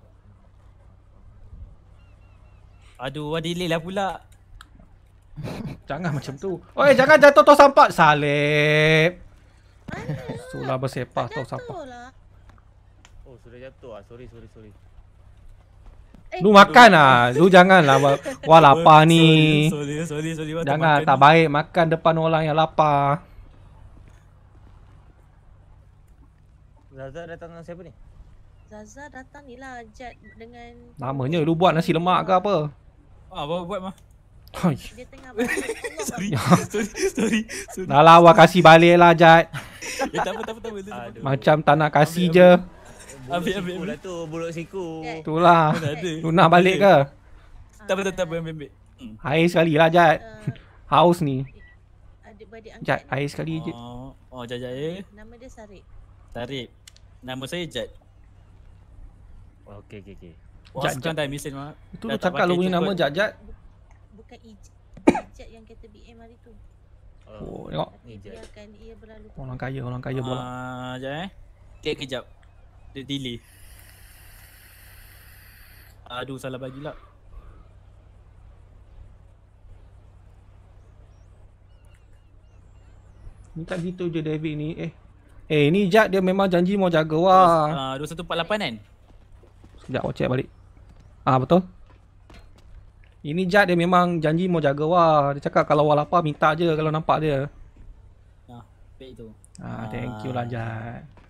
Aduh, wah delay lah pula. jangan macam tu. Oi, jangan jatuh tau sampah. salep. Sulah bersepah tau sampah. Lah dah jatuh ah. Sorry, sorry, sorry. Eh. Lu makan lah, lu jangan lah Wah lapar ni sorry, sorry, sorry, sorry, Jangan tak, tak baik makan depan orang yang lapar Zaza datang dengan siapa ni? Zaza datang ni lah Jad dengan Namanya lu buat nasi lemak ke apa? Ah buat mah Hai. Dia tengah buat ya. sorry, sorry, Dah lah awak kasih balik lah Jad Eh tak apa, tak apa, Macam tak nak kasih je Ambil ambil ambil. tu buluk siku. Eh. Itulah. Luna balik ke? Tak tak tak ambil ambil. Air sekali lah Jad. Eh, Haus ni. Jad air sekali je. Oh, oh Jad Jad eh. Nama dia Sarip. Sarip. Nama saya Jad. Okey okey okey. Jad Jad dah mesin mak. Itu lu cakap lu punya nama Jad Jad. Bukan Ijad yang kata BM hari tu. Oh, tengok. Ijad. Ia berlalu. Orang kaya, orang kaya bola. Ah, jap eh. Okay, kejap. Dia delay Aduh salah bagi lah Ni tak gitu je David ni eh Eh ni Jack dia memang janji mau jaga wah Haa uh, 2148 kan? Sekejap aku check balik Ah betul Ini Jack dia memang janji mau jaga wah Dia cakap kalau wah lapar minta je kalau nampak dia Haa ah, baik tu Haa ah, thank you lah ah. Jack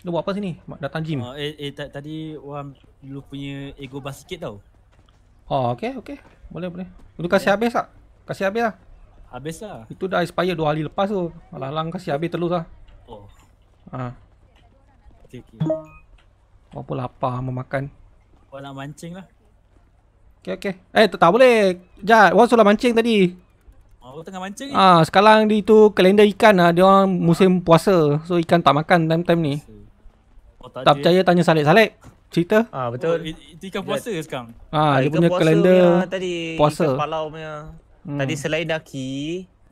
Lu buat apa sini? Datang gym. Uh, eh eh tadi Wan lu punya ego bas sikit tau. Oh, okey okey. Boleh boleh. Lu kasi yeah. habis tak? Kasi habis lah. Habis lah. Itu dah expire 2 hari lepas tu. Alang-alang kasi oh. habis terus lah. Oh. Ha. Okey okey. Apa pula apa memakan? Kau nak mancing lah. Okey okey. Eh, tak boleh. Jat, Wan suruh mancing tadi. Aku tengah mancing ni. Ah, sekarang di tu kalender ikan ah, dia orang musim puasa. So ikan tak makan time-time ni. Puasa. Oh, tak, tak percaya tanya Salik. Salik, cerita. Ah ha, betul. Oh, itikaf puasa ke sekarang? Ah ha, dia ah, punya kalender punya, ah, tadi puasa. Palau punya. Hmm. Tadi selain daki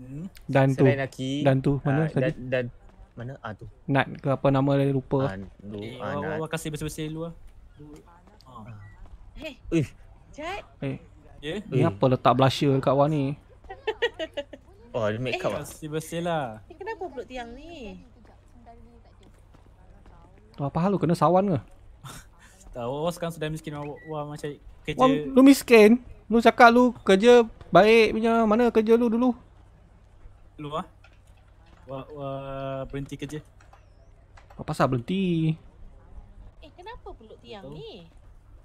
hmm. dan tu selain daki dan tu mana ha, tadi? Dan, dan mana? Ah tu. Nat ke apa nama dia lupa. Ah, eh, ah, ah, kasih bersih-bersih dulu ah. Hei. Eh. Jet. Hei. Eh. Ya? Yeah? Ni apa letak blusher dekat bawah ni? Oh, ada make up eh, lah. Bersih-bersih lah. Eh, kenapa pulut tiang ni? Tu apa hal lu kena sawan ke? Tahu awak oh, sekarang sudah miskin awak macam kerja. Wah, lu miskin. Lu cakap lu kerja baik punya. Mana kerja lu dulu? Lu ah. Wah, wah berhenti kerja. Apa pasal berhenti? Eh, kenapa peluk tiang ni?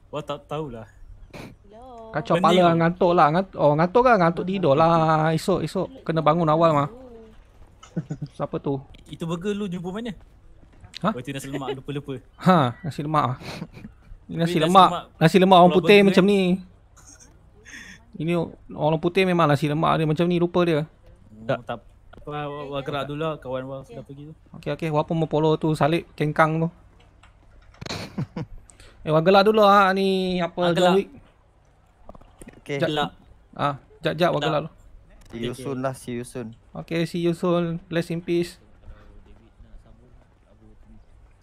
Wah, tak tahulah. Hello. Kacau pala lah, ngantuk lah. Ngantuk, oh, ngantuk kan? Ngantuk tidur lah. Esok, esok. Kena bangun awal mah. Siapa tu? Itu burger lu jumpa mana? Roti nasi lemak lupa-lupa. Ha, nasi lemak. Ini nasi, lemak. Nasi lemak orang putih macam ni. Ini orang putih memang nasi lemak dia macam ni rupa dia. Hmm, tak tak apa gerak dulu lah, kawan wa sudah pergi tu. Okey okey, apa mau polo tu salib kengkang tu. eh wa gelak dulu ah ni apa ah, gelak. Okey gelak. Ah, jap jap wa gelak See you soon lah, see you soon. Okay, see you soon. Bless in peace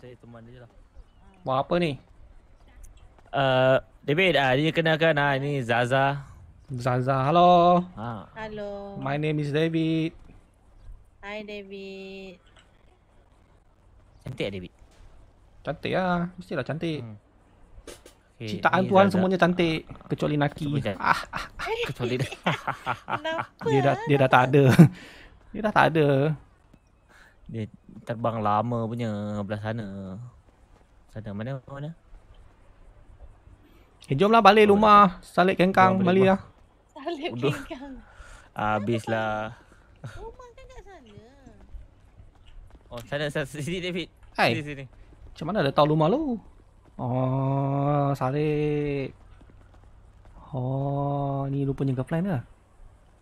cari teman dia lah. Buat apa ni? Uh, David, uh, dia kenalkan ah uh, ini Zaza. Zaza, hello. Ha. Hello. My name is David. Hi David. Cantik ah, David. Cantik ah, mestilah cantik. Hmm. Okay, Ciptaan Tuhan Zaza. semuanya cantik kecuali Naki. Kecuali ah, dia dah dia dah tak ada. dia dah tak ada. Dia terbang lama punya belah sana. Sana mana mana? Eh, jomlah balik oh, rumah. Salik kengkang. Balik lah. Salik kengkang. Habislah. Rumah kan sana. Oh, sana, sana. Sini, David. Hai. Sini, sini. Macam mana ada tahu rumah lu? Oh, Salik. Oh, ni lu punya girlfriend ke? Lah.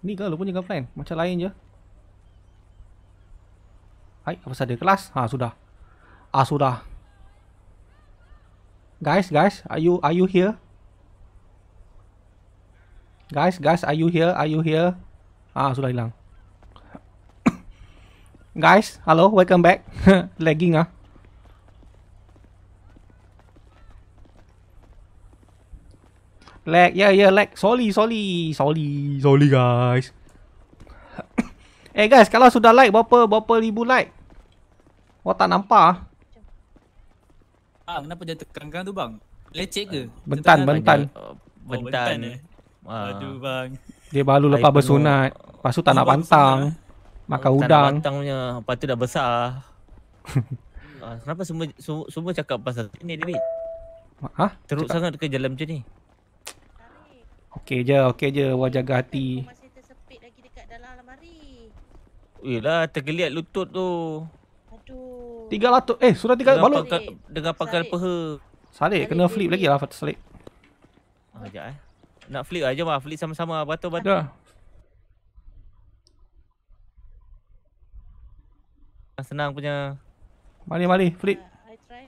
Ni ke lu punya girlfriend? Macam lain je. Hai, apa sahaja kelas? ah sudah. Ah, sudah. Guys, guys, are you are you here? Guys, guys, are you here? Are you here? Ah, sudah hilang. guys, hello, welcome back. Lagging ah. Lag, yeah, yeah, lag. Sorry, sorry, sorry, sorry, guys. eh, guys, kalau sudah like, berapa, berapa ribu like? Kau tak nampak ah. Bang, kenapa dia tekan-tekan tu bang? Lecek ke? Bentan, bentan. Oh, oh, bentan. Eh. Eh. Ah. Aduh bang. Dia baru lepas bersunat. Lepas tu tak nak pantang. Sunat. Eh. Makan udang. Tak pantangnya. Lepas tu dah besar. Ah, kenapa semua, semua cakap pasal ini ni? Ha? Teruk sangat ke jalan macam ni? Okey je, okey je. Wah jaga hati. Masih tersepit lagi dekat dalam lemari. Yelah, tergeliat lutut tu. Aduh. Tiga lato. Eh, sudah tiga dengan balut. Pakal, dengan pakai peha. Salik, kena flip lagi lah Fatah Salik. Ah, sekejap eh. Nak flip lah. Jom lah. Flip sama-sama. Batu, batu. Ya. Senang punya. Mari, mari. Flip. Ah,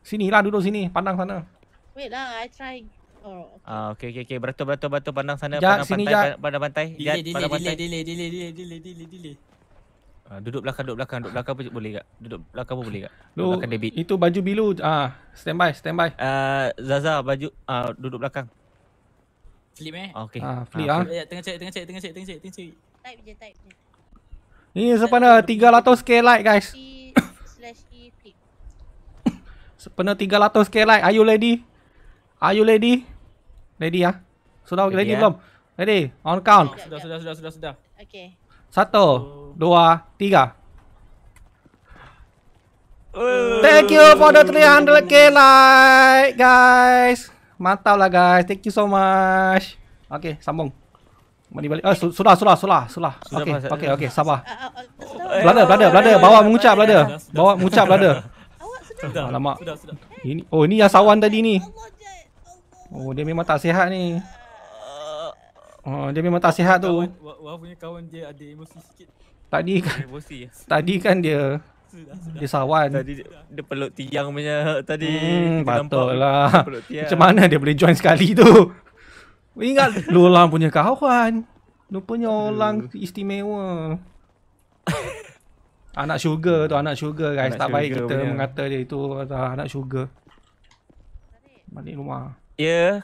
sini lah. Duduk sini. Pandang sana. Wait lah. I try. Oh, okay. Ah, okay, okay, okay. Beratur, beratur, beratur. Pandang sana. Jat, pandang sini, pantai, jat. Pandang pantai. Delay, delay, delay, delay, delay, delay, delay, Ah, duduk belakang duduk belakang duduk belakang pun boleh tak duduk belakang pun boleh tak duduk Lu, belakang itu baju bilu ah standby standby uh, ah, zaza baju uh, duduk belakang flip eh okey ah flip ah, ah. tengah cek tengah cek tengah cek tengah cek tengah cek type ni sepana 300k like guys e, e, sepana 300k like ayo lady ayo lady lady ah sudah ready, ready ya? belum ready on count sudah sudah sudah sudah sudah okey satu oh dua, tiga. Eh. Thank you for the three hundred k like, guys. Mantap lah, guys. Thank you so much. Okay, sambung. Mari balik. Eh, sudah, sudah, sudah, sudah. Okay, okay, okay, sabar. Ah, ah, ah, eh. Brother, brother, brother. Bawa muncap brother. Bawa muncap brother. Lama. Ini, oh, ini yang sawan tadi ni. Oh, dia memang tak sihat ni. Oh, dia memang tak sihat tu. Wah punya kawan dia ada emosi sedikit. Tadi kan Tadi kan dia dia sawan. Tadi dia, dia peluk tiang punya tadi. Hmm, betul lah. Macam mana dia boleh join sekali tu? Ingat Lu Lulang punya kawan. punya orang hmm. istimewa. anak sugar tu anak sugar guys. Anak tak sugar baik kita punya. mengata dia itu anak sugar. Balik rumah. Ya. Yeah.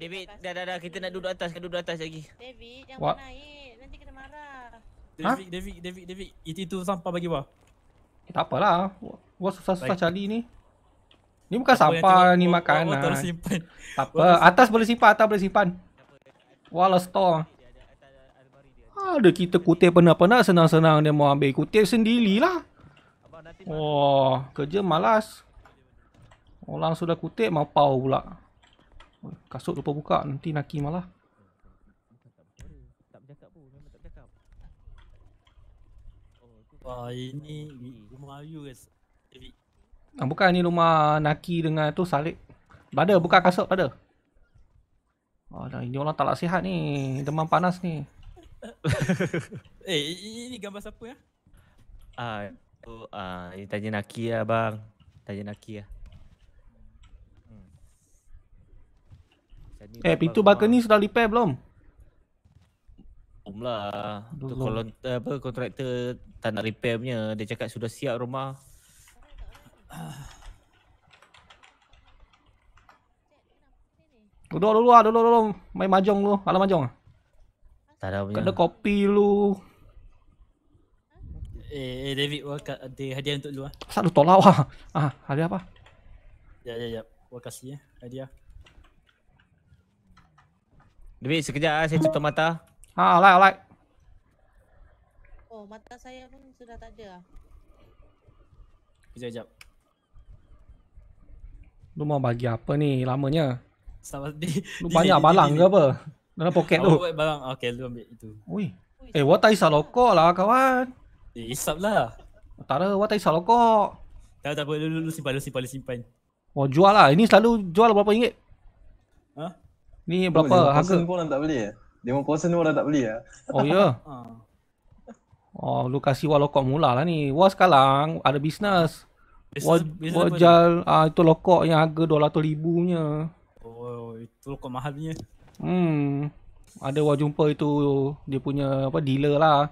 David, dah dah dah kita nak duduk atas, kita duduk atas lagi. David, jangan What? naik. Nanti kena marah. David, ha? David, David, David, David, itu sampah bagi bawah. Eh, tak apalah. Gua susah-susah cari ni. Ni bukan apa sampah, ni makanan. Tak apa, atas boleh simpan, atas boleh simpan. Wala store. Ada kita kutip pernah-pernah senang-senang dia mau ambil kutip sendirilah. Wah, oh, kerja malas. Orang sudah kutip, mau pau pula. Kasut lupa buka nanti Naki malah. Wah ini rumah Ayu guys. Ah, bukan ni rumah Naki dengan tu Salik. Pada buka kasut pada. Oh, dah, ini orang tak nak sihat ni. Demam panas ni. eh, ini gambar siapa ya? Ah, tu ah, ini tanya Naki lah bang. Tanya Naki lah. Eh, pintu lah, ni sudah repair belum? Belum lah. Tu kalau apa kontraktor tak nak repair punya, dia cakap sudah siap rumah. Duduk dulu lah, duduk dulu. Main majong dulu. Alam majong lah. Tak ada punya. Kena kopi lu. Eh, eh David, wakak ada hadiah untuk lu ah. Pasal lu tolak ah. Ah, hadiah apa? Ya, ya, ya. Wakak kasih ya, hadiah. Demi sekejap lah, saya tutup mata. Ha, alright, alright. Oh, mata saya pun sudah tak ada lah. Kejap, kejap. Lu mau bagi apa ni lamanya? Sabar, di, lu di, banyak di, balang di, di, ke apa? Dalam poket tu. Buat balang. Ah, okay, lu ambil itu. Ui. eh, wah tak isap lokok lah kawan. Eh, isap lah. Tak ada, wah tak isap lokok. Tak, tak apa. Lu, lu, simpan, lu simpan, lu simpan. Oh, jual lah. Ini selalu jual berapa ringgit? Ha? Huh? Ni berapa harga? 50% orang tak beli ya? Eh. 50% orang tak beli ya? Oh ya? Ha. oh lu kasih wah lokok mula lah ni Wah sekarang ada bisnes Wah jual uh, itu lokok yang harga RM200,000 ribunya. Oh itu lokok mahalnya Hmm Ada wah jumpa itu dia punya apa dealer lah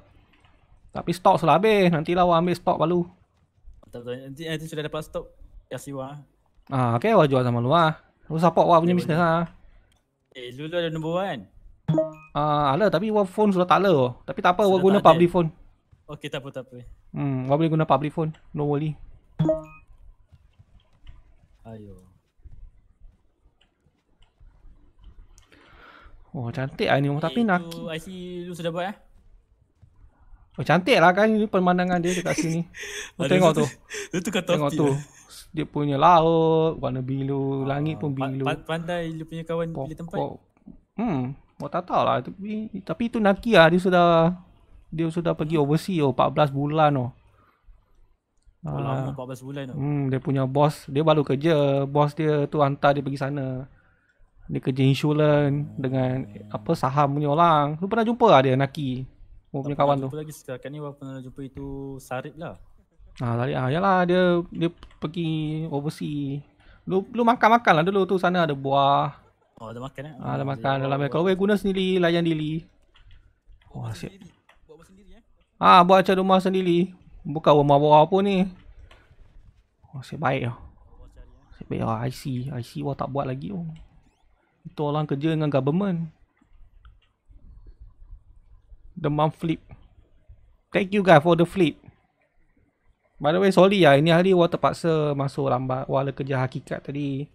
Tapi stok sudah habis nantilah wah ambil stok baru Tak tahu nanti, nanti sudah dapat stok Kasih wah Ah, okay, wah jual sama lu ah. Lu support wah punya okay, bisnes lah. Ha. Eh, dulu ada nombor kan? Ah, uh, ala tapi wa phone sudah tak ada. Tapi tak apa, wa guna public phone. Okey, tak apa, tak apa. Hmm, wa boleh guna public phone. No worry. Ayo. Wah, oh, cantik ah ni. Eh, tapi nak. Itu IC lu sudah buat eh? Oh, cantik lah kan pemandangan dia dekat sini. Oh, tengok tu. Dia tu kat tu. Dia punya laut, warna biru, ah, langit pun ah, biru. Pantai, dia punya kawan pilih tempat. Hmm, Oh, tak tahu lah. Tapi, tapi itu Naki lah. Dia sudah dia sudah pergi overseas oh, 14 bulan oh. Oh, lama 14 ah. bulan oh. Hmm, dia punya bos. Dia baru kerja. Bos dia tu hantar dia pergi sana. Dia kerja insurans hmm. dengan apa saham punya orang. Lu pernah jumpa lah dia Naki. Oh punya kawan tu. Aku lagi sekarang ni apa pernah jumpa itu Sarip lah. Ah lari ah yalah dia dia pergi overseas. Lu lu makan-makan lah dulu tu sana ada buah. Oh ada makan eh. Ah ada makan dalam kau we guna sendiri layan diri. Oh asyik. Buat sendiri eh? Ah buat acara rumah sendiri. Bukan rumah bawah apa ni. Oh asyik lah. eh? baik ah. Asyik baik ah IC IC wah tak buat lagi oh. Itu orang kerja dengan government the mum flip. Thank you guys for the flip. By the way, sorry lah. Ini hari wah terpaksa masuk lambat. Wah, kerja hakikat tadi.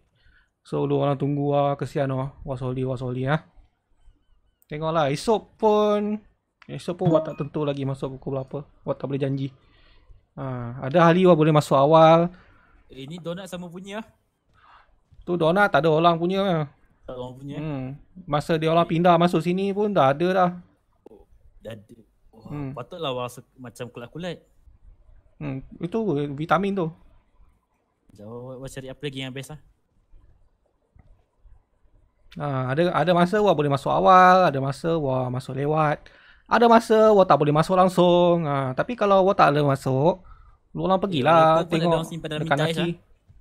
So, lu orang tunggu lah. Kesian lah. Wah, sorry, wah, sorry lah. Tengoklah, esok pun... Esok pun wah tak tentu lagi masuk pukul berapa. Wah tak boleh janji. Ha, ada hari wah boleh masuk awal. Eh, ini donat sama punya lah. Tu donat tak ada orang punya lah. Tak orang punya. Hmm. Masa dia orang pindah masuk sini pun dah ada dah dada. Wah, hmm. patutlah rasa macam kulat-kulat. Hmm, itu vitamin tu. Jauh buat cari apa lagi yang best lah. Ha, ada ada masa wah boleh masuk awal, ada masa wah masuk lewat. Ada masa wah tak boleh masuk langsung. Ha, tapi kalau wah tak boleh masuk, lu orang ya, pergilah ya, tengok dekat nasi.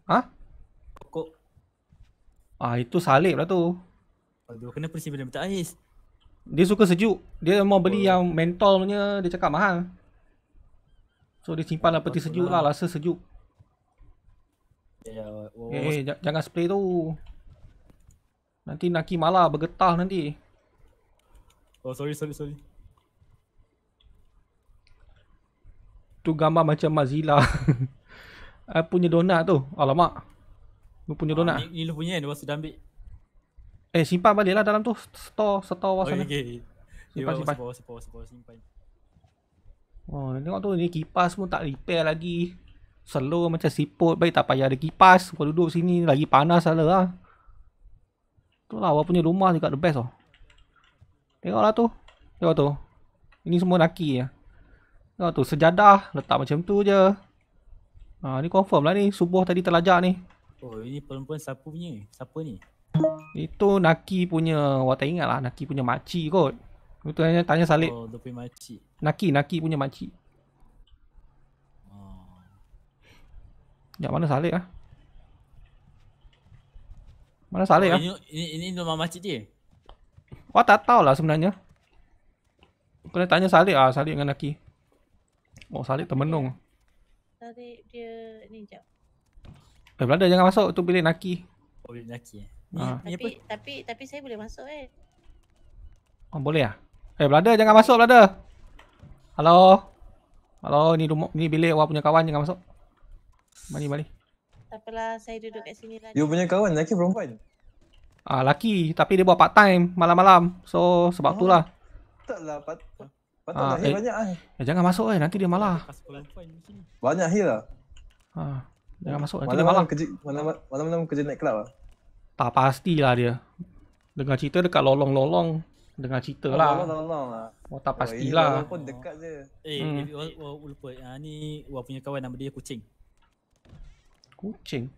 Lah. Ha? Kok? Ah ha, itu salib lah tu. Aduh, kena bersih pada minta ais. Dia suka sejuk. Dia mau beli oh. yang mentol punya, dia cakap mahal. So dia simpan dalam peti sejuk lah. lah, rasa sejuk. Ya, ya, ya. Eh, yeah, hey, j- jangan spray tu. Nanti Naki malah bergetah nanti. Oh, sorry, sorry, sorry. Tu gambar macam Mazila. punya donat tu. Alamak. Lu punya ah, donat. Ah, ni, ni lu punya kan, lu masih dah ambil. Eh simpan balik lah dalam tu Store Store bawah oh, okay, sana okay. Simpan simpan Simpan simpan Oh, tengok tu ni kipas pun tak repair lagi. Slow macam siput, baik tak payah ada kipas. Kau duduk sini lagi panas lah. lah. Tu lah awak punya rumah juga the best oh. Tengoklah tu. Tengok tu. Ini semua naki ya. Tengok tu sejadah letak macam tu je. Ha ni confirm lah ni subuh tadi terlajak ni. Oh ini perempuan sapu ni, sapu ni? Itu Naki punya Wah tak ingat lah Naki punya makcik kot Itu tanya, tanya Salik Oh dia makcik Naki Naki punya makcik oh. Sekejap mana Salik lah Mana Salik oh, lah Ini, ini, ini rumah makcik dia Wah tak tahulah sebenarnya Kena tanya Salik lah Salik dengan Naki Oh Salik termenung Salik dia ni sekejap Eh brother jangan masuk tu pilih Naki Oh pilih Naki eh Ha. tapi, apa? tapi tapi saya boleh masuk eh. Oh, boleh ah. Eh, brother jangan masuk brother. Hello. Hello, ni rumah ni bilik awak punya kawan jangan masuk. Mari balik. Tak apalah, saya duduk kat sini lagi. Dia punya kawan lelaki perempuan? Ah, lelaki tapi dia buat part time malam-malam. So, sebab oh, lah. Taklah part Patut ah, lah, eh, banyak lah. Eh, jangan masuk eh, nanti dia malah. Banyak hilah. lah. Ah, jangan masuk, nanti malam dia malah. Malam-malam kerja, malam, malam, kerja naik kelab lah. Tak pasti lah dia. Dengar cerita dekat lolong-lolong. Dengar cerita oh, lah. Lolong-lolong lah. Oh, tak pasti Oh, eh, pun dekat je. Eh, hmm. eh wah, wah, lupa. Ha, ni Wah punya kawan nama dia Kucing. Kucing?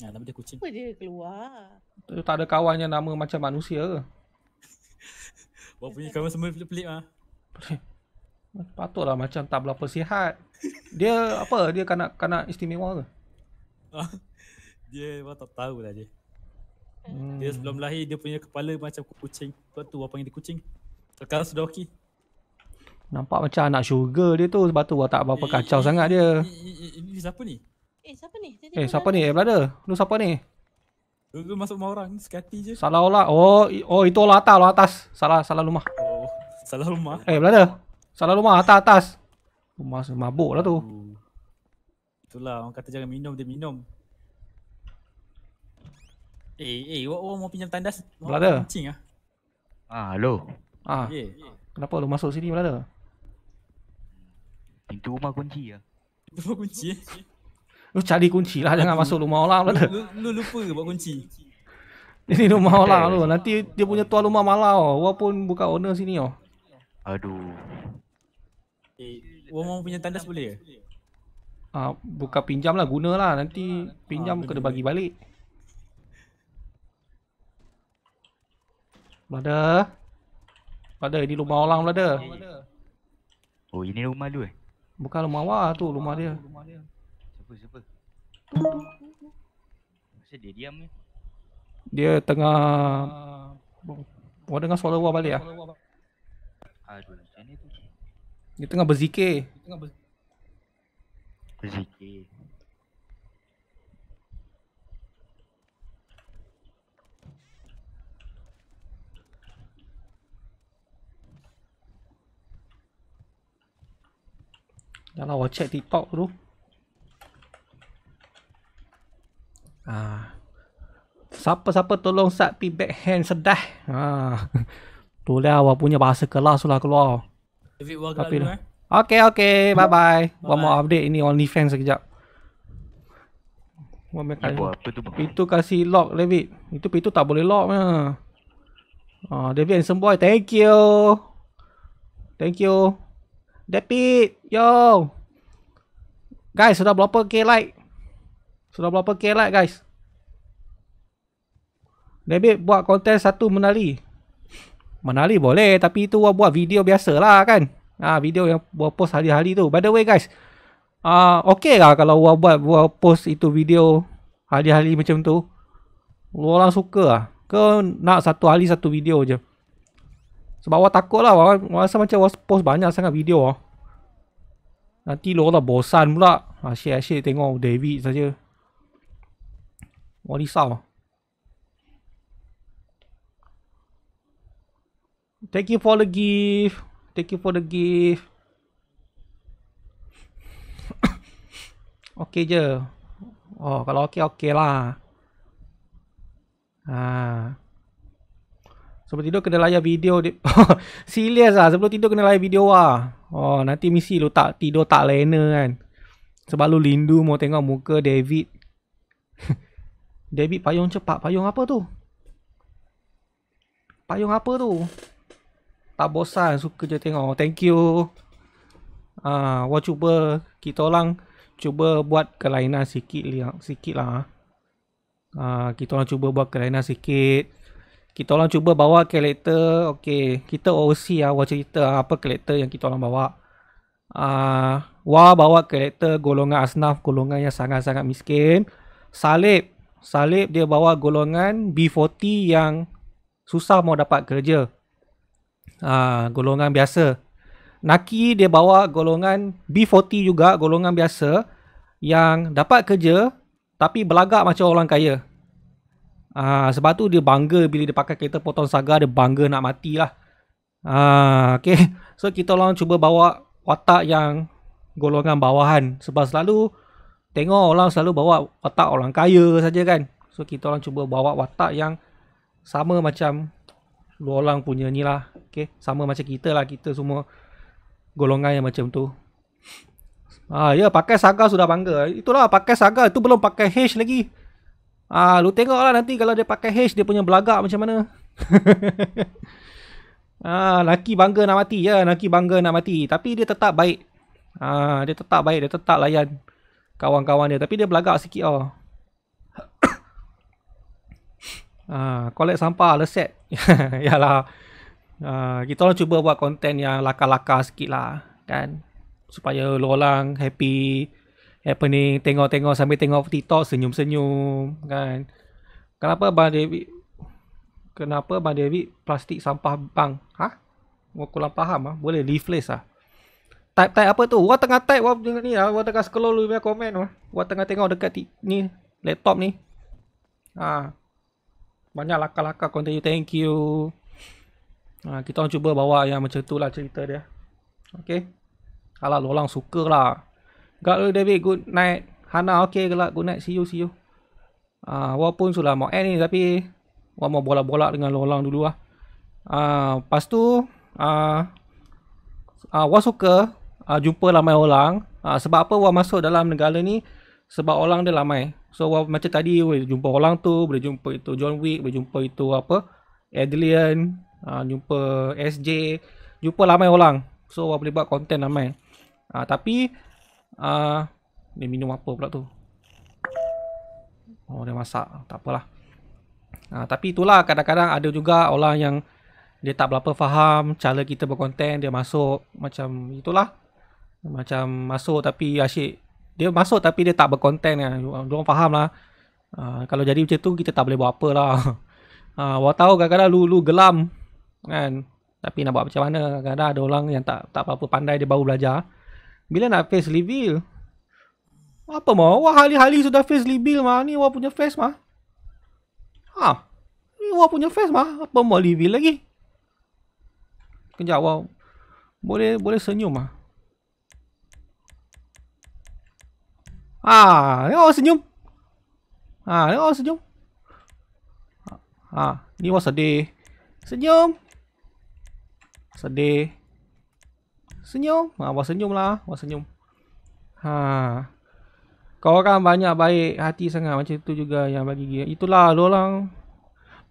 Ya, ah, nama dia Kucing. Apa dia keluar? Tak, ada kawan yang nama macam manusia ke? wah punya kawan semua pelik-pelik lah. Pelik. Patutlah macam tak berapa sihat. Dia apa? Dia kanak-kanak istimewa ke? dia wah tak tahu lah dia. Hmm. Dia sebelum lahir dia punya kepala macam kucing. Sebab tu apa panggil dia kucing. Sekarang sudah okey. Nampak macam anak sugar dia tu sebab tu tak apa-apa eh, kacau eh, sangat dia. Ini, eh, eh, eh, ini siapa ni? Eh siapa ni? Dia, eh siapa ni? Eh brother. Lu siapa ni? Lu, lu masuk rumah orang sekati je. Salah olah. Oh oh itu olah atas, olah atas. Salah salah rumah. Oh, salah rumah. Eh brother. Salah rumah atas atas. Rumah mabuk lah tu. Itulah orang kata jangan minum dia minum. Eh, eh, awak orang mau pinjam tandas? Belada? Kencing ah. Ah, hello. Ah. Yeah, yeah. Kenapa eh. lu masuk sini, belada? Pintu rumah kunci ya. Pintu rumah kunci. Eh? Lu cari kunci lah, jangan masuk rumah orang belada. Lu, lu, lupa ke buat kunci? Ini rumah orang lu, nanti dia punya tuan rumah malah oh. Gua pun buka owner sini oh. Aduh. Eh, gua mau pinjam tandas boleh ke? Ah, buka pinjam lah, guna lah. Nanti ah, pinjam ah, kena bagi balik. Boleh. Brother. Brother, ini rumah orang, brother. Oh, ini rumah lu eh? Bukan rumah awak lah tu, rumah, rumah, dia. dia. Siapa, siapa? Kenapa dia diam ni? Dia tengah... Uh, bu- Wah, dengar suara awak balik lah. Aduh, Dia tengah berzikir. Dia tengah Berzikir. Jangan lah, awak check TikTok tu. Ah. Siapa-siapa tolong sat pi backhand sedah. Ha. Ah. Tu lah awak punya bahasa kelas lah keluar. Tapi, dulu, eh? Okay, okay. Bye-bye. Bye. One more update. Ini only fans sekejap. Apa, apa tu? Pintu kasih lock, David. Itu pintu tak boleh lock. Ya. Ah, David and some Thank you. Thank you. Depit, yo. Guys, sudah berapa K like? Sudah berapa K like, guys? David, buat konten satu menali. Menali boleh, tapi itu buat video biasa lah kan? Ah ha, video yang buat post hari-hari tu. By the way, guys. Ah uh, okay lah kalau buat buat buat post itu video hari-hari macam tu. Lu orang suka lah. Ke nak satu hari satu video je. Sebab awak takut lah awak, awak rasa macam awak post banyak sangat video lah. Nanti lor dah bosan pula Asyik-asyik tengok David saja. Awak risau Thank you for the gift Thank you for the gift Okay je Oh kalau okay okay lah Haa ah. Sebelum tidur kena layar video dia. Serius lah. Sebelum tidur kena layar video lah. Oh, nanti misi lu tak tidur tak lena kan. Sebab lu lindu mau tengok muka David. David payung cepat. Payung apa tu? Payung apa tu? Tak bosan. Suka je tengok. Oh, thank you. Ah, uh, Wah cuba. Kita orang cuba buat kelainan sikit, sikit lah. Ah, uh, kita orang cuba buat kelainan sikit. Kita orang cuba bawa karakter Okay Kita OC lah Buat cerita lah Apa karakter yang kita orang bawa uh, Wah bawa karakter Golongan Asnaf Golongan yang sangat-sangat miskin Salib Salib dia bawa golongan B40 yang Susah mau dapat kerja uh, Golongan biasa Naki dia bawa golongan B40 juga Golongan biasa Yang dapat kerja Tapi belagak macam orang kaya Ah, sebab tu dia bangga bila dia pakai kereta Proton Saga dia bangga nak matilah. Ah, Okay, So kita orang cuba bawa watak yang golongan bawahan sebab selalu tengok orang selalu bawa watak orang kaya saja kan. So kita orang cuba bawa watak yang sama macam orang punya ni lah. Okay. Sama macam kita lah. Kita semua golongan yang macam tu. Ah, ya, pakai saga sudah bangga. Itulah, pakai saga. Itu belum pakai hash lagi. Ah, lu tengoklah nanti kalau dia pakai hash dia punya belagak macam mana. ah, laki bangga nak mati ya, laki bangga nak mati. Tapi dia tetap baik. Ah, dia tetap baik, dia tetap layan kawan-kawan dia. Tapi dia belagak sikit oh. ah, kolek sampah leset. Yalah. Ah, kita orang cuba buat konten yang laka-laka sikit lah kan. Supaya lu orang happy, apa ni tengok-tengok sambil tengok TikTok senyum-senyum kan. Kenapa Abang David kenapa Abang David plastik sampah bang? Ha? Kau kurang faham ah. Boleh leafless ah. Type type apa tu? Gua tengah type gua tengah ni lah. gua tengah scroll dulu punya komen ah. Gua tengah tengok dekat ni laptop ni. Ha. Banyak laka-laka konten you thank you. Ha, kita cuba bawa yang macam tu lah cerita dia. Okay. Kalau lorang suka lah. Gak you David, good night. Hana okay ke lah, good night, see you, see you. Uh, ah, walaupun sudah mau end ni tapi Wah mau bola-bola dengan lorang dulu lah. Uh, lepas tu, uh, uh, Wah suka uh, jumpa ramai orang. Uh, sebab apa Wah masuk dalam negara ni? Sebab orang dia ramai. So Wah macam tadi, Wah jumpa orang tu, boleh jumpa itu John Wick, boleh jumpa itu apa, Adrian, uh, jumpa SJ, jumpa ramai orang. So Wah boleh buat konten ramai. Uh, tapi, uh, dia minum apa pula tu? Oh, dia masak. Tak apalah. Uh, tapi itulah kadang-kadang ada juga orang yang dia tak berapa faham cara kita berkonten, dia masuk macam itulah. Macam masuk tapi asyik dia masuk tapi dia tak berkonten kan. Jangan faham lah. Uh, ah, kalau jadi macam tu kita tak boleh buat apa lah. Ah, uh, tahu kadang-kadang lu, lu gelam kan. Tapi nak buat macam mana? Kadang-kadang ada orang yang tak tak apa-apa pandai dia baru belajar. Bila nak face reveal? Apa mah? Wah, hari-hari sudah face reveal mah. Ni wah punya face mah. Ha. Ni wah punya face mah. Apa mau reveal lagi? Kejap wah. Boleh boleh senyum mah. Ha, ni wah senyum. Ha, ni wah senyum. Ha, ni wah sedih. Senyum. Sedih. Senyum. Ha, awak senyum lah. Awak senyum. Ha. Kau orang banyak baik hati sangat. Macam tu juga yang bagi dia. Itulah lorang.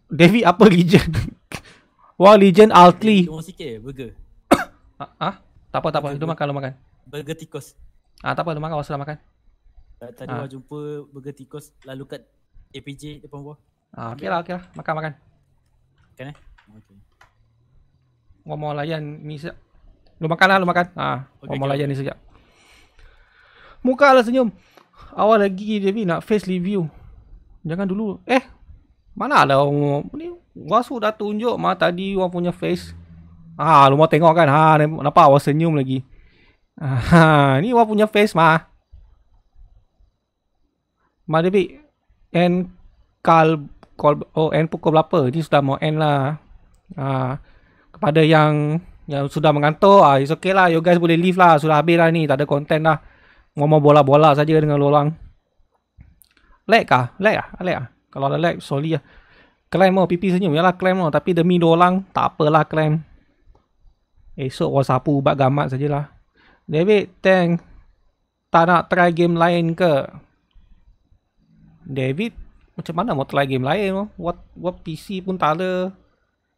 David apa legend? Wah legend Altli. Cuma sikit burger. ah, ha? Tak apa tak apa. lu makan lu makan. Burger tikus. Ah ha, tak apa lu makan. Awak sudah makan. Tadi ha. jumpa burger tikus lalu kat APJ depan gua. Ah, ha, okay lah, okay lah. Makan, makan. Makan eh? Okay. Gua mau layan misal Lu makan lah, lu makan. ah okay, okay. layan ni sejak Muka lah senyum. Awal lagi Devi nak face review. Jangan dulu. Eh, mana ada orang ni? Wasu dah tunjuk mah tadi orang punya face. Ah, lu mau tengok kan? Ha, kenapa awak senyum lagi. Ha, ni orang punya face mah. Ma Devi, end call, call, oh end pukul berapa? Ni sudah mau end lah. Ha, kepada yang yang sudah mengantuk ah, It's okay lah You guys boleh leave lah Sudah habis lah ni Tak ada content lah Ngomong bola-bola saja dengan lorang Lag kah? Lag lah? Lag lah? Kalau ada lag, sorry lah Claim lah, pipi senyum Yalah claim lah Tapi demi dorang Tak apalah claim Esok orang sapu ubat gamat sajalah David, tank Tak nak try game lain ke? David Macam mana mau try game lain? Oh? What what PC pun tak ada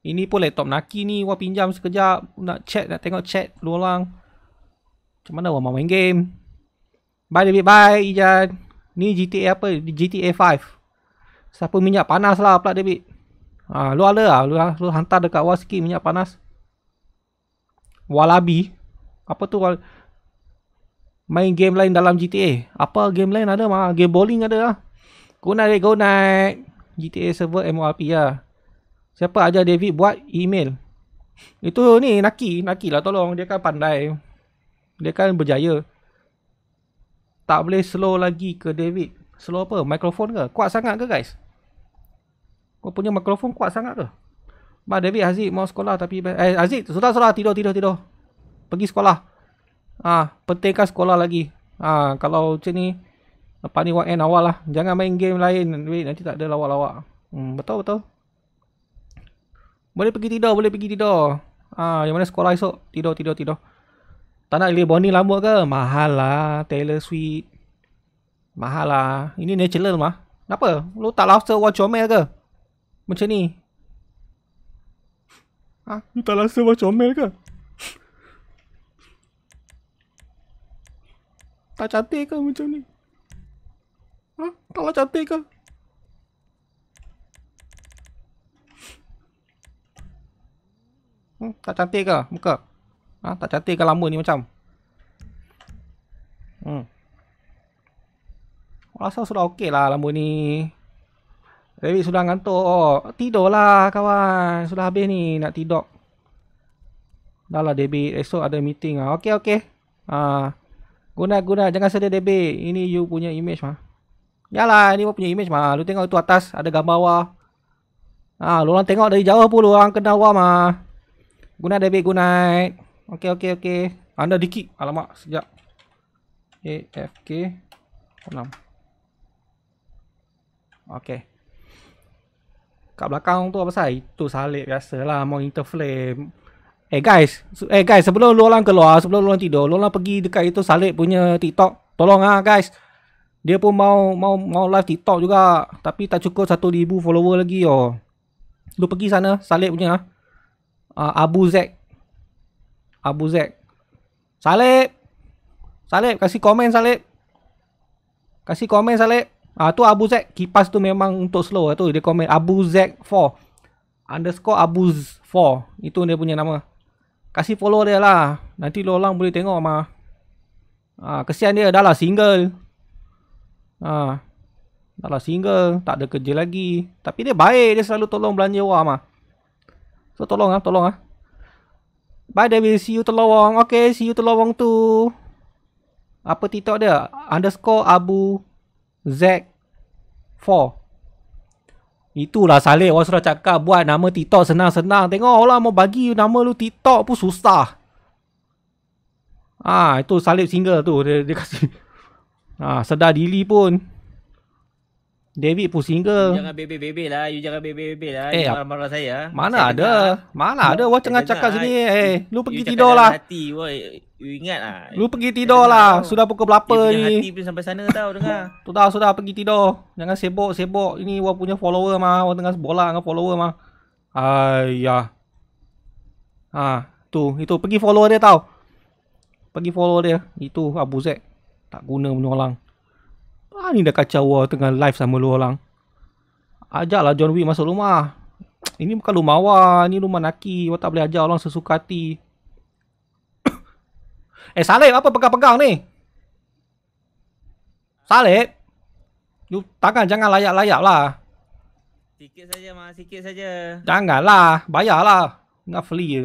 ini pun laptop Naki ni Wah pinjam sekejap Nak chat Nak tengok chat Dua orang Macam mana Wah mau main game Bye David Bye Ijan Ni GTA apa GTA 5 Siapa minyak panas lah Pula David ha, Lu ada lah lu, lu hantar dekat Wah sikit minyak panas Walabi Apa tu wal Main game lain dalam GTA Apa game lain ada mah Game bowling ada lah Good night, go night GTA server MORP lah ya. Siapa ajar David buat email? Itu ni Naki, Naki lah tolong dia kan pandai. Dia kan berjaya. Tak boleh slow lagi ke David? Slow apa? Mikrofon ke? Kuat sangat ke guys? Kau punya mikrofon kuat sangat ke? Ma David Aziz mau sekolah tapi eh Aziz sudah sudah tidur tidur tidur. Pergi sekolah. Ah, ha, pentingkan sekolah lagi. Ah, ha, kalau macam ni lepas ni 1 awal lah. Jangan main game lain. Wait, nanti tak ada lawak-lawak. Hmm, betul betul. Boleh pergi tidur, boleh pergi tidur. Ah, ha, yang mana sekolah esok? Tidur, tidur, tidur. Tak nak beli Bonnie lama ke? Mahal lah, Taylor Swift. Mahal lah. Ini natural mah. Kenapa? Lu tak rasa watch omel ke? Macam ni. Ha? Lu tak rasa watch omel ke? tak cantik ke macam ni? Ha? Tak lah cantik ke? Hmm, tak cantik ke muka? Ha, tak cantik ke lama ni macam? Hmm. Rasa sudah okey lah lama ni. Rabbit sudah ngantuk. Oh, lah kawan. Sudah habis ni nak tidur. Dah lah debit. Esok ada meeting. Lah. Okey, okey. Ha. Guna, guna. Jangan sedih debit. Ini you punya image mah. Yalah, ini pun punya image mah. Lu tengok tu atas. Ada gambar awak. Ha, lu orang tengok dari jauh pun lu orang kenal awak mah. Good night, David. Good night. Okay, okay, okay. Anda dikit. Alamak, sekejap. AFK. enam. Okay. Kat belakang tu apa sahaja? Itu salib biasalah. Monitor flame. Eh hey guys, eh hey guys, sebelum lu orang keluar, sebelum lu orang tidur, lu orang pergi dekat itu Salib punya TikTok. Tolong ah guys. Dia pun mau mau mau live TikTok juga, tapi tak cukup 1000 follower lagi yo. Oh. Lu pergi sana, Salib punya ah uh, Abu Zek Abu Zek Salib Salib kasih komen Salib Kasih komen Salib Ah uh, tu Abu Zek kipas tu memang untuk slow lah tu dia komen Abu Zek 4 underscore Abu 4 itu dia punya nama Kasih follow dia lah nanti lo orang boleh tengok mah Ah kesian dia dah lah single Ah dah lah single tak ada kerja lagi tapi dia baik dia selalu tolong belanja orang mah So tolong ah, tolong ah. Bye David, see you Telowong. Okay, see you Telowong tu. Apa TikTok dia? Underscore Abu Z 4. Itulah Saleh, orang sudah cakap buat nama TikTok senang-senang. Tengoklah oh mau bagi nama lu TikTok pun susah. Ah, itu salib single tu dia, dia kasi. Ah, sedar dili pun. David pusing ke? You jangan bebe-bebe lah. You jangan bebe-bebe lah. Eh, marah-marah saya. Ah. Mana saya ada? Lah. Dengar. Mana ada? Wah, tengah cakap lah. sini. Eh, hey, lu pergi tidur lah. Hati, wah You ingat lah. Lu pergi tidur lah. Tahu. Sudah pukul berapa ni? Dia hati pun sampai sana tau, dengar. Tuh dah, sudah pergi tidur. Jangan sibuk-sibuk. Ini wah punya follower mah. Wah tengah bola dengan follower mah. Ayah. Ha, tu. Itu, pergi follower dia tau. Pergi follower dia. Itu, Abu Zek. Tak guna punya orang. Ah ni dah kacau wah tengah live sama lu orang. Ajaklah John Wick masuk rumah. Ini bukan rumah wah, ni rumah Naki. Wah tak boleh ajar orang sesuka hati. eh Salib apa pegang-pegang ni? Salib. Lu tangan jangan layak-layak lah. Sikit saja mah, sikit saja. Janganlah, bayarlah. Nak free je.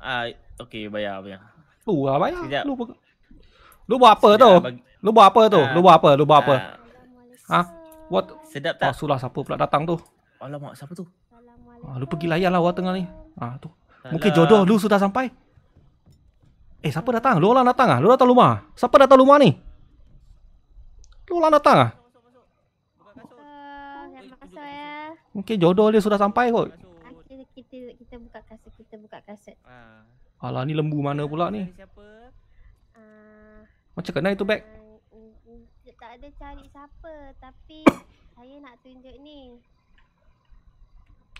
Ah, okey bayar bayar. Tu lah bayar. Sekejap. Lu, buat apa tu? Bagi... Lu buat apa tu? Uh, ah. lu buat apa? Lu buat uh, apa? Ah. Ha? What? Sedap tak? Palsulah ah, siapa pula datang tu? Alamak, siapa tu? Ah, lu pergi layan lah awak tengah ni. Ah, tu. Mungkin lah. jodoh lu sudah sampai. Eh, siapa datang? Lu orang datang ah? Lu datang rumah? Siapa datang rumah ni? Lu orang datang ah? Oh, Mungkin jodoh dia sudah sampai kot. Kita, Alah, ni lembu mana pula ni? Macam kena itu beg? tak ada cari siapa tapi saya nak tunjuk ni.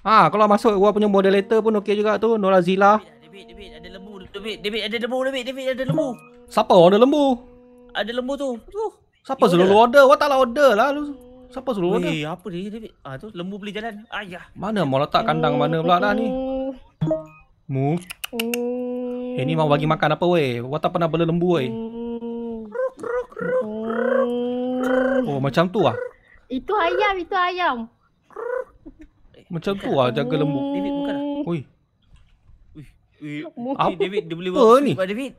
Ah, kalau masuk gua punya moderator pun okey juga tu, Nora Zila. David, David, ada lembu, David, David ada lembu, David, David ada lembu. Siapa ada lembu? Ada lembu tu. Tu. Siapa suruh order? order? Wah, taklah order lah lu. Siapa suruh order? Eh, apa dia David? Ah, tu lembu beli jalan. Ayah. Mana mau letak kandang mana pula dah ni? Mu. Ini eh, mau bagi makan apa weh? Wah, tak pernah beli lembu weh. Oh macam tu ah. Itu ayam, itu ayam. Macam tu ah jaga lembu. David bukan. Oi. Ui. Apa eh, David dia boleh buat ni? Ah, David.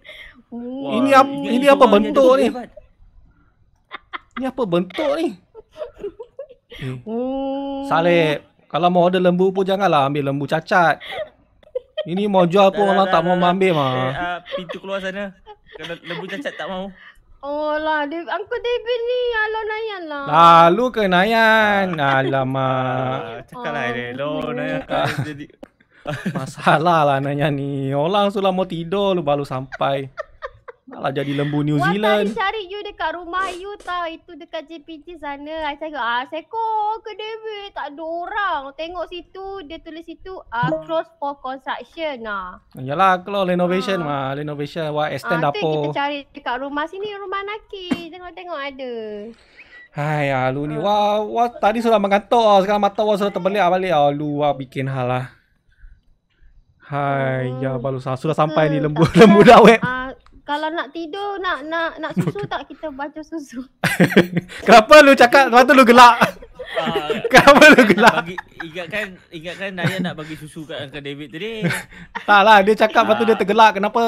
Wah, ini apa ini, ini apa bentuk ni? Ini apa bentuk ni? Hmm. Salib. Kalau mau ada lembu pun janganlah ambil lembu cacat. Ini mau jual pun orang tak mau ambil eh, mah. Ah, pintu keluar sana. Kalau lembu cacat tak mau. Alah, oh dia, Uncle David ni Hello ah, Nayan lah. Lalu ah, ke Nayan? Ah. Alamak. Cakaplah eh, oh, dia. Hello Nayan. Jadi... Masalah lah Nayan ni. Orang sudah mau tidur, lu baru sampai. Alah jadi lembu New Wah, Zealand. Wah, cari you dekat rumah you tau. Itu dekat JPT sana. I cakap, ah, Seko ke David. Tak ada orang. Tengok situ, dia tulis situ, ah, close for construction ah. lah. Yalah, kalau renovation ha. mah. Renovation, lah. wah, extend ha, dapur. Kita cari dekat rumah sini, rumah Naki. Tengok-tengok ada. Hai, alu ni. Ah. Wah, wah, tadi sudah mengantuk. Oh. Sekarang mata wah sudah terbelik ah, balik. Alu, wah, bikin hal lah. Hai, hmm. ya, baru sah. Sudah sampai hmm. ni lembu-lembu dah web. Ha. Kalau nak tidur, nak nak nak susu okay. tak kita baca susu. Kenapa lu cakap? Kenapa tu lu gelak? Ah, Kenapa lu gelak? Bagi, ingatkan ingatkan Daya nak bagi susu kat Uncle David tadi. Taklah dia cakap patu dia ah. tergelak. Kenapa?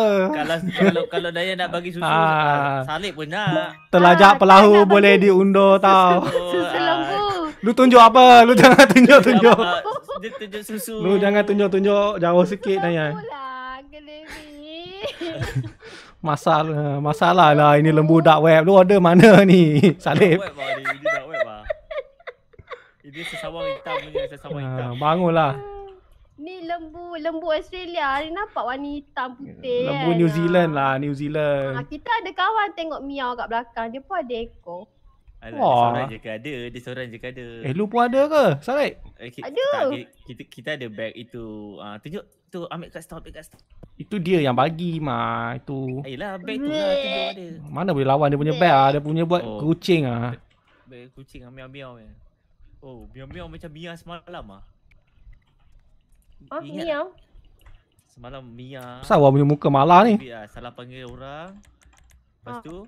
Kalau kalau Daya nak bagi susu ah. salib pun nak. Telajak pelahu boleh diundur tau. Oh, lu tunjuk apa? Lu jangan tunjuk-tunjuk. Dia tunjuk susu. Lu jangan tunjuk-tunjuk jauh sikit Naya. Lah, masalah eh, masalah lah ini lembu dark web lu order mana ni salib ini dark web ah ini lah. sesawang hitam ni sesawang ah, hitam bangunlah Ni lembu, lembu Australia. Ni nampak warna hitam putih. Lembu New eh. Zealand lah. New Zealand. Ah, kita ada kawan tengok miao kat belakang. Dia pun ada ekor. Alah, Wah. Sarai je ke ada, dia seorang je ke ada. Eh, lu pun ada ke? Sarai? Eh, okay, ada. Tak, kita, kita ada bag itu. Ah, tunjuk tu ambil kat store, ambil kat store. Itu dia yang bagi ma itu. Ayolah, ah, bag tu lah tunjuk ada. Mana boleh lawan dia punya bag ah, dia punya buat oh. kucing ah. Bag kucing ah, miau-miau ya. Oh, miau-miau macam Mia semalam ah. Oh, Ingat Semalam Mia. Kenapa awak punya muka malah ni? Ah, salah panggil orang. Lepas tu, oh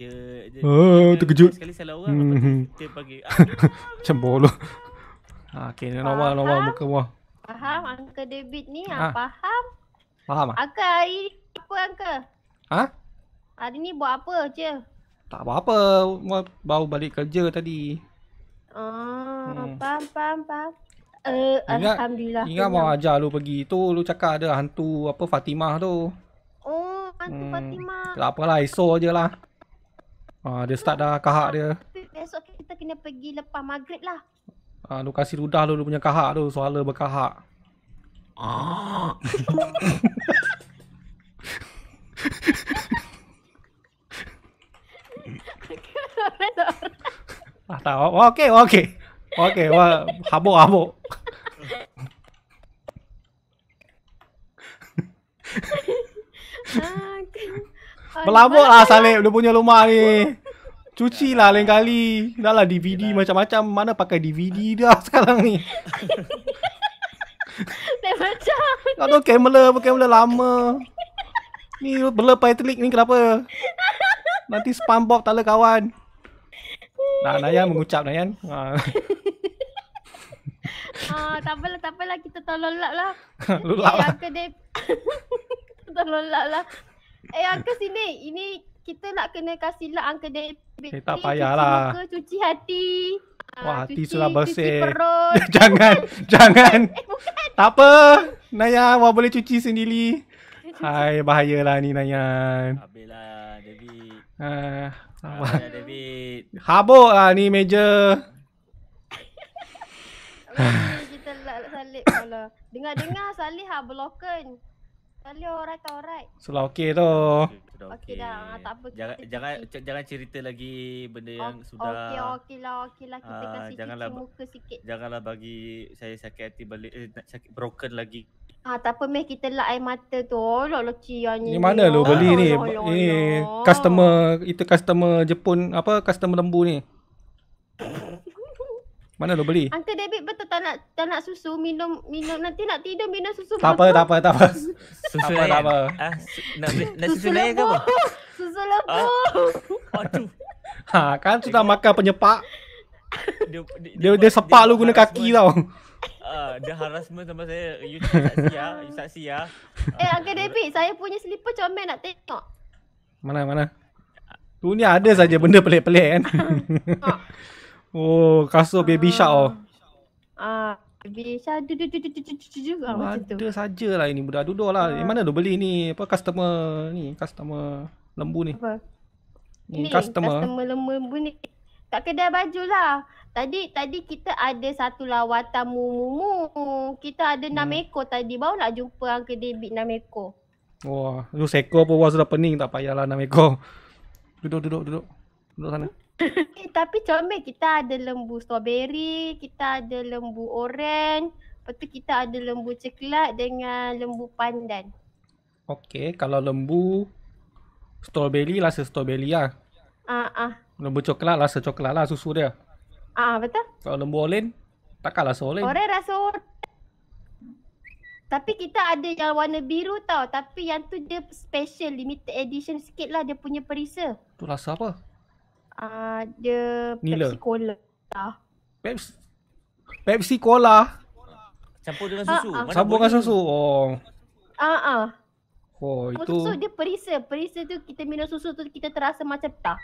dia, dia, oh, dia terkejut sekali salah orang mm-hmm. dia bagi ah, macam bodoh ha ah, okey normal normal muka wah faham angka debit ni ha. ah faham faham ah angka air apa angka ha hari ni buat apa je tak apa-apa Mau baru balik kerja tadi Oh, hmm. pam pam pam. Uh, eh, ingat, Alhamdulillah. Ingat mau ajar lu pergi tu, lu cakap ada hantu apa Fatimah tu. Oh, hantu hmm. Fatimah. Tak apalah, esok je lah. Ah, dia start dah kahak dia. Besok kita kena pergi lepas maghrib lah. Ah, lu kasih ludah lu, punya kahak tu. Suara berkahak. Ah. ah, tak. Okey, okey. Okey, okay. wah, habuk, habuk. ah, Melabuk lah Salib dia punya rumah ni. Cuci lah lain kali. Dah lah DVD macam-macam. Mana pakai DVD dah sekarang ni. Tak macam. Aduh kamera pun kamera lama. Ni bela paitelik ni kenapa? Nanti spam bob tak kawan. Nah, Nayan mengucap Nayan. Ha. Ah, tak apalah, tak apalah kita tolong lap lah. Lulap lah. Kita tolong lap lah. Eh Uncle sini, ini kita nak kena kasih lah Uncle David. Eh, tak payahlah. Cuci muka, cuci hati. Wah, ah, hati sudah bersih. Cuci perut. jangan, jangan. Eh, bukan. Tak apa. Naya, awak boleh cuci sendiri. Hai, bahayalah ni Naya. Habislah, David. Ha. Habislah, David. Habuk lah ni meja. kita salik kalau. Dengar-dengar Salih ha blokan. Hello, alright, alright. Sudah okey tu. okey. Okey dah, ah, tak apa. Jangan kita, jangan kita. jangan cerita lagi benda yang oh, sudah. Okey, okeylah, okeylah lah. kita uh, kasi janganlah, muka sikit. Janganlah bagi saya sakit hati balik eh, sakit broken lagi. Ah, tak apa meh kita lah air mata tu. Lok lok ni. Ni mana lo beli ni? Ni customer itu customer Jepun apa customer lembu ni? Mana lo beli? Uncle David betul tak nak tak nak susu minum minum nanti nak tidur minum susu. Tak apa tak apa tak apa. Susu apa Ah, nak susu lain ke apa? Susu lembu. Ah. Aduh. Ha kan sudah makan penyepak. Dia dia, dia, dia, dia sepak lu guna kaki tau. Ah, dia harassment sama saya. You saksi ya, you saksi ya. Eh, Uncle David, saya punya slipper comel nak tengok. Mana mana? Tu ni ada saja benda pelik-pelik kan. Oh, kasut ah. baby uh, shark oh. Ah, uh, baby shark du du du du du du du du ah, macam tu. Ada sajalah ini budak duduklah. Uh, eh, mana tu ah. beli ni? Apa customer ni? Customer lembu ni. Apa? Ni, ni customer. Customer lembu ni. Kat kedai baju lah. Tadi tadi kita ada satu lawatan mumu. Kita ada enam hmm. ekor tadi. Baru nak jumpa yang kedai bit enam ekor. Wah, lu seko pun wah sudah pening tak payahlah enam ekor. Duduk duduk duduk. Duduk sana. Hmm? eh, tapi comel kita ada lembu strawberry, kita ada lembu oren, lepas tu kita ada lembu coklat dengan lembu pandan. Okey, kalau lembu strawberry lah se strawberry lah. Ah ah. Lembu coklat lah se coklat lah susu dia. Ah betul. Kalau lembu oren takkan rasa oren. Oren rasa oren. Tapi kita ada yang warna biru tau. Tapi yang tu dia special limited edition sikit lah dia punya perisa. Tu rasa apa? Ada ah, Pepsi Cola. Pepsi Pepsi Cola. Campur dengan ah, susu. Uh-uh. Campur dengan susu. Oh. Ah ah. Uh-uh. Oh itu. Susu dia perisa. Perisa tu kita minum susu tu kita terasa macam tak.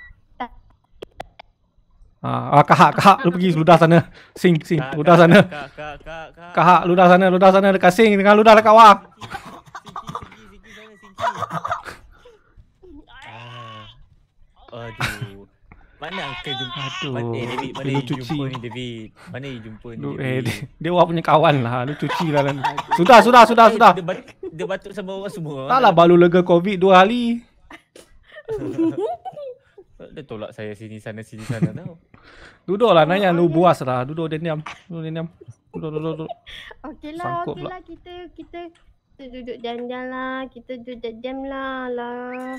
Ah, ah, kahak, kahak, lu pergi ludah sana. Sing, sing, kak, ludah sana. Kak, kak, kak, kak. Kahak, ludah sana, ludah sana dekat sing dengan ludah dekat wang. Sing, sing, sing, sing, sing, sing, sing. Aduh. Mana ke jumpa tu? Mana lu cuci ni David? Mana dia jumpa ni? Eh, dia, dia orang punya kawan lah. Lu cuci lah. Kan. sudah, sudah, sudah, sudah. Eh, sudah. Dia, dia batuk sama orang semua. Taklah baru lega COVID dua hari. dia tolak saya sini sana, sini sana tau. lah, Nanya lu buas lah. Duduk dia diam. Duduk dia diam. Duduk, duduk, duduk. Okeylah, okeylah. Kita, kita, kita duduk diam jalan, lah. Kita duduk jam diam lah. Lah.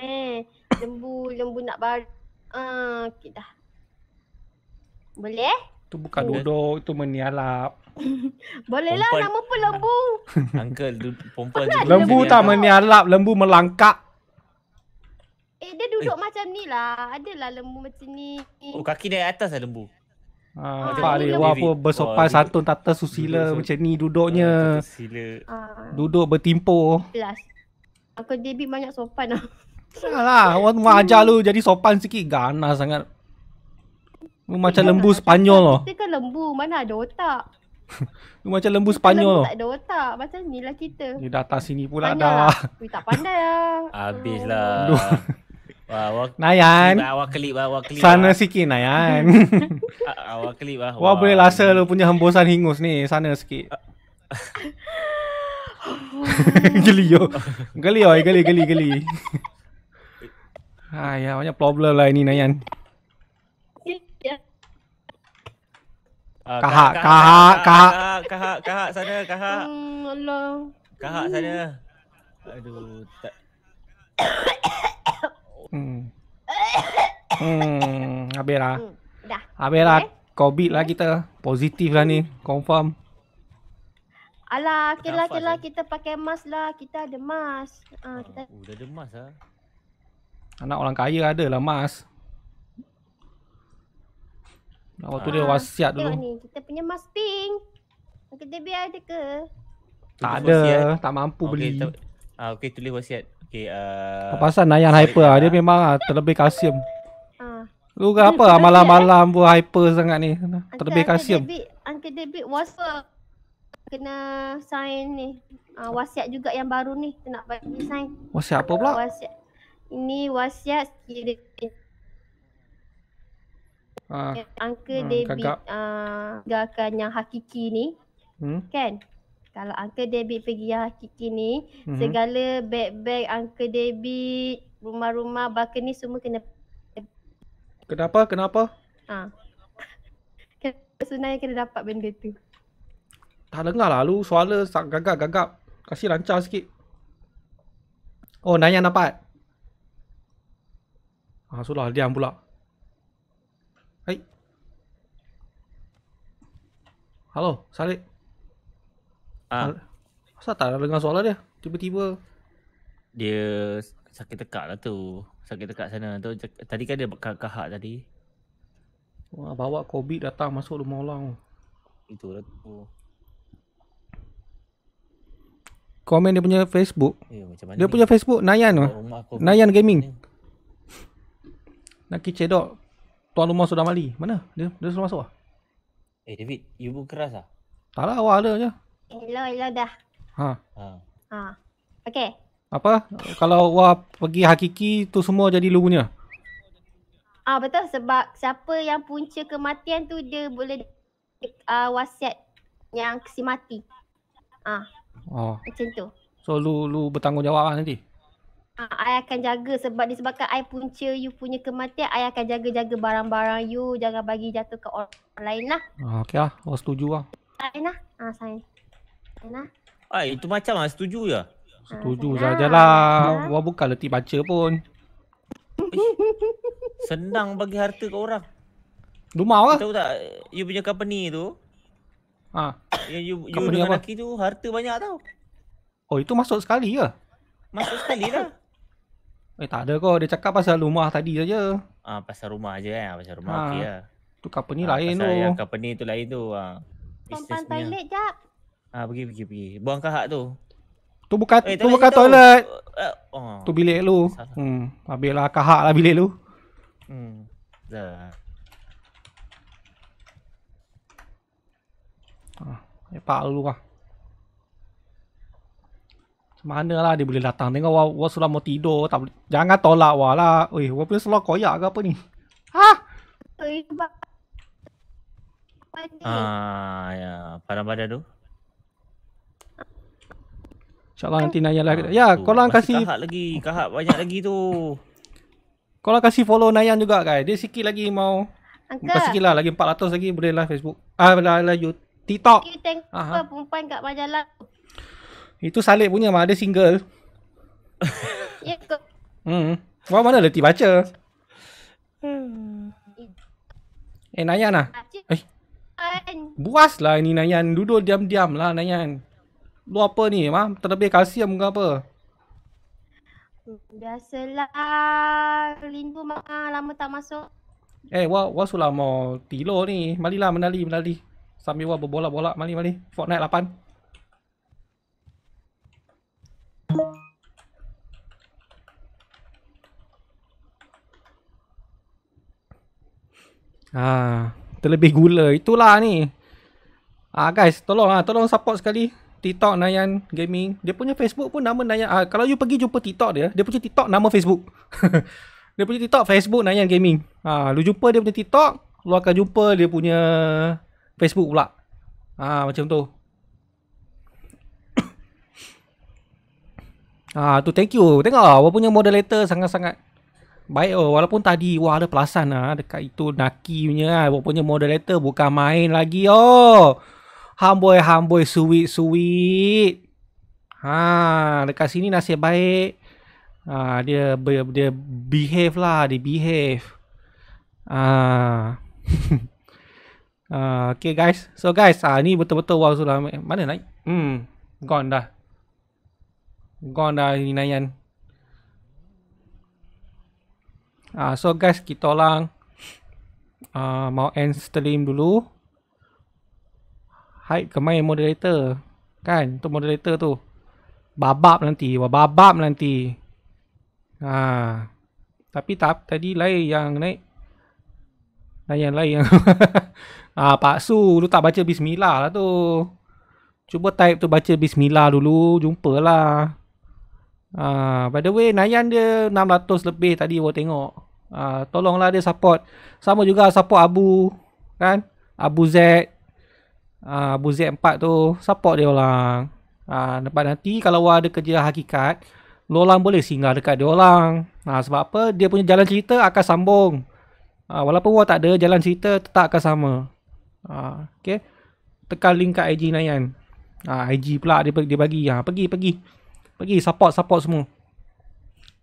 Eh lembu lembu nak bar ah okey dah boleh tu bukan duduk tu menialap boleh lah nama pun lembu uncle perempuan lembu, lembu tak menialap. lembu melangkak eh dia duduk eh. macam ni lah adalah lembu macam ni oh kaki dia atas lah lembu Ah, nampak ah, dia buat apa bersopan oh, santun tata susila duduk, macam ni duduknya. Uh, duduk bertimpu. Aku jadi banyak sopan lah. Salah, awak mau ajar lu jadi sopan sikit ganas sangat. Lu macam lembu Spanyol lo. Kita kan lembu, mana ada otak. lu macam lembu Spanyol lo. Tak ada otak, macam ni kita. Ni datang sini pula Tanya dah. Lah. Ui, tak pandai lah. Habislah. Wah, awak Nayan. Awak kelip lah, awak kelip. Sana lah. sikit Nayan. Ah, awak kelip lah. Wah, boleh rasa lu punya hembusan hingus ni, sana sikit. Ah. geli yo. Geli yo, geli geli geli. Hai, ya, banyak problem lah ini Nayan. Ya, ya. ah, kahak, kahak, kahak, kahak, kahak, kahak, kahak sana, kahak. Allah. Hmm, kahak hmm. sana. Aduh, hmm. Hmm, habis lah. Hmm, dah. Habis lah. Okay. COVID lah kita. Positif lah ni. Confirm. Alah, kira-kira lah, lah, Kita pakai mask lah. Kita ada mask. Uh, kita... Oh, dah ada mask lah. Anak orang kaya ada lah mas. waktu ah, dia wasiat dulu. Ni, kita punya mas pink. Maka dia biar ada ke? Tak ada. Wasiat. Tak mampu okay, beli. Ta- ah, okay, tulis wasiat. Okay, uh, ah, pasal Nayan hyper lah. Dia memang lah, terlebih kasium. Ah. Lu ke apa malam-malam buat hyper sangat ni. Terlebih Uncle kasium. David, Uncle David wasa. Kena sign ni. Uh, wasiat juga yang baru ni. Kita nak sign. Wasiat apa pula? Wasiat ini wasiat kira ah, angka hmm, ah, debit gagakan uh, yang hakiki ni hmm? kan kalau angka debit pergi yang hakiki ni hmm. segala beg-beg angka debit rumah-rumah bakal ni semua kena kenapa kenapa ah kenapa kan yang kena dapat benda tu tak dengar lah lu suara gagap-gagap kasih lancar sikit oh Naya dapat Ha, ah, sudah diam pula. Hai. Halo, Salih. Ah. Ha. Kenapa tak ada dengar suara dia? Tiba-tiba. Dia sakit tekak lah tu. Sakit tekak sana. Tu, tadi kan dia kakak-kakak tadi. Wah, bawa COVID datang masuk rumah orang. Itu lah tu. Komen dia punya Facebook. Eh, dia punya Facebook Nayan. Oh, Nayan Gaming. Mana? Nak kicik dok Tuan rumah sudah mali Mana? Dia, dia suruh masuk ah Eh David, you pun keras ah Tak lah, awak ada je Hello, hello dah Ha Ha, ha. Okay Apa? Kalau wah pergi hakiki tu semua jadi lu Ah ha, betul sebab siapa yang punca kematian tu dia boleh uh, wasiat yang si mati. Ah. Ha. Oh. Macam tu. So lu lu bertanggungjawab lah nanti. Ah, I akan jaga sebab disebabkan I punca you punya kematian I akan jaga-jaga barang-barang you Jangan bagi jatuh ke orang lain lah ah, Okay lah, awak setuju lah Sain lah, ha, ah, sain Sain lah Ay, ah, itu macam lah, setuju ya? Ah, setuju saja lah, awak lah. lah. bukan letih baca pun Senang bagi harta ke orang Rumah lah Tahu tak, you punya company tu Ha? Yang you, you dengan laki tu, harta banyak tau Oh, itu masuk sekali ke? Masuk sekali lah Eh tak ada kau, dia cakap pasal rumah tadi saja. Ah ha, pasal rumah aja eh, ah, pasal rumah ha. okey ya. Tu company ha, lain pasal tu. Pasal yang company tu lain tu. Ha. Tampan toilet jap. Ah ha, pergi pergi pergi. Buang kahak tu. Tu buka eh, tu buka itu. toilet. Eh, oh. Tu bilik lu. Salah. Hmm. Habislah kahak lah bilik lu. Hmm. Dah. Ah, ha. pak lu lah mana lah dia boleh datang tengok wah, wah sudah mau tidur tak boleh. jangan tolak wah lah oi wah pun seluar koyak ke apa ni ha oi ah ya pada pada tu insyaallah nanti ah. naya lah ya kau kasih kahak lagi kahak banyak lagi tu kau kasih follow Nayan juga guys dia sikit lagi mau Angka. Bukan sikit lah, lagi 400 lagi boleh lah Facebook Ah, lah, lah YouTube. TikTok Kita tengok perempuan kat majalah itu salib punya mak, ada single. Ya ke? Hmm. Wah, mana leti baca? Eh, Nayan lah. Eh. Buas lah ini Nayan. Duduk diam-diam lah Nayan. Lu apa ni, mak? Terlebih kalsium ke apa? Biasalah. Rindu, mak. Lama tak masuk. Eh, wah, wah sulah mau tilo ni. Malilah, menali, menali. Sambil wah berbola-bola. Mali, mali. Fortnite 8. Ha, terlebih gula itulah ni. Ah ha, guys, tolong ah ha, tolong support sekali TikTok Nayan Gaming. Dia punya Facebook pun nama Nayan. Ha, kalau you pergi jumpa TikTok dia, dia punya TikTok nama Facebook. dia punya TikTok Facebook Nayan Gaming. Ha, lu jumpa dia punya TikTok, lu akan jumpa dia punya Facebook pula. Ha, macam tu. Ah tu thank you. Tengok apa lah, punya moderator sangat-sangat Baik oh, walaupun tadi wah ada pelasan ah dekat itu Naki punya ah. Rupanya moderator bukan main lagi oh. Hamboy hamboy sweet sweet. Ha, dekat sini nasib baik. Ha, dia dia behave lah, dia behave. Ah. Ha. ha, okay guys. So guys, ah ni betul-betul wah sudah. Mana naik? Hmm, gone dah. Gone dah ini Nayan. Uh, so guys, kita orang uh, mau end stream dulu. Hai kemain moderator. Kan, tu moderator tu. Babab nanti, wah babab nanti. Ha. tapi tak, tadi lain yang naik. Lain yang lain yang. Ah, Pak Su, lu tak baca bismillah lah tu. Cuba type tu baca bismillah dulu, jumpalah. Ah, by the way, Nayan dia 600 lebih tadi wah tengok. Uh, tolonglah dia support. Sama juga support Abu. Kan? Abu Z. Uh, Abu Z4 tu. Support dia orang. Uh, ah, lepas nanti kalau ada kerja hakikat. Lolang boleh singgah dekat dia orang. Uh, sebab apa? Dia punya jalan cerita akan sambung. Uh, walaupun Wah tak ada, jalan cerita tetap akan sama. Uh, okay. Tekan link kat IG Nayan. Uh, IG pula dia, dia bagi. Uh, pergi, pergi. Pergi, support, support semua.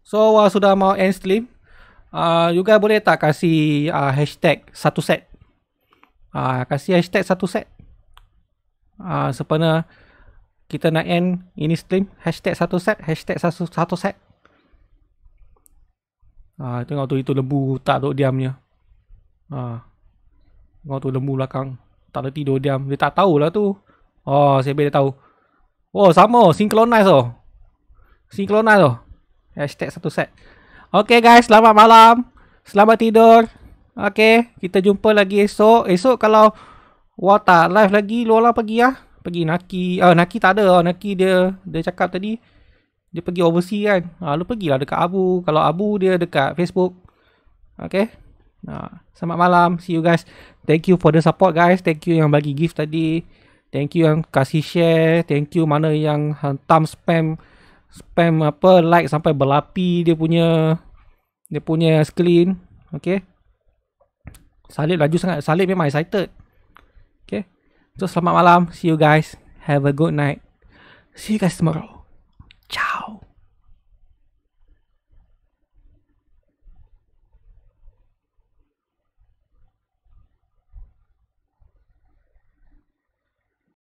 So, Wah sudah mau end stream. Uh, you guys boleh tak kasih uh, hashtag satu set? Uh, kasih hashtag satu set. Uh, sepana kita nak end ini stream. Hashtag satu set. Hashtag satu, satu set. Uh, tengok tu itu lembu tak duduk diamnya. Uh, tengok tu lembu belakang. Tak ada tidur diam. Dia tak tahulah tu. Oh, saya boleh tahu. Oh, sama. Synchronize tu. Oh. Synchronize tu. Oh. Hashtag satu set. Okay guys, selamat malam. Selamat tidur. Okay, kita jumpa lagi esok. Esok kalau Wah live lagi, Lola pergi lah. Pergi Naki. Ah, Naki tak ada. Ah, Naki dia dia cakap tadi. Dia pergi overseas kan. Ah, lu pergilah dekat Abu. Kalau Abu dia dekat Facebook. Okay. Nah, selamat malam. See you guys. Thank you for the support guys. Thank you yang bagi gift tadi. Thank you yang kasih share. Thank you mana yang hantam spam spam apa like sampai berlapi dia punya dia punya screen okey salib laju sangat salib memang excited okey so selamat malam see you guys have a good night see you guys tomorrow ciao